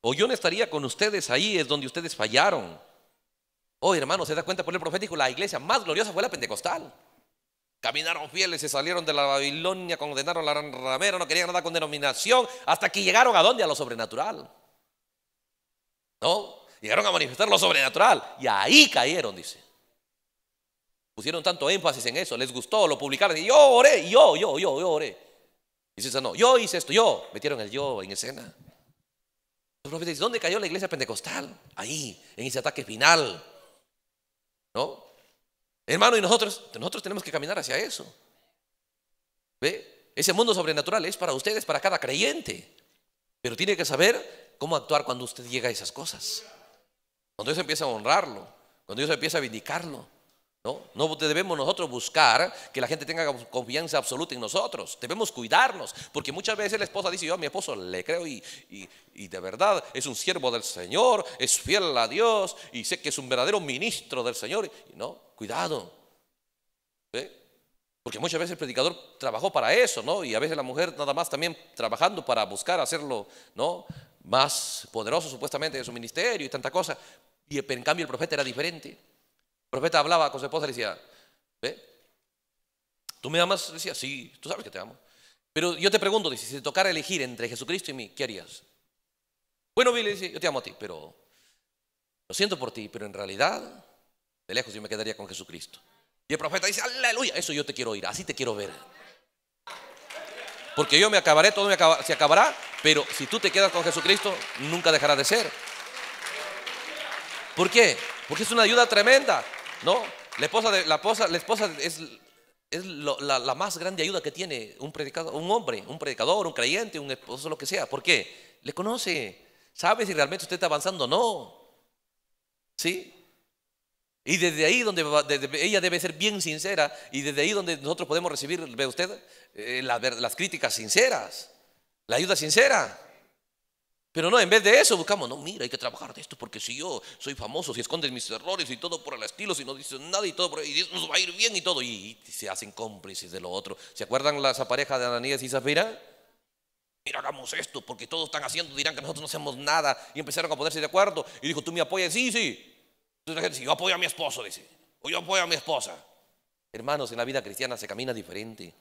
O yo no estaría con ustedes ahí, es donde ustedes fallaron. Oh hermano, ¿se da cuenta por el profético? La iglesia más gloriosa fue la pentecostal. Caminaron fieles, se salieron de la Babilonia, condenaron a la ramera, no querían nada con denominación, hasta que llegaron a donde? A lo sobrenatural. ¿No? Llegaron a manifestar lo sobrenatural y ahí cayeron, dice. Pusieron tanto énfasis en eso, les gustó, lo publicaron. Y yo oré, yo, yo, yo, yo oré. Dice no, yo hice esto, yo. Metieron el yo en escena. Los profetas dice ¿dónde cayó la iglesia pentecostal? Ahí, en ese ataque final. ¿No? Hermano, y nosotros, nosotros tenemos que caminar hacia eso. ¿Ve? Ese mundo sobrenatural es para ustedes, para cada creyente. Pero tiene que saber cómo actuar cuando usted llega a esas cosas. Cuando Dios empieza a honrarlo, cuando Dios empieza a vindicarlo. ¿No? no debemos nosotros buscar que la gente tenga confianza absoluta en nosotros. Debemos cuidarnos, porque muchas veces la esposa dice, yo a mi esposo le creo y, de verdad es un siervo del Señor, es fiel a Dios y sé que es un verdadero ministro del Señor. No, cuidado. Porque muchas veces el predicador trabajó para eso, ¿no? Y a veces la mujer nada más también trabajando para buscar hacerlo, ¿no? Más poderoso supuestamente de su ministerio y tanta cosa. Y en cambio el profeta era diferente. El profeta hablaba con su esposa y le decía, ¿Tú me amas? decía, sí, tú sabes que te amo. Pero yo te pregunto, si te tocara elegir entre Jesucristo y mí, ¿qué harías? Bueno, Billy, dice, yo te amo a ti, pero lo siento por ti, pero en realidad, de lejos yo me quedaría con Jesucristo. Y el profeta dice, aleluya, eso yo te quiero oír, así te quiero ver. Porque yo me acabaré, todo me se acabará, pero si tú te quedas con Jesucristo, nunca dejará de ser. ¿Por qué? Porque es una ayuda tremenda, ¿no? La esposa, de, la esposa, la esposa es, es la, más grande ayuda que tiene un un hombre, un predicador, un creyente, un esposo, lo que sea. ¿Por qué? Le conoce, sabe si realmente usted está avanzando o no. ¿Sí? Y desde ahí donde desde ella debe ser bien sincera y desde ahí donde nosotros podemos recibir, ve usted, eh, las, críticas sinceras, la ayuda sincera. Pero no, en vez de eso buscamos, no, mira, hay que trabajar de esto porque si yo soy famoso, si escondes mis errores y todo por el estilo, si no dices nada y todo, por, y nos va a ir bien y todo, y, se hacen cómplices de lo otro. ¿Se acuerdan las parejas de Ananías y Zafira? Mira, hagamos esto porque todos están haciendo, dirán que nosotros no hacemos nada y empezaron a ponerse de acuerdo y dijo, tú me apoyas, sí, sí, entonces la gente dice, yo apoyo a mi esposo, dice, o yo apoyo a mi esposa. Hermanos, en la vida cristiana se camina diferente.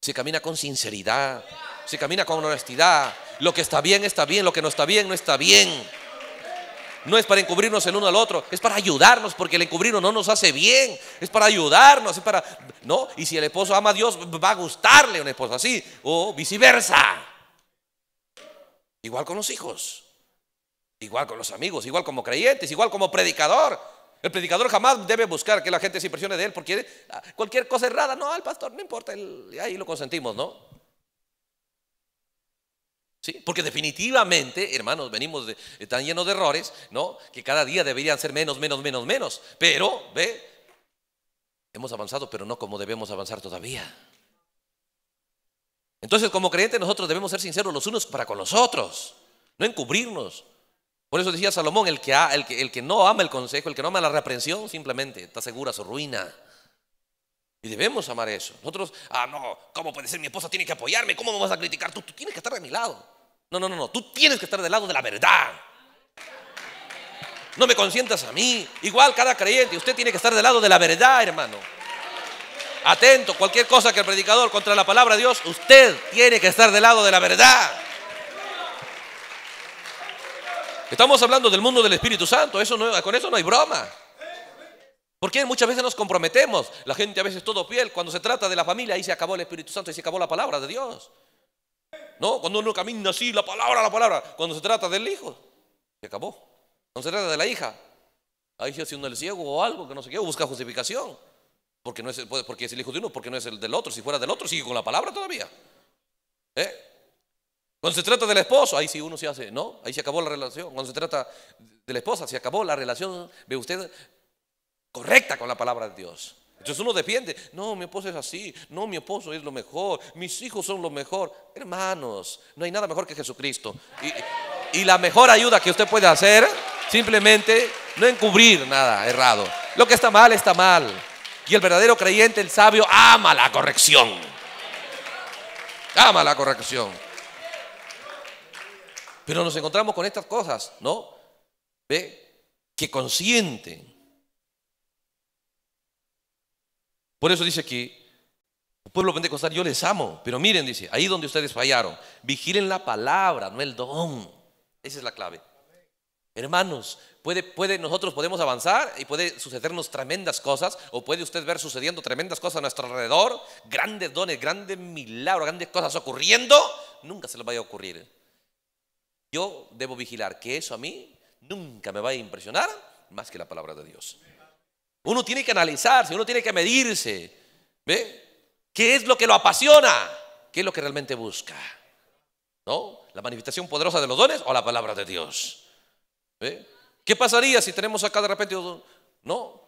Se camina con sinceridad, se camina con honestidad. Lo que está bien está bien, lo que no está bien no está bien. No es para encubrirnos el uno al otro, es para ayudarnos, porque el encubrirnos no nos hace bien. Es para ayudarnos, es para. No, y si el esposo ama a Dios, va a gustarle a una esposa así, o viceversa. Igual con los hijos. Igual con los amigos, igual como creyentes, igual como predicador. El predicador jamás debe buscar que la gente se impresione de él porque cualquier cosa errada, no, al pastor no importa, ahí lo consentimos, ¿no? ¿Sí? Porque definitivamente, hermanos, venimos de, tan llenos de errores, ¿no? Que cada día deberían ser menos, menos, menos, menos. Pero, ve, hemos avanzado, pero no como debemos avanzar todavía. Entonces, como creyentes, nosotros debemos ser sinceros los unos para con los otros, no encubrirnos. Por eso decía Salomón, el que, el, que, el que no ama el consejo, el que no ama la reprensión, simplemente está segura su ruina. Y debemos amar eso. Nosotros, ah, no, ¿cómo puede ser? Mi esposa tiene que apoyarme, ¿cómo me vas a criticar? Tú, tú tienes que estar de mi lado. No, no, no, no, tú tienes que estar del lado de la verdad. No me consientas a mí. Igual cada creyente, usted tiene que estar del lado de la verdad, hermano. Atento, cualquier cosa que el predicador contra la palabra de Dios, usted tiene que estar del lado de la verdad. Estamos hablando del mundo del Espíritu Santo, eso no, con eso no hay broma. Porque muchas veces nos comprometemos, la gente a veces todo piel, cuando se trata de la familia, ahí se acabó el Espíritu Santo, ahí se acabó la palabra de Dios. No, cuando uno camina así, la palabra, la palabra, cuando se trata del hijo, se acabó. Cuando se trata de la hija, ahí se hace uno el ciego o algo, que no sé qué, busca justificación. Porque, no es, porque es el hijo de uno, porque no es el del otro. Si fuera del otro, sigue con la palabra todavía. ¿Eh? Cuando se trata del esposo, ahí sí uno se hace, no, ahí se acabó la relación. Cuando se trata de la esposa, se acabó la relación, ve usted, correcta con la palabra de Dios. Entonces uno defiende, no, mi esposo es así, no, mi esposo es lo mejor, mis hijos son lo mejor. Hermanos, no hay nada mejor que Jesucristo. Y, y la mejor ayuda que usted puede hacer, simplemente no encubrir nada errado. Lo que está mal, está mal. Y el verdadero creyente, el sabio, ama la corrección. Ama la corrección. Pero nos encontramos con estas cosas, ¿no? ¿Ve? Que consienten. Por eso dice que el pueblo pentecostal, yo les amo, pero miren, dice, ahí donde ustedes fallaron, vigilen la palabra, no el don. Esa es la clave. Hermanos, puede, puede, nosotros podemos avanzar y puede sucedernos tremendas cosas, o puede usted ver sucediendo tremendas cosas a nuestro alrededor, grandes dones, grandes milagros, grandes cosas ocurriendo, nunca se les vaya a ocurrir yo debo vigilar que eso a mí nunca me va a impresionar más que la palabra de Dios. Uno tiene que analizarse, uno tiene que medirse. ¿Ve? ¿Qué es lo que lo apasiona? ¿Qué es lo que realmente busca? ¿No? ¿La manifestación poderosa de los dones o la palabra de Dios? ¿Qué pasaría si tenemos acá de repente, no?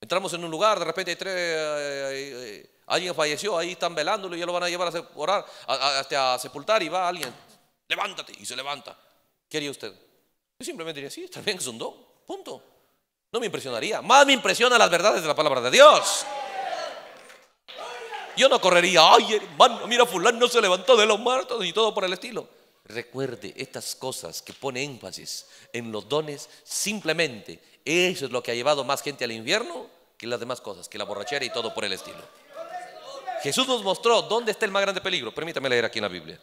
Entramos en un lugar, de repente hay tres, eh, eh, eh, alguien falleció, ahí están velándolo y ya lo van a llevar a a sepultar y va alguien levántate, y se levanta. ¿Qué haría usted? Yo simplemente diría, sí, está bien, es un don, punto. No me impresionaría, más me impresionan las verdades de la palabra de Dios. Yo no correría, ay hermano, mira fulano se levantó de los muertos y todo por el estilo. Recuerde estas cosas que pone énfasis en los dones, simplemente eso es lo que ha llevado más gente al invierno que las demás cosas, que la borrachera y todo por el estilo. Jesús nos mostró dónde está el más grande peligro. Permítame leer aquí en la Biblia.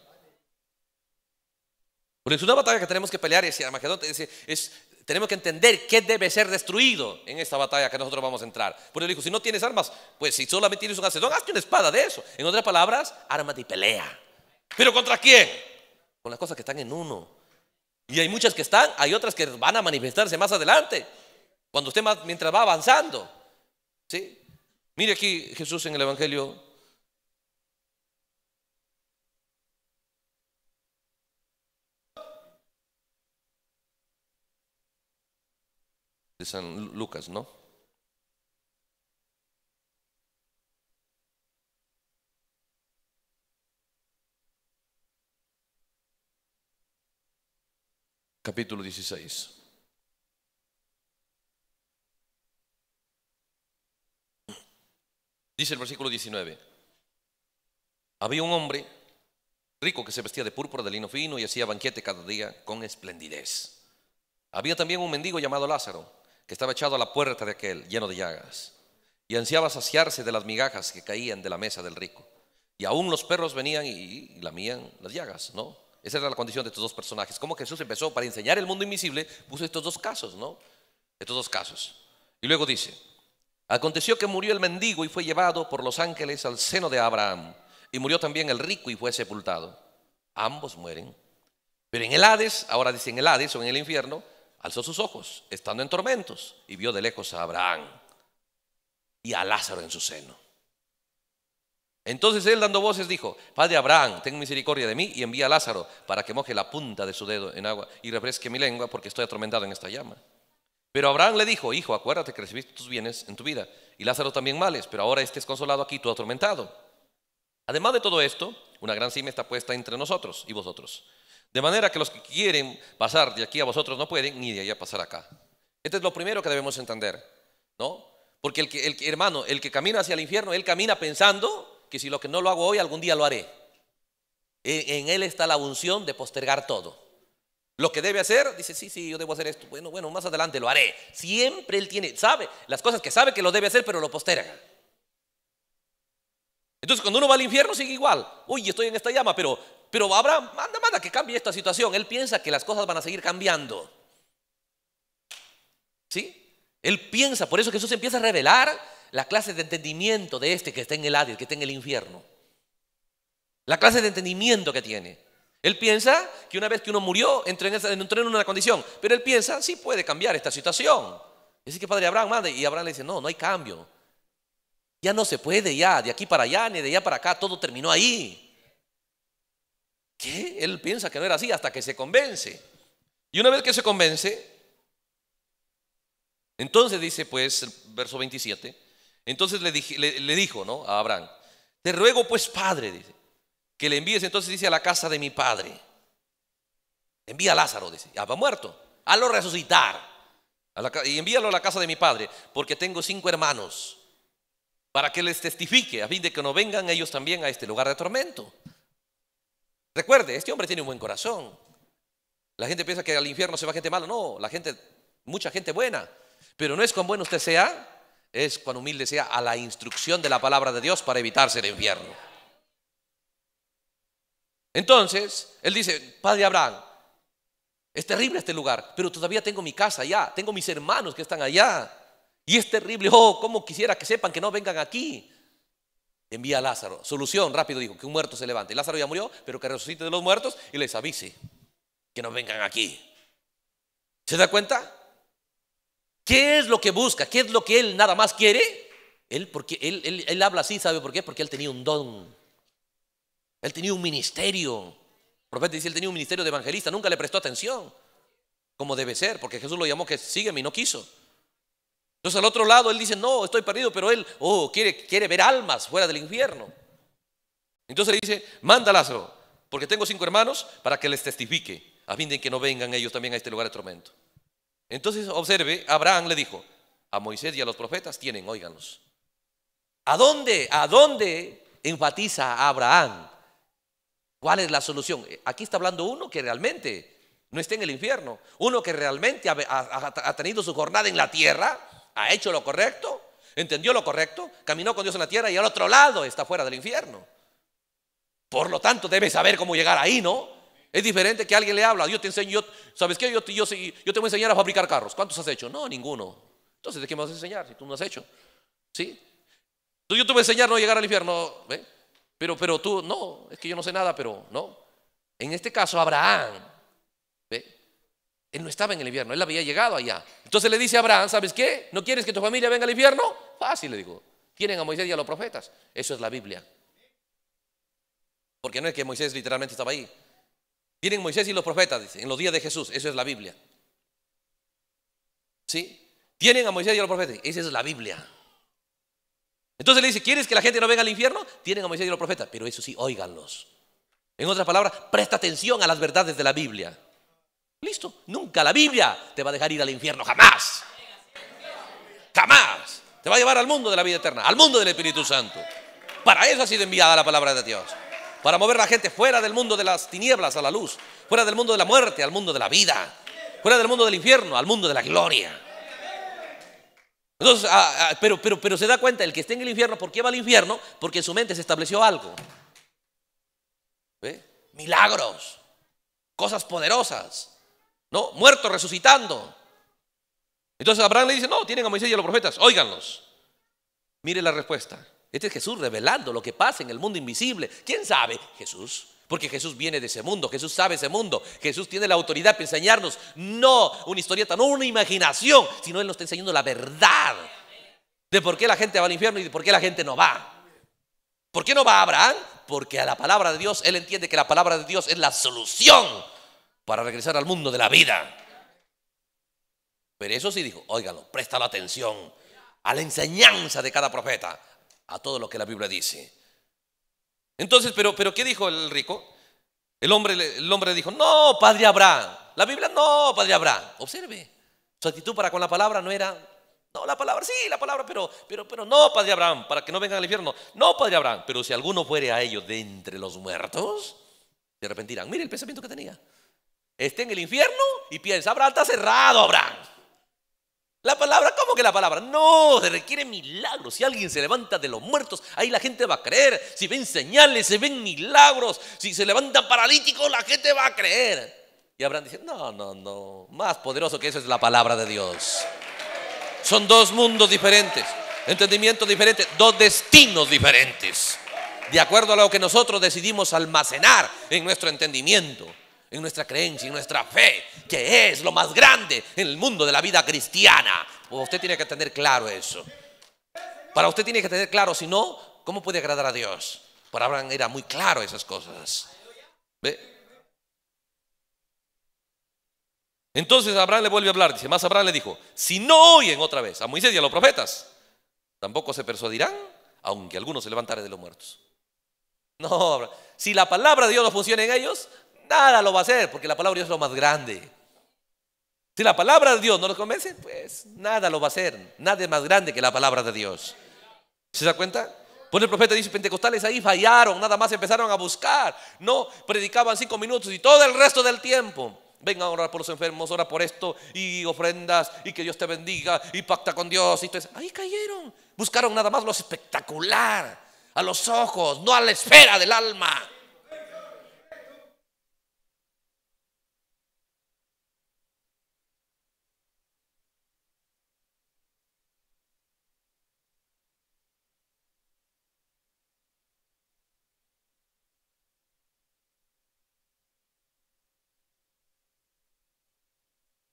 Porque es una batalla que tenemos que pelear, es, es, es, tenemos que entender qué debe ser destruido en esta batalla que nosotros vamos a entrar. Por eso dijo, si no tienes armas, pues si solamente tienes un acedón, hazte una espada de eso. En otras palabras, armas y pelea. ¿Pero contra quién? Con las cosas que están en uno. Y hay muchas que están, hay otras que van a manifestarse más adelante. Cuando usted más, mientras va avanzando. ¿Sí? Mire aquí Jesús en el Evangelio de San Lucas, ¿no? Capítulo 16. Dice el versículo 19. Había un hombre rico que se vestía de púrpura, de lino fino y hacía banquete cada día con esplendidez. Había también un mendigo llamado Lázaro estaba echado a la puerta de aquel, lleno de llagas, y ansiaba saciarse de las migajas que caían de la mesa del rico. Y aún los perros venían y, lamían las llagas, ¿no? Esa era la condición de estos dos personajes. Como Jesús empezó para enseñar el mundo invisible, puso estos dos casos, ¿no? Estos dos casos. Y luego dice, aconteció que murió el mendigo y fue llevado por los ángeles al seno de Abraham. Y murió también el rico y fue sepultado. Ambos mueren. Pero en el Hades, ahora dice en el Hades o en el infierno, alzó sus ojos, estando en tormentos, y vio de lejos a Abraham y a Lázaro en su seno. Entonces él dando voces dijo, Padre Abraham, ten misericordia de mí y envía a Lázaro para que moje la punta de su dedo en agua y refresque mi lengua porque estoy atormentado en esta llama. Pero Abraham le dijo, hijo, acuérdate que recibiste tus bienes en tu vida y Lázaro también males, pero ahora estés consolado aquí, tú atormentado. Además de todo esto, una gran cima está puesta entre nosotros y vosotros de manera que los que quieren pasar de aquí a vosotros no pueden, ni de allá pasar acá. Este es lo primero que debemos entender, ¿no? Porque el hermano, el que camina hacia el infierno, él camina pensando que si lo que no lo hago hoy, algún día lo haré. En, en él está la unción de postergar todo. Lo que debe hacer, dice, sí, sí, yo debo hacer esto. Bueno, bueno, más adelante lo haré. Siempre él tiene, sabe las cosas que sabe que lo debe hacer, pero lo posterga. Entonces, cuando uno va al infierno, sigue igual. Uy, estoy en esta llama, pero pero Abraham, manda, manda que cambie esta situación. Él piensa que las cosas van a seguir cambiando. ¿Sí? Él piensa, por eso Jesús empieza a revelar la clase de entendimiento de este que está en el Hades, que está en el infierno. La clase de entendimiento que tiene. Él piensa que una vez que uno murió, entró en, esa, entró en una condición. Pero él piensa, sí puede cambiar esta situación. Dice que Padre Abraham manda. Y Abraham le dice, no, no hay cambio. Ya no se puede, ya, de aquí para allá, ni de allá para acá, todo terminó ahí. ¿Qué? Él piensa que no era así hasta que se convence. Y una vez que se convence, entonces dice pues, verso 27, entonces le, le, dijo, ¿no? A Abraham, te ruego pues, padre, dice, que le envíes entonces, dice, a la casa de mi padre. Envía a Lázaro, dice, va muerto, hazlo resucitar. y envíalo a la casa de mi padre, porque tengo cinco hermanos, para que les testifique, a fin de que no vengan ellos también a este lugar de tormento. Recuerde, este hombre tiene un buen corazón. La gente piensa que al infierno se va gente mala. No, la gente, mucha gente buena. Pero no es cuán bueno usted sea, es cuán humilde sea a la instrucción de la palabra de Dios para evitarse el infierno. Entonces, él dice, Padre Abraham, es terrible este lugar, pero todavía tengo mi casa allá, tengo mis hermanos que están allá. Y es terrible, oh, cómo quisiera que sepan que no vengan aquí envía a Lázaro. Solución, rápido dijo, que un muerto se levante. Lázaro ya murió, pero que resucite de los muertos y les avise que no vengan aquí. ¿Se da cuenta? ¿Qué es lo que busca? ¿Qué es lo que él nada más quiere? Él, porque él, habla así, ¿sabe por qué? Porque él tenía un don. Él tenía un ministerio. El profeta dice, él tenía un ministerio de evangelista, nunca le prestó atención, como debe ser, porque Jesús lo llamó que sígueme y no quiso. Entonces al otro lado él dice, no, estoy perdido, pero él, oh, quiere, quiere ver almas fuera del infierno. Entonces le dice, manda porque tengo cinco hermanos para que les testifique, a fin de que no vengan ellos también a este lugar de tormento. Entonces observe, Abraham le dijo, a Moisés y a los profetas tienen, óiganos. ¿A dónde? ¿A dónde enfatiza Abraham? ¿Cuál es la solución? Aquí está hablando uno que realmente no está en el infierno, uno que realmente ha tenido su jornada en la tierra, ha hecho lo correcto, entendió lo correcto, caminó con Dios en la tierra y al otro lado está fuera del infierno. Por lo tanto, debe saber cómo llegar ahí, ¿no? Es diferente que alguien le habla, yo te enseño, ¿sabes qué? Yo te, voy a enseñar a fabricar carros. ¿Cuántos has hecho? No, ninguno. Entonces, ¿de qué me vas a enseñar si tú no has hecho? ¿Sí? yo te voy a enseñar no llegar al infierno, Pero, pero tú, no, es que yo no sé nada, pero no. En este caso, Abraham él no estaba en el infierno, él había llegado allá. Entonces le dice a Abraham, ¿sabes qué? ¿No quieres que tu familia venga al infierno? Fácil, le digo. Tienen a Moisés y a los profetas. Eso es la Biblia. Porque no es que Moisés literalmente estaba ahí. Tienen Moisés y los profetas, dice, en los días de Jesús. Eso es la Biblia. ¿Sí? Tienen a Moisés y a los profetas. Esa es la Biblia. Entonces le dice, ¿quieres que la gente no venga al infierno? Tienen a Moisés y a los profetas. Pero eso sí, óiganlos. En otras palabras, presta atención a las verdades de la Biblia. Listo. Nunca la Biblia te va a dejar ir al infierno, jamás. Jamás. Te va a llevar al mundo de la vida eterna, al mundo del Espíritu Santo. Para eso ha sido enviada la palabra de Dios. Para mover la gente fuera del mundo de las tinieblas a la luz, fuera del mundo de la muerte al mundo de la vida, fuera del mundo del infierno al mundo de la gloria. Entonces, ah, ah, pero, pero, se da cuenta, el que esté en el infierno, ¿por qué va al infierno? Porque en su mente se estableció algo. Milagros, cosas poderosas. ¿no? Muerto, resucitando. Entonces Abraham le dice, no, tienen a Moisés y a los profetas, óiganlos. Mire la respuesta. Este es Jesús revelando lo que pasa en el mundo invisible. ¿Quién sabe? Jesús. Porque Jesús viene de ese mundo, Jesús sabe ese mundo, Jesús tiene la autoridad para enseñarnos no una historieta, no una imaginación, sino Él nos está enseñando la verdad de por qué la gente va al infierno y de por qué la gente no va. ¿Por qué no va Abraham? Porque a la palabra de Dios, Él entiende que la palabra de Dios es la solución para regresar al mundo de la vida. Pero eso sí dijo, Óigalo presta la atención a la enseñanza de cada profeta, a todo lo que la Biblia dice. Entonces, pero, pero ¿qué dijo el rico? El hombre, el hombre dijo, no, padre Abraham. La Biblia, no, padre Abraham. Observe, su actitud para con la palabra no era, no, la palabra, sí, la palabra, pero, pero, pero no, padre Abraham, para que no vengan al infierno. No, padre Abraham, pero si alguno fuere a ellos de entre los muertos, se arrepentirán. Mire el pensamiento que tenía esté en el infierno y piensa, Abraham está cerrado, Abraham. La palabra, ¿cómo que la palabra? No, se requiere milagros. Si alguien se levanta de los muertos, ahí la gente va a creer. Si ven señales, se ven milagros. Si se levanta paralítico... la gente va a creer. Y Abraham dice, no, no, no. Más poderoso que eso es la palabra de Dios. Son dos mundos diferentes, entendimientos diferentes, dos destinos diferentes. De acuerdo a lo que nosotros decidimos almacenar en nuestro entendimiento en nuestra creencia, y nuestra fe, que es lo más grande en el mundo de la vida cristiana. Oh, usted tiene que tener claro eso. Para usted tiene que tener claro, si no, ¿cómo puede agradar a Dios? Para Abraham era muy claro esas cosas. ¿Ve? Entonces Abraham le vuelve a hablar, dice, más Abraham le dijo, si no oyen otra vez a Moisés y a los profetas, tampoco se persuadirán, aunque algunos se levantarán de los muertos. No, si la palabra de Dios no funciona en ellos, nada lo va a hacer, porque la palabra de Dios es lo más grande. Si la palabra de Dios no lo convence, pues nada lo va a hacer. Nada es más grande que la palabra de Dios. ¿Se da cuenta? Pues el profeta dice, pentecostales ahí fallaron, nada más empezaron a buscar. No, predicaban cinco minutos y todo el resto del tiempo. Vengan a orar por los enfermos, ora por esto y ofrendas y que Dios te bendiga y pacta con Dios. Y Ahí cayeron. Buscaron nada más lo espectacular, a los ojos, no a la esfera del alma.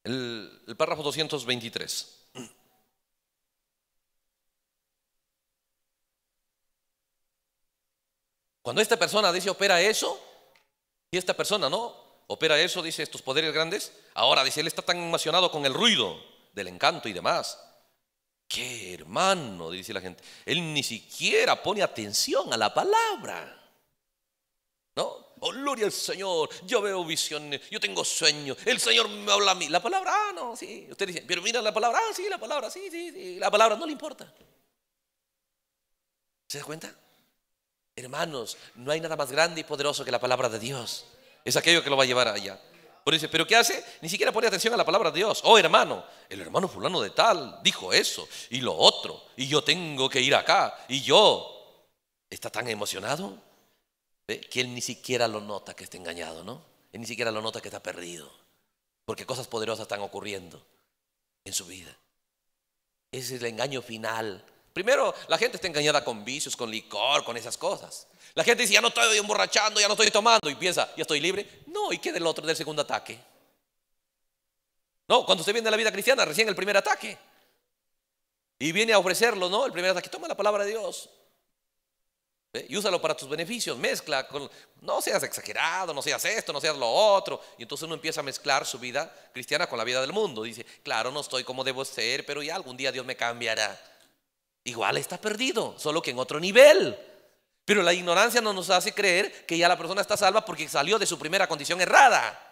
el, párrafo 223. Cuando esta persona dice opera eso, y esta persona no opera eso, dice estos poderes grandes, ahora dice él está tan emocionado con el ruido del encanto y demás. ¡Qué hermano! dice la gente. Él ni siquiera pone atención a la palabra. ¿No? Oh, gloria al Señor. Yo veo visiones, yo tengo sueños. El Señor me habla a mí. La palabra, ah, no, sí. Usted dice, pero mira la palabra, ah, sí, la palabra, sí, sí, sí. La palabra no le importa. ¿Se da cuenta? Hermanos, no hay nada más grande y poderoso que la palabra de Dios. Es aquello que lo va a llevar allá. Por eso, pero ¿qué hace? Ni siquiera pone atención a la palabra de Dios. Oh, hermano, el hermano fulano de tal dijo eso y lo otro, y yo tengo que ir acá, y yo. ¿Está tan emocionado? que él ni siquiera lo nota que está engañado, ¿no? Él ni siquiera lo nota que está perdido, porque cosas poderosas están ocurriendo en su vida. Ese es el engaño final. Primero, la gente está engañada con vicios, con licor, con esas cosas. La gente dice, ya no estoy emborrachando, ya no estoy tomando, y piensa, ya estoy libre. No, ¿y qué del otro, del segundo ataque? No, cuando se viene a la vida cristiana, recién el primer ataque. Y viene a ofrecerlo, ¿no? El primer ataque, toma la palabra de Dios. ¿eh? Y úsalo para tus beneficios, mezcla con, no seas exagerado, no seas esto, no seas lo otro. Y entonces uno empieza a mezclar su vida cristiana con la vida del mundo. Dice, claro, no estoy como debo ser, pero ya algún día Dios me cambiará. Igual está perdido, solo que en otro nivel. Pero la ignorancia no nos hace creer que ya la persona está salva porque salió de su primera condición errada.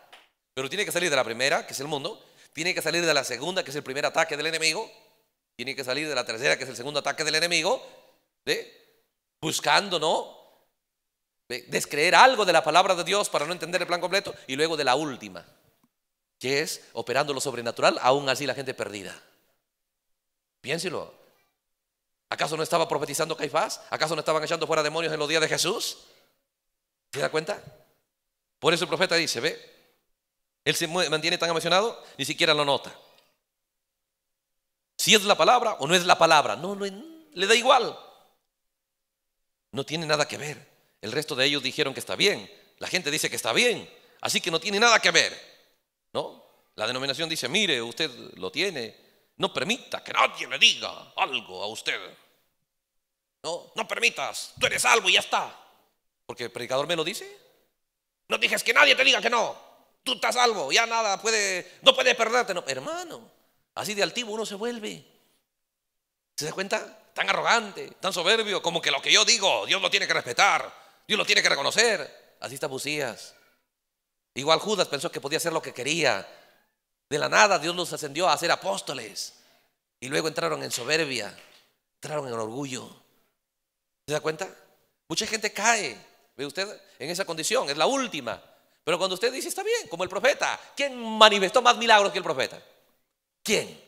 Pero tiene que salir de la primera, que es el mundo, tiene que salir de la segunda, que es el primer ataque del enemigo, tiene que salir de la tercera, que es el segundo ataque del enemigo, ¿sí? ¿eh? buscando, ¿no? Descreer algo de la palabra de Dios para no entender el plan completo. Y luego de la última, que es operando lo sobrenatural, aún así la gente perdida. Piénselo. ¿Acaso no estaba profetizando Caifás? ¿Acaso no estaban echando fuera demonios en los días de Jesús? ¿Se da cuenta? Por eso el profeta dice, ve, él se mantiene tan emocionado, ni siquiera lo nota. Si es la palabra o no es la palabra, no, no le da igual. No tiene nada que ver. El resto de ellos dijeron que está bien. La gente dice que está bien. Así que no tiene nada que ver. ¿No? La denominación dice, mire, usted lo tiene. No permita que nadie le diga algo a usted. No, no permitas. Tú eres salvo y ya está. Porque el predicador me lo dice. No dices que nadie te diga que no. Tú estás salvo. Ya nada puede, no puede perderte. No, hermano, así de altivo uno se vuelve. ¿Se da cuenta? tan arrogante, tan soberbio, como que lo que yo digo, Dios lo tiene que respetar, Dios lo tiene que reconocer. Así está Busías. Igual Judas pensó que podía hacer lo que quería. De la nada Dios nos ascendió a ser apóstoles. Y luego entraron en soberbia, entraron en orgullo. ¿Se da cuenta? Mucha gente cae, ve usted, en esa condición, es la última. Pero cuando usted dice, está bien, como el profeta, ¿quién manifestó más milagros que el profeta? ¿Quién?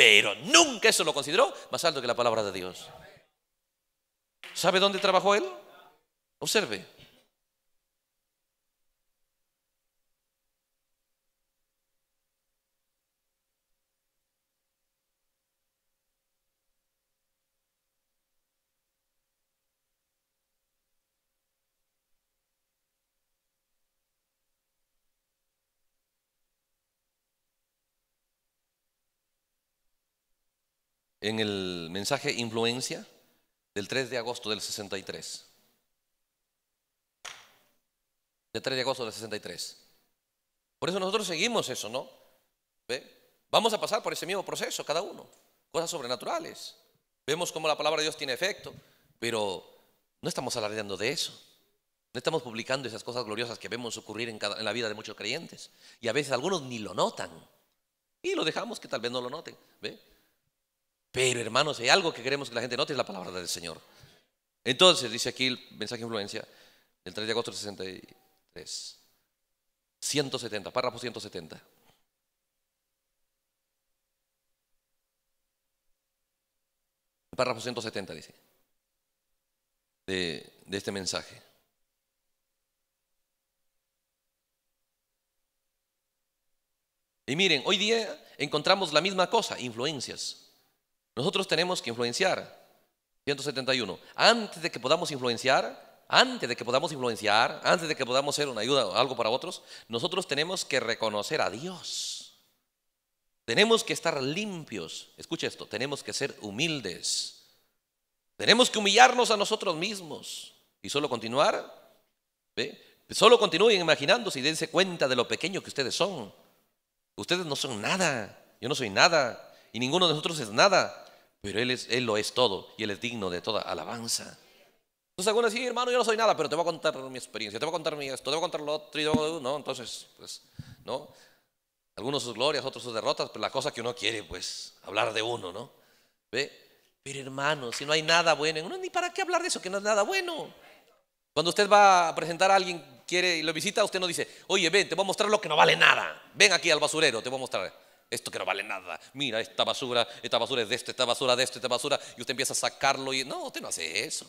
pero nunca eso lo consideró más alto que la palabra de Dios. ¿Sabe dónde trabajó él? Observe. en el mensaje Influencia del 3 de agosto del 63. Del 3 de agosto del 63. Por eso nosotros seguimos eso, ¿no? ¿Ve? Vamos a pasar por ese mismo proceso, cada uno. Cosas sobrenaturales. Vemos cómo la palabra de Dios tiene efecto, pero no estamos alardeando de eso. No estamos publicando esas cosas gloriosas que vemos ocurrir en, en, la vida de muchos creyentes. Y a veces algunos ni lo notan. Y lo dejamos que tal vez no lo noten. ¿ve? Pero hermanos, hay algo que queremos que la gente note, es la palabra del Señor. Entonces, dice aquí el mensaje de influencia El 3 de agosto del 63. 170, párrafo 170. Párrafo 170 dice, de este mensaje. Y miren, hoy día encontramos la misma cosa, influencias. Nosotros tenemos que influenciar. 171. Antes de que podamos influenciar, antes de que podamos influenciar, antes de que podamos ser una ayuda o algo para otros, nosotros tenemos que reconocer a Dios. Tenemos que estar limpios. Escucha esto, tenemos que ser humildes. Tenemos que humillarnos a nosotros mismos y solo continuar. Solo continúen imaginándose y dense cuenta de lo pequeño que ustedes son. Ustedes no son nada. Yo no soy nada. Y ninguno de nosotros es nada. Pero él, él lo es todo y Él es digno de toda alabanza. Entonces algunos dicen, hermano, yo no soy nada, pero te voy a contar mi experiencia, te voy a contar mi esto, te voy a contar lo otro, y no, entonces, pues, ¿no? Algunos sus glorias, otros sus derrotas, pero la cosa que uno quiere, pues, hablar de uno, ¿no? ¿Ve? Pero hermano, si no hay nada bueno en uno, ni para qué hablar de eso, que no es nada bueno. Cuando usted va a presentar a alguien, quiere y lo visita, usted no dice, oye, ven, te voy a mostrar lo que no vale nada. Ven aquí al basurero, te voy a mostrar esto que no vale nada, mira esta basura, esta basura es de esto, esta basura de esto, esta basura, y usted empieza a sacarlo y no, usted no hace eso.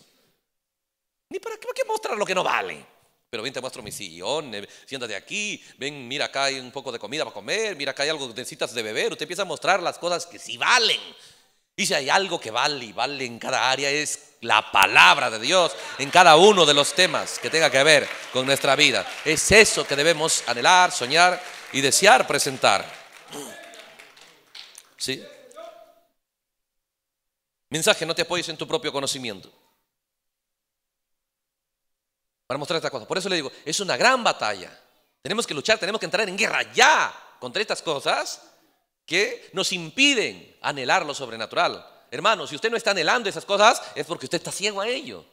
Ni para qué, mostrar lo que no vale. Pero bien te muestro mi sillón, siéntate aquí, ven, mira acá hay un poco de comida para comer, mira acá hay algo que necesitas de beber. Usted empieza a mostrar las cosas que sí valen. Y si hay algo que vale y vale en cada área es la palabra de Dios en cada uno de los temas que tenga que ver con nuestra vida. Es eso que debemos anhelar, soñar y desear presentar. ¿Sí? Mensaje, no te apoyes en tu propio conocimiento. Para mostrar estas cosas. Por eso le digo, es una gran batalla. Tenemos que luchar, tenemos que entrar en guerra ya contra estas cosas que nos impiden anhelar lo sobrenatural. Hermano, si usted no está anhelando esas cosas, es porque usted está ciego a ello.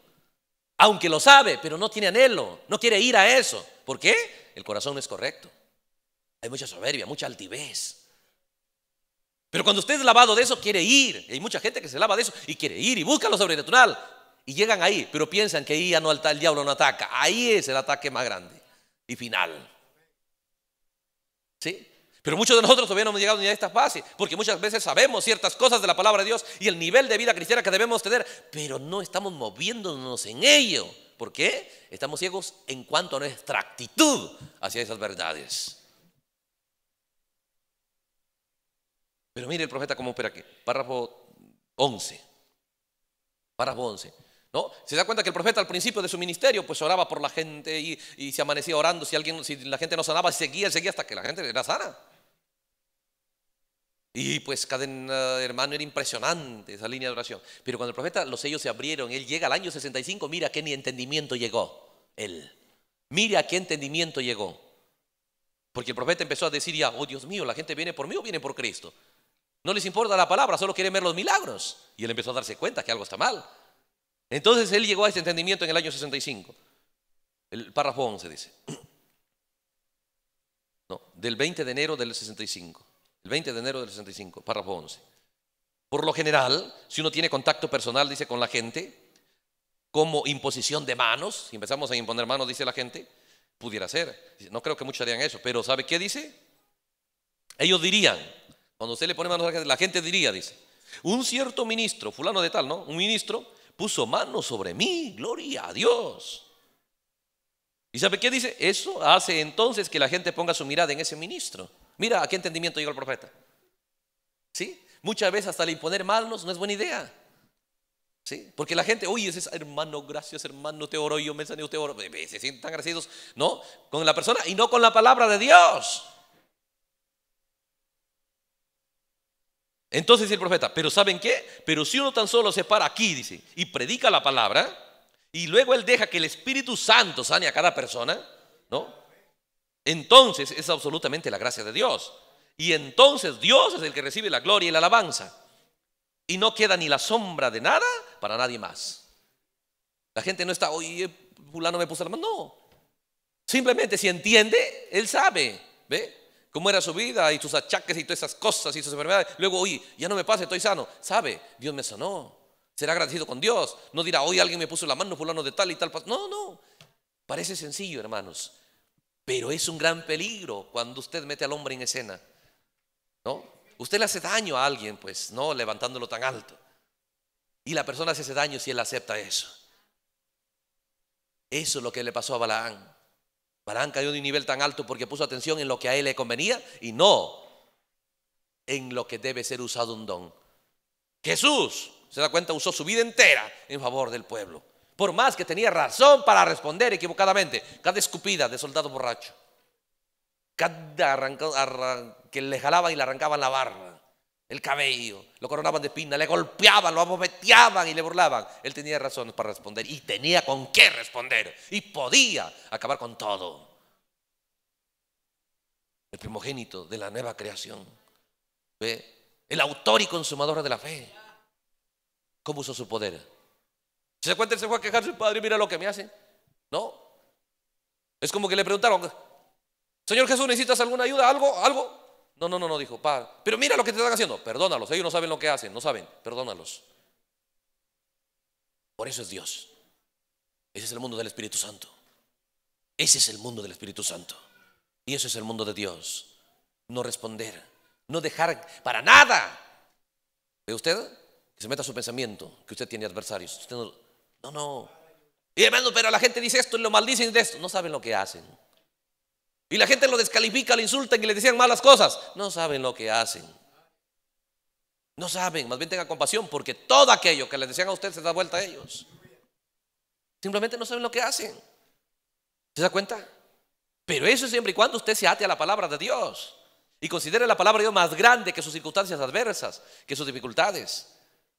Aunque lo sabe, pero no tiene anhelo, no quiere ir a eso. ¿Por qué? El corazón no es correcto. Hay mucha soberbia, mucha altivez. Pero cuando usted es lavado de eso, quiere ir. Hay mucha gente que se lava de eso y quiere ir y busca lo sobrenatural. Y llegan ahí, pero piensan que ahí ya no el diablo no ataca. Ahí es el ataque más grande y final. ¿Sí? Pero muchos de nosotros todavía no hemos llegado ni a esta fase, porque muchas veces sabemos ciertas cosas de la palabra de Dios y el nivel de vida cristiana que debemos tener, pero no estamos moviéndonos en ello. ¿Por qué? Estamos ciegos en cuanto a nuestra actitud hacia esas verdades. Pero mire el profeta cómo opera aquí. Párrafo 11. Párrafo 11. ¿No? Se da cuenta que el profeta al principio de su ministerio pues oraba por la gente y, se amanecía orando. Si, alguien, si la gente no sanaba, seguía, seguía hasta que la gente era sana. Y pues cada hermano era impresionante esa línea de oración. Pero cuando el profeta, los sellos se abrieron, él llega al año 65, mira que ni entendimiento llegó él. Mira a qué entendimiento llegó. Porque el profeta empezó a decir ya, oh Dios mío, la gente viene por mí o viene por Cristo. No les importa la palabra, solo quieren ver los milagros. Y él empezó a darse cuenta que algo está mal. Entonces él llegó a este entendimiento en el año 65. El párrafo 11 dice. No, del 20 de enero del 65. El 20 de enero del 65, párrafo 11. Por lo general, si uno tiene contacto personal, dice, con la gente, como imposición de manos, si empezamos a imponer manos, dice la gente, pudiera ser. No creo que muchos harían eso, pero ¿sabe qué dice? Ellos dirían, cuando usted le pone manos a la gente, la gente diría, dice, un cierto ministro, fulano de tal, ¿no? Un ministro puso manos sobre mí, gloria a Dios. ¿Y sabe qué dice? Eso hace entonces que la gente ponga su mirada en ese ministro. Mira a qué entendimiento llegó el profeta. ¿Sí? Muchas veces hasta le imponer manos no es buena idea. ¿Sí? Porque la gente, oye, es, hermano, gracias hermano, te oro, yo me sané, usted oro. Se sientan tan agradecidos, ¿no? Con la persona y no con la palabra de Dios. Entonces dice el profeta, pero ¿saben qué? Pero si uno tan solo se para aquí, dice, y predica la palabra, y luego él deja que el Espíritu Santo sane a cada persona, ¿no? Entonces es absolutamente la gracia de Dios. Y entonces Dios es el que recibe la gloria y la alabanza. Y no queda ni la sombra de nada para nadie más. La gente no está, oye, fulano me puso la mano. No. Simplemente si entiende, él sabe. ¿Ve? cómo era su vida y sus achaques y todas esas cosas y sus enfermedades. Luego, oye, ya no me pasa, estoy sano. ¿Sabe? Dios me sanó. Será agradecido con Dios. No dirá, hoy alguien me puso la mano, fulano de tal y tal. No, no. Parece sencillo, hermanos. Pero es un gran peligro cuando usted mete al hombre en escena. ¿No? Usted le hace daño a alguien, pues, no levantándolo tan alto. Y la persona se hace daño si él acepta eso. Eso es lo que le pasó a Balaán. Balán cayó de un nivel tan alto porque puso atención en lo que a él le convenía y no en lo que debe ser usado un don. Jesús, se da cuenta, usó su vida entera en favor del pueblo. Por más que tenía razón para responder equivocadamente, cada escupida de soldado borracho, cada arrancado que le jalaban y le arrancaban la barra el cabello, lo coronaban de espina, le golpeaban, lo abofeteaban y le burlaban. Él tenía razones para responder y tenía con qué responder y podía acabar con todo. El primogénito de la nueva creación, ¿ve? el autor y consumador de la fe. ¿Cómo usó su poder? se cuenta, se fue a quejarse, padre, y mira lo que me hacen. No. Es como que le preguntaron, Señor Jesús, ¿necesitas alguna ayuda? ¿Algo? ¿Algo? No, no, no, no, dijo, pa, pero mira lo que te están haciendo. Perdónalos, ellos no saben lo que hacen, no saben, perdónalos. Por eso es Dios. Ese es el mundo del Espíritu Santo. Ese es el mundo del Espíritu Santo. Y ese es el mundo de Dios. No responder, no dejar para nada. ¿Ve usted? Que se meta su pensamiento, que usted tiene adversarios. Usted no, no, no. Y hermano, pero la gente dice esto y lo maldicen de esto. No saben lo que hacen. Y la gente lo descalifica, lo insultan y le decían malas cosas. No saben lo que hacen. No saben, más bien tengan compasión porque todo aquello que les decían a usted se da vuelta a ellos. Simplemente no saben lo que hacen. ¿Se da cuenta? Pero eso es siempre y cuando usted se ate a la palabra de Dios y considere la palabra de Dios más grande que sus circunstancias adversas, que sus dificultades.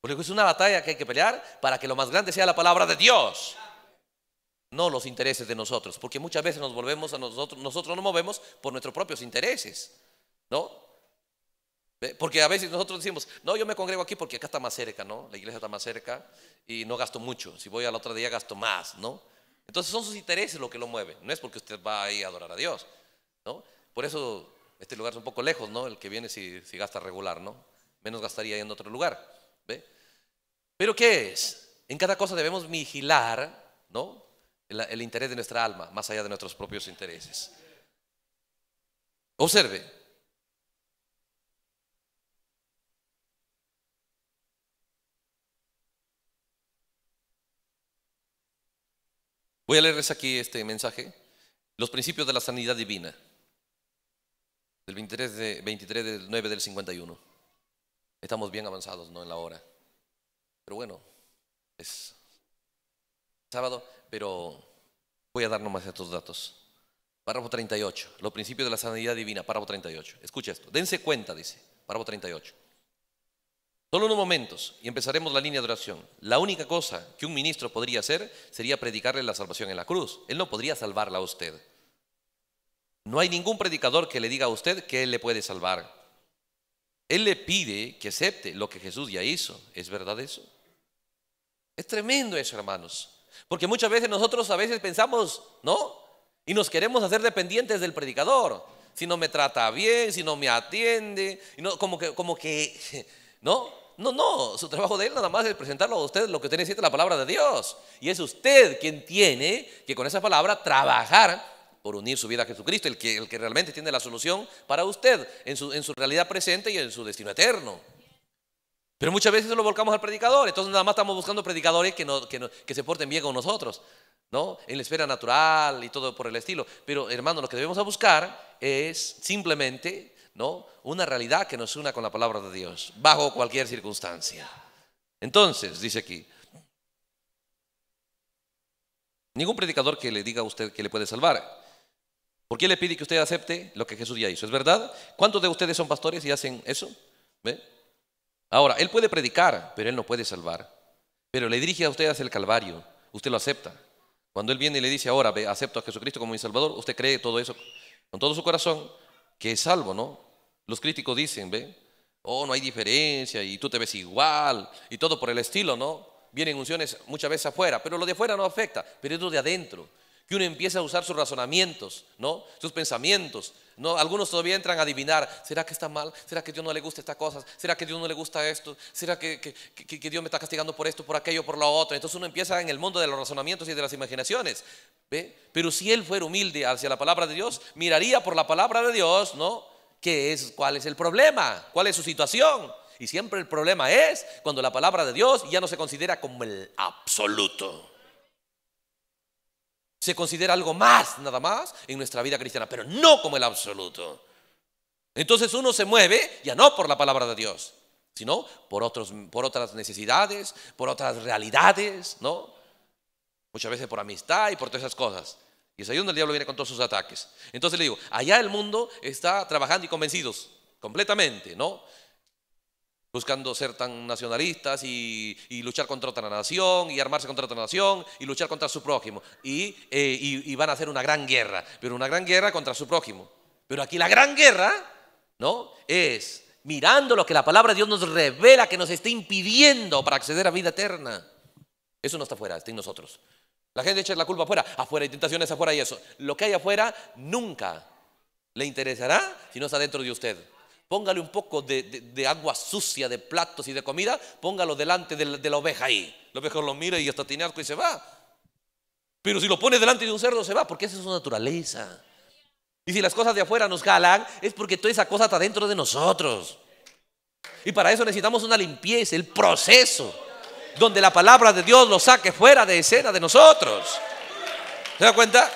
Porque es una batalla que hay que pelear para que lo más grande sea la palabra de Dios no los intereses de nosotros, porque muchas veces nos volvemos a nosotros, nosotros nos movemos por nuestros propios intereses, ¿no? Porque a veces nosotros decimos, no, yo me congrego aquí porque acá está más cerca, ¿no? La iglesia está más cerca y no gasto mucho. Si voy a la otra día gasto más, ¿no? Entonces son sus intereses lo que lo mueve, no es porque usted va ahí a adorar a Dios, ¿no? Por eso este lugar es un poco lejos, ¿no? El que viene si, gasta regular, ¿no? Menos gastaría en otro lugar, ¿ve? Pero ¿qué es? En cada cosa debemos vigilar, ¿no? el, interés de nuestra alma, más allá de nuestros propios intereses. Observe, Voy a leerles aquí este mensaje, los principios de la sanidad divina, del 23, de, 23 del 9 del 51. Estamos bien avanzados, ¿no? En la hora. Pero bueno, es sábado pero voy a dar nomás estos datos. Párrafo 38, los principios de la sanidad divina, párrafo 38. Escucha esto, dense cuenta, dice, párrafo 38. Solo unos momentos y empezaremos la línea de oración. La única cosa que un ministro podría hacer sería predicarle la salvación en la cruz. Él no podría salvarla a usted. No hay ningún predicador que le diga a usted que él le puede salvar. Él le pide que acepte lo que Jesús ya hizo. ¿Es verdad eso? Es tremendo eso, hermanos. Porque muchas veces nosotros a veces pensamos, ¿no? Y nos queremos hacer dependientes del predicador. Si no me trata bien, si no me atiende, no, como que, como que, ¿no? No, no, su trabajo de él nada más es presentarlo a usted lo que usted necesita, la palabra de Dios. Y es usted quien tiene que con esa palabra trabajar por unir su vida a Jesucristo, el que, el que realmente tiene la solución para usted en su, en su realidad presente y en su destino eterno. Pero muchas veces lo volcamos al predicador, entonces nada más estamos buscando predicadores que, que, que se porten bien con nosotros, ¿no? En la esfera natural y todo por el estilo. Pero hermano, lo que debemos buscar es simplemente, ¿no? Una realidad que nos una con la palabra de Dios, bajo cualquier circunstancia. Entonces, dice aquí, ningún predicador que le diga a usted que le puede salvar. ¿Por qué le pide que usted acepte lo que Jesús ya hizo? ¿Es verdad? ¿Cuántos de ustedes son pastores y hacen eso? ¿Ve? Ahora, Él puede predicar, pero Él no puede salvar. Pero le dirige a usted hacia el Calvario. Usted lo acepta. Cuando Él viene y le dice, ahora acepto a Jesucristo como mi Salvador, usted cree todo eso con todo su corazón que es salvo, ¿no? Los críticos dicen, ¿ve? Oh, no hay diferencia y tú te ves igual y todo por el estilo, ¿no? Vienen unciones muchas veces afuera, pero lo de afuera no afecta, pero es lo de adentro, que uno empieza a usar sus razonamientos, ¿no? Sus pensamientos, no, algunos todavía entran a adivinar, ¿será que está mal? ¿Será que Dios no le gusta esta cosa? ¿Será que Dios no le gusta esto? ¿Será que, Dios me está castigando por esto, por aquello, por lo otro? Entonces uno empieza en el mundo de los razonamientos y de las imaginaciones. Pero si él fuera humilde hacia la palabra de Dios, miraría por la palabra de Dios, ¿no? ¿Qué es, ¿Cuál es el problema? ¿Cuál es su situación? Y siempre el problema es cuando la palabra de Dios ya no se considera como el absoluto se considera algo más nada más en nuestra vida cristiana, pero no como el absoluto. Entonces uno se mueve ya no por la palabra de Dios, sino por, otros, por otras necesidades, por otras realidades, ¿no? Muchas veces por amistad y por todas esas cosas. Y es ahí donde el diablo viene con todos sus ataques. Entonces le digo, allá el mundo está trabajando y convencidos completamente, ¿no? buscando ser tan nacionalistas y, luchar contra otra nación y armarse contra otra nación y luchar contra su prójimo. Eh, y, van a hacer una gran guerra, pero una gran guerra contra su prójimo. Pero aquí la gran guerra, ¿no? Es mirando lo que la palabra de Dios nos revela que nos está impidiendo para acceder a vida eterna. Eso no está afuera, está en nosotros. La gente echa la culpa afuera, afuera hay tentaciones afuera y eso. Lo que hay afuera nunca le interesará si no está dentro de usted póngale un poco de, agua sucia, de platos y de comida, póngalo delante de la, de la oveja ahí. La oveja lo mira y hasta tiene y se va. Pero si lo pone delante de un cerdo, se va, porque esa es su naturaleza. Y si las cosas de afuera nos jalan, es porque toda esa cosa está dentro de nosotros. Y para eso necesitamos una limpieza, el proceso, donde la palabra de Dios lo saque fuera de escena de nosotros. ¿Se da cuenta?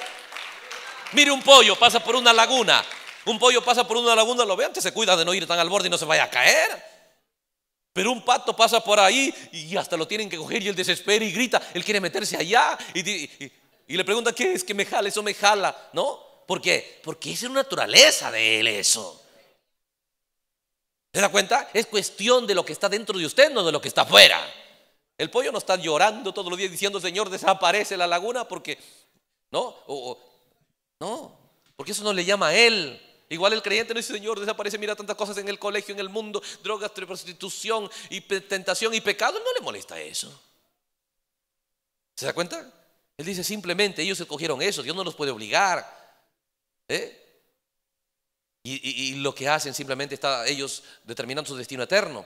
Mire un pollo, pasa por una laguna, un pollo pasa por una laguna, lo ve antes, se cuida de no ir tan al borde y no se vaya a caer. Pero un pato pasa por ahí y hasta lo tienen que coger y él desespera y grita, él quiere meterse allá y, le pregunta, ¿qué es que me jala? Eso me jala, ¿no? ¿Por qué? Porque es una naturaleza de él eso. ¿Se da cuenta? Es cuestión de lo que está dentro de usted, no de lo que está afuera. El pollo no está llorando todos los días diciendo, Señor, desaparece la laguna porque, ¿no? no, porque eso no le llama a él. Igual el creyente no dice, Señor, desaparece, mira tantas cosas en el colegio, en el mundo, drogas, prostitución y tentación y pecado, no le molesta eso. ¿Se da cuenta? Él dice, simplemente ellos escogieron eso, Dios no los puede obligar. ¿eh? Y, lo que hacen simplemente está ellos determinando su destino eterno.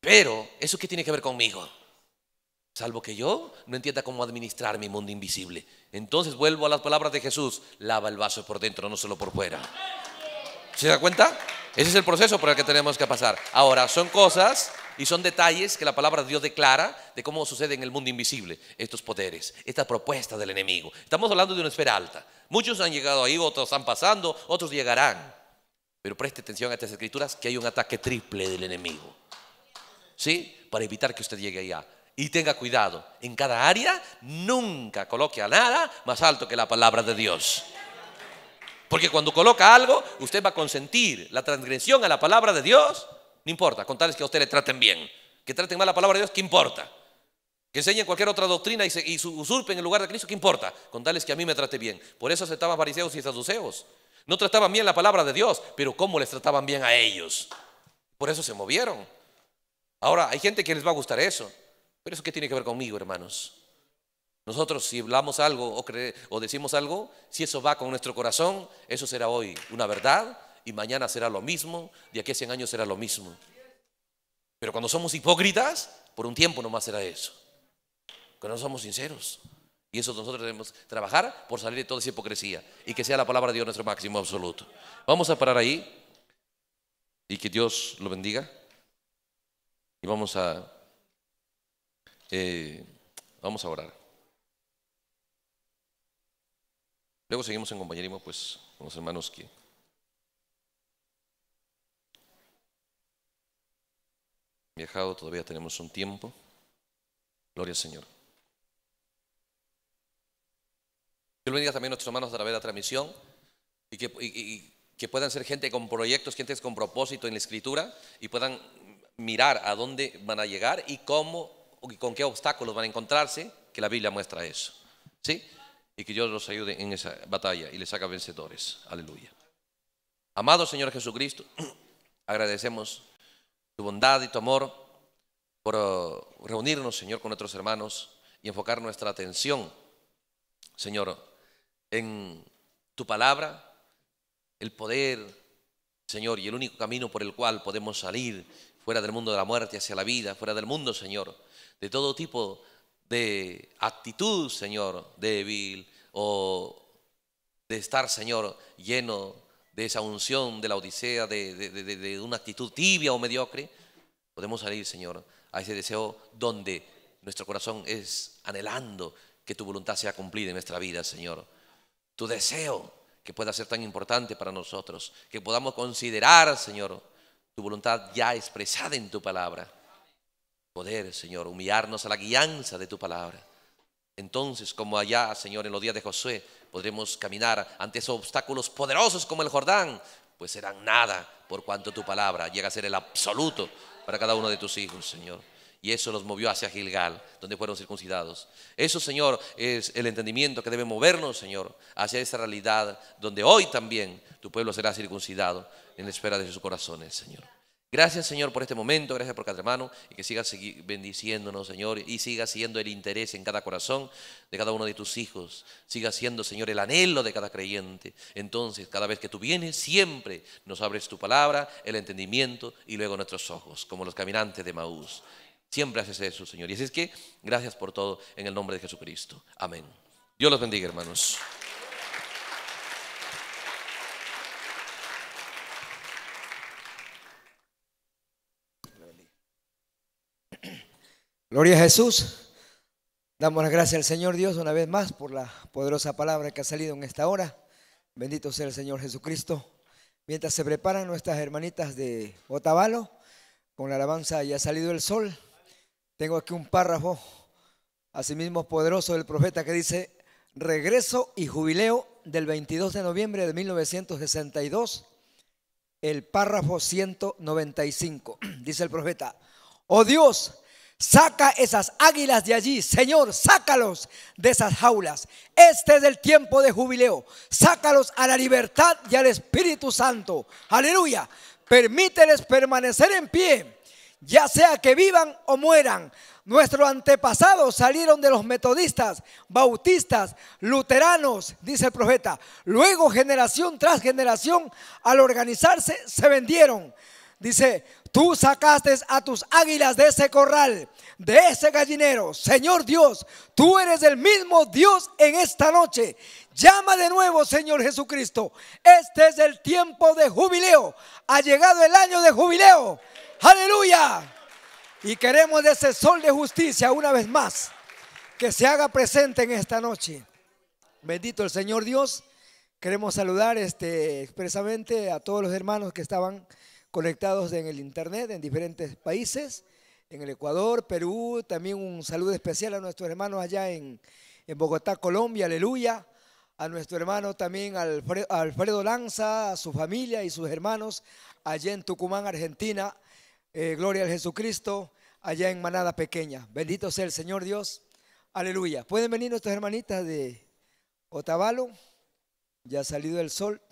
Pero, ¿eso qué tiene que ver conmigo? Salvo que yo no entienda cómo administrar mi mundo invisible. Entonces vuelvo a las palabras de Jesús. Lava el vaso por dentro, no solo por fuera. ¿Se da cuenta? Ese es el proceso por el que tenemos que pasar. Ahora, son cosas y son detalles que la palabra de Dios declara de cómo sucede en el mundo invisible estos poderes, esta propuesta del enemigo. Estamos hablando de una esfera alta. Muchos han llegado ahí, otros están pasando, otros llegarán. Pero preste atención a estas escrituras que hay un ataque triple del enemigo. ¿Sí? Para evitar que usted llegue allá. Y tenga cuidado, en cada área nunca coloque a nada más alto que la palabra de Dios. Porque cuando coloca algo, usted va a consentir la transgresión a la palabra de Dios, no importa, con tales que a usted le traten bien. Que traten mal la palabra de Dios, ¿qué importa? Que enseñen cualquier otra doctrina y, usurpen el lugar de Cristo, ¿qué importa? Con tales que a mí me trate bien. Por eso aceptaban fariseos y saduceos. No trataban bien la palabra de Dios, pero ¿cómo les trataban bien a ellos? Por eso se movieron. Ahora, hay gente que les va a gustar eso. Pero eso qué tiene que ver conmigo, hermanos. Nosotros si hablamos algo o, o decimos algo, si eso va con nuestro corazón, eso será hoy una verdad y mañana será lo mismo, de aquí a 100 años será lo mismo. Pero cuando somos hipócritas, por un tiempo nomás será eso. Cuando no somos sinceros. Y eso nosotros debemos trabajar por salir de toda esa hipocresía y que sea la palabra de Dios nuestro máximo absoluto. Vamos a parar ahí y que Dios lo bendiga. Y vamos a eh, vamos a orar. Luego seguimos en compañerismo pues, con los hermanos que viajado, todavía tenemos un tiempo. Gloria al Señor. Dios bendiga también nuestros hermanos a través de la transmisión y que, y que, puedan ser gente con proyectos, gente con propósito en la escritura y puedan mirar a dónde van a llegar y cómo o con qué obstáculos van a encontrarse, que la Biblia muestra eso. ¿Sí? Y que Dios los ayude en esa batalla y les haga vencedores. Aleluya. Amado Señor Jesucristo, agradecemos tu bondad y tu amor por uh, reunirnos, Señor, con nuestros hermanos y enfocar nuestra atención, Señor, en tu palabra, el poder, Señor, y el único camino por el cual podemos salir fuera del mundo de la muerte hacia la vida, fuera del mundo, Señor, de todo tipo de actitud, Señor, débil o de estar, Señor, lleno de esa unción de la Odisea, de, de una actitud tibia o mediocre, podemos salir, Señor, a ese deseo donde nuestro corazón es anhelando que tu voluntad sea cumplida en nuestra vida, Señor. Tu deseo que pueda ser tan importante para nosotros, que podamos considerar, Señor, tu voluntad ya expresada en tu palabra poder, Señor, humillarnos a la guianza de tu palabra. Entonces, como allá, Señor, en los días de Josué, podremos caminar ante esos obstáculos poderosos como el Jordán, pues serán nada por cuanto tu palabra llega a ser el absoluto para cada uno de tus hijos, Señor. Y eso los movió hacia Gilgal, donde fueron circuncidados. Eso, Señor, es el entendimiento que debe movernos, Señor, hacia esa realidad donde hoy también tu pueblo será circuncidado en la espera de sus corazones, Señor. Gracias, Señor, por este momento, gracias por cada hermano y que sigas bendiciéndonos, Señor, y siga siendo el interés en cada corazón de cada uno de tus hijos. Siga siendo, Señor, el anhelo de cada creyente. Entonces, cada vez que tú vienes, siempre nos abres tu palabra, el entendimiento y luego nuestros ojos, como los caminantes de Maús. Siempre haces eso, Señor. Y así es que, gracias por todo en el nombre de Jesucristo. Amén. Dios los bendiga, hermanos.
Gloria a Jesús. Damos las gracias al Señor Dios una vez más por la poderosa palabra que ha salido en esta hora. Bendito sea el Señor Jesucristo. Mientras se preparan nuestras hermanitas de Otavalo, con la alabanza Ya ha salido el sol, tengo aquí un párrafo, asimismo poderoso, del profeta que dice, regreso y jubileo del 22 de noviembre de 1962, el párrafo 195. Dice el profeta, oh Dios, Saca esas águilas de allí, Señor, sácalos de esas jaulas. Este es el tiempo de jubileo. Sácalos a la libertad y al Espíritu Santo. Aleluya. Permíteles permanecer en pie, ya sea que vivan o mueran. Nuestros antepasados salieron de los metodistas, bautistas, luteranos, dice el profeta. Luego generación tras generación, al organizarse, se vendieron. Dice, Tú sacaste a tus águilas de ese corral, de ese gallinero. Señor Dios, tú eres el mismo Dios en esta noche. Llama de nuevo, Señor Jesucristo. Este es el tiempo de jubileo. Ha llegado el año de jubileo. Aleluya. Y queremos de ese sol de justicia una vez más que se haga presente en esta noche. Bendito el Señor Dios. Queremos saludar este, expresamente a todos los hermanos que estaban conectados en el Internet en diferentes países, en el Ecuador, Perú, también un saludo especial a nuestros hermanos allá en, Bogotá, Colombia, aleluya, a nuestro hermano también Alfredo, Lanza, a su familia y sus hermanos allá en Tucumán, Argentina, eh, gloria al Jesucristo, allá en Manada Pequeña, bendito sea el Señor Dios, aleluya. Pueden venir nuestras hermanitas de Otavalo, ya ha salido el sol.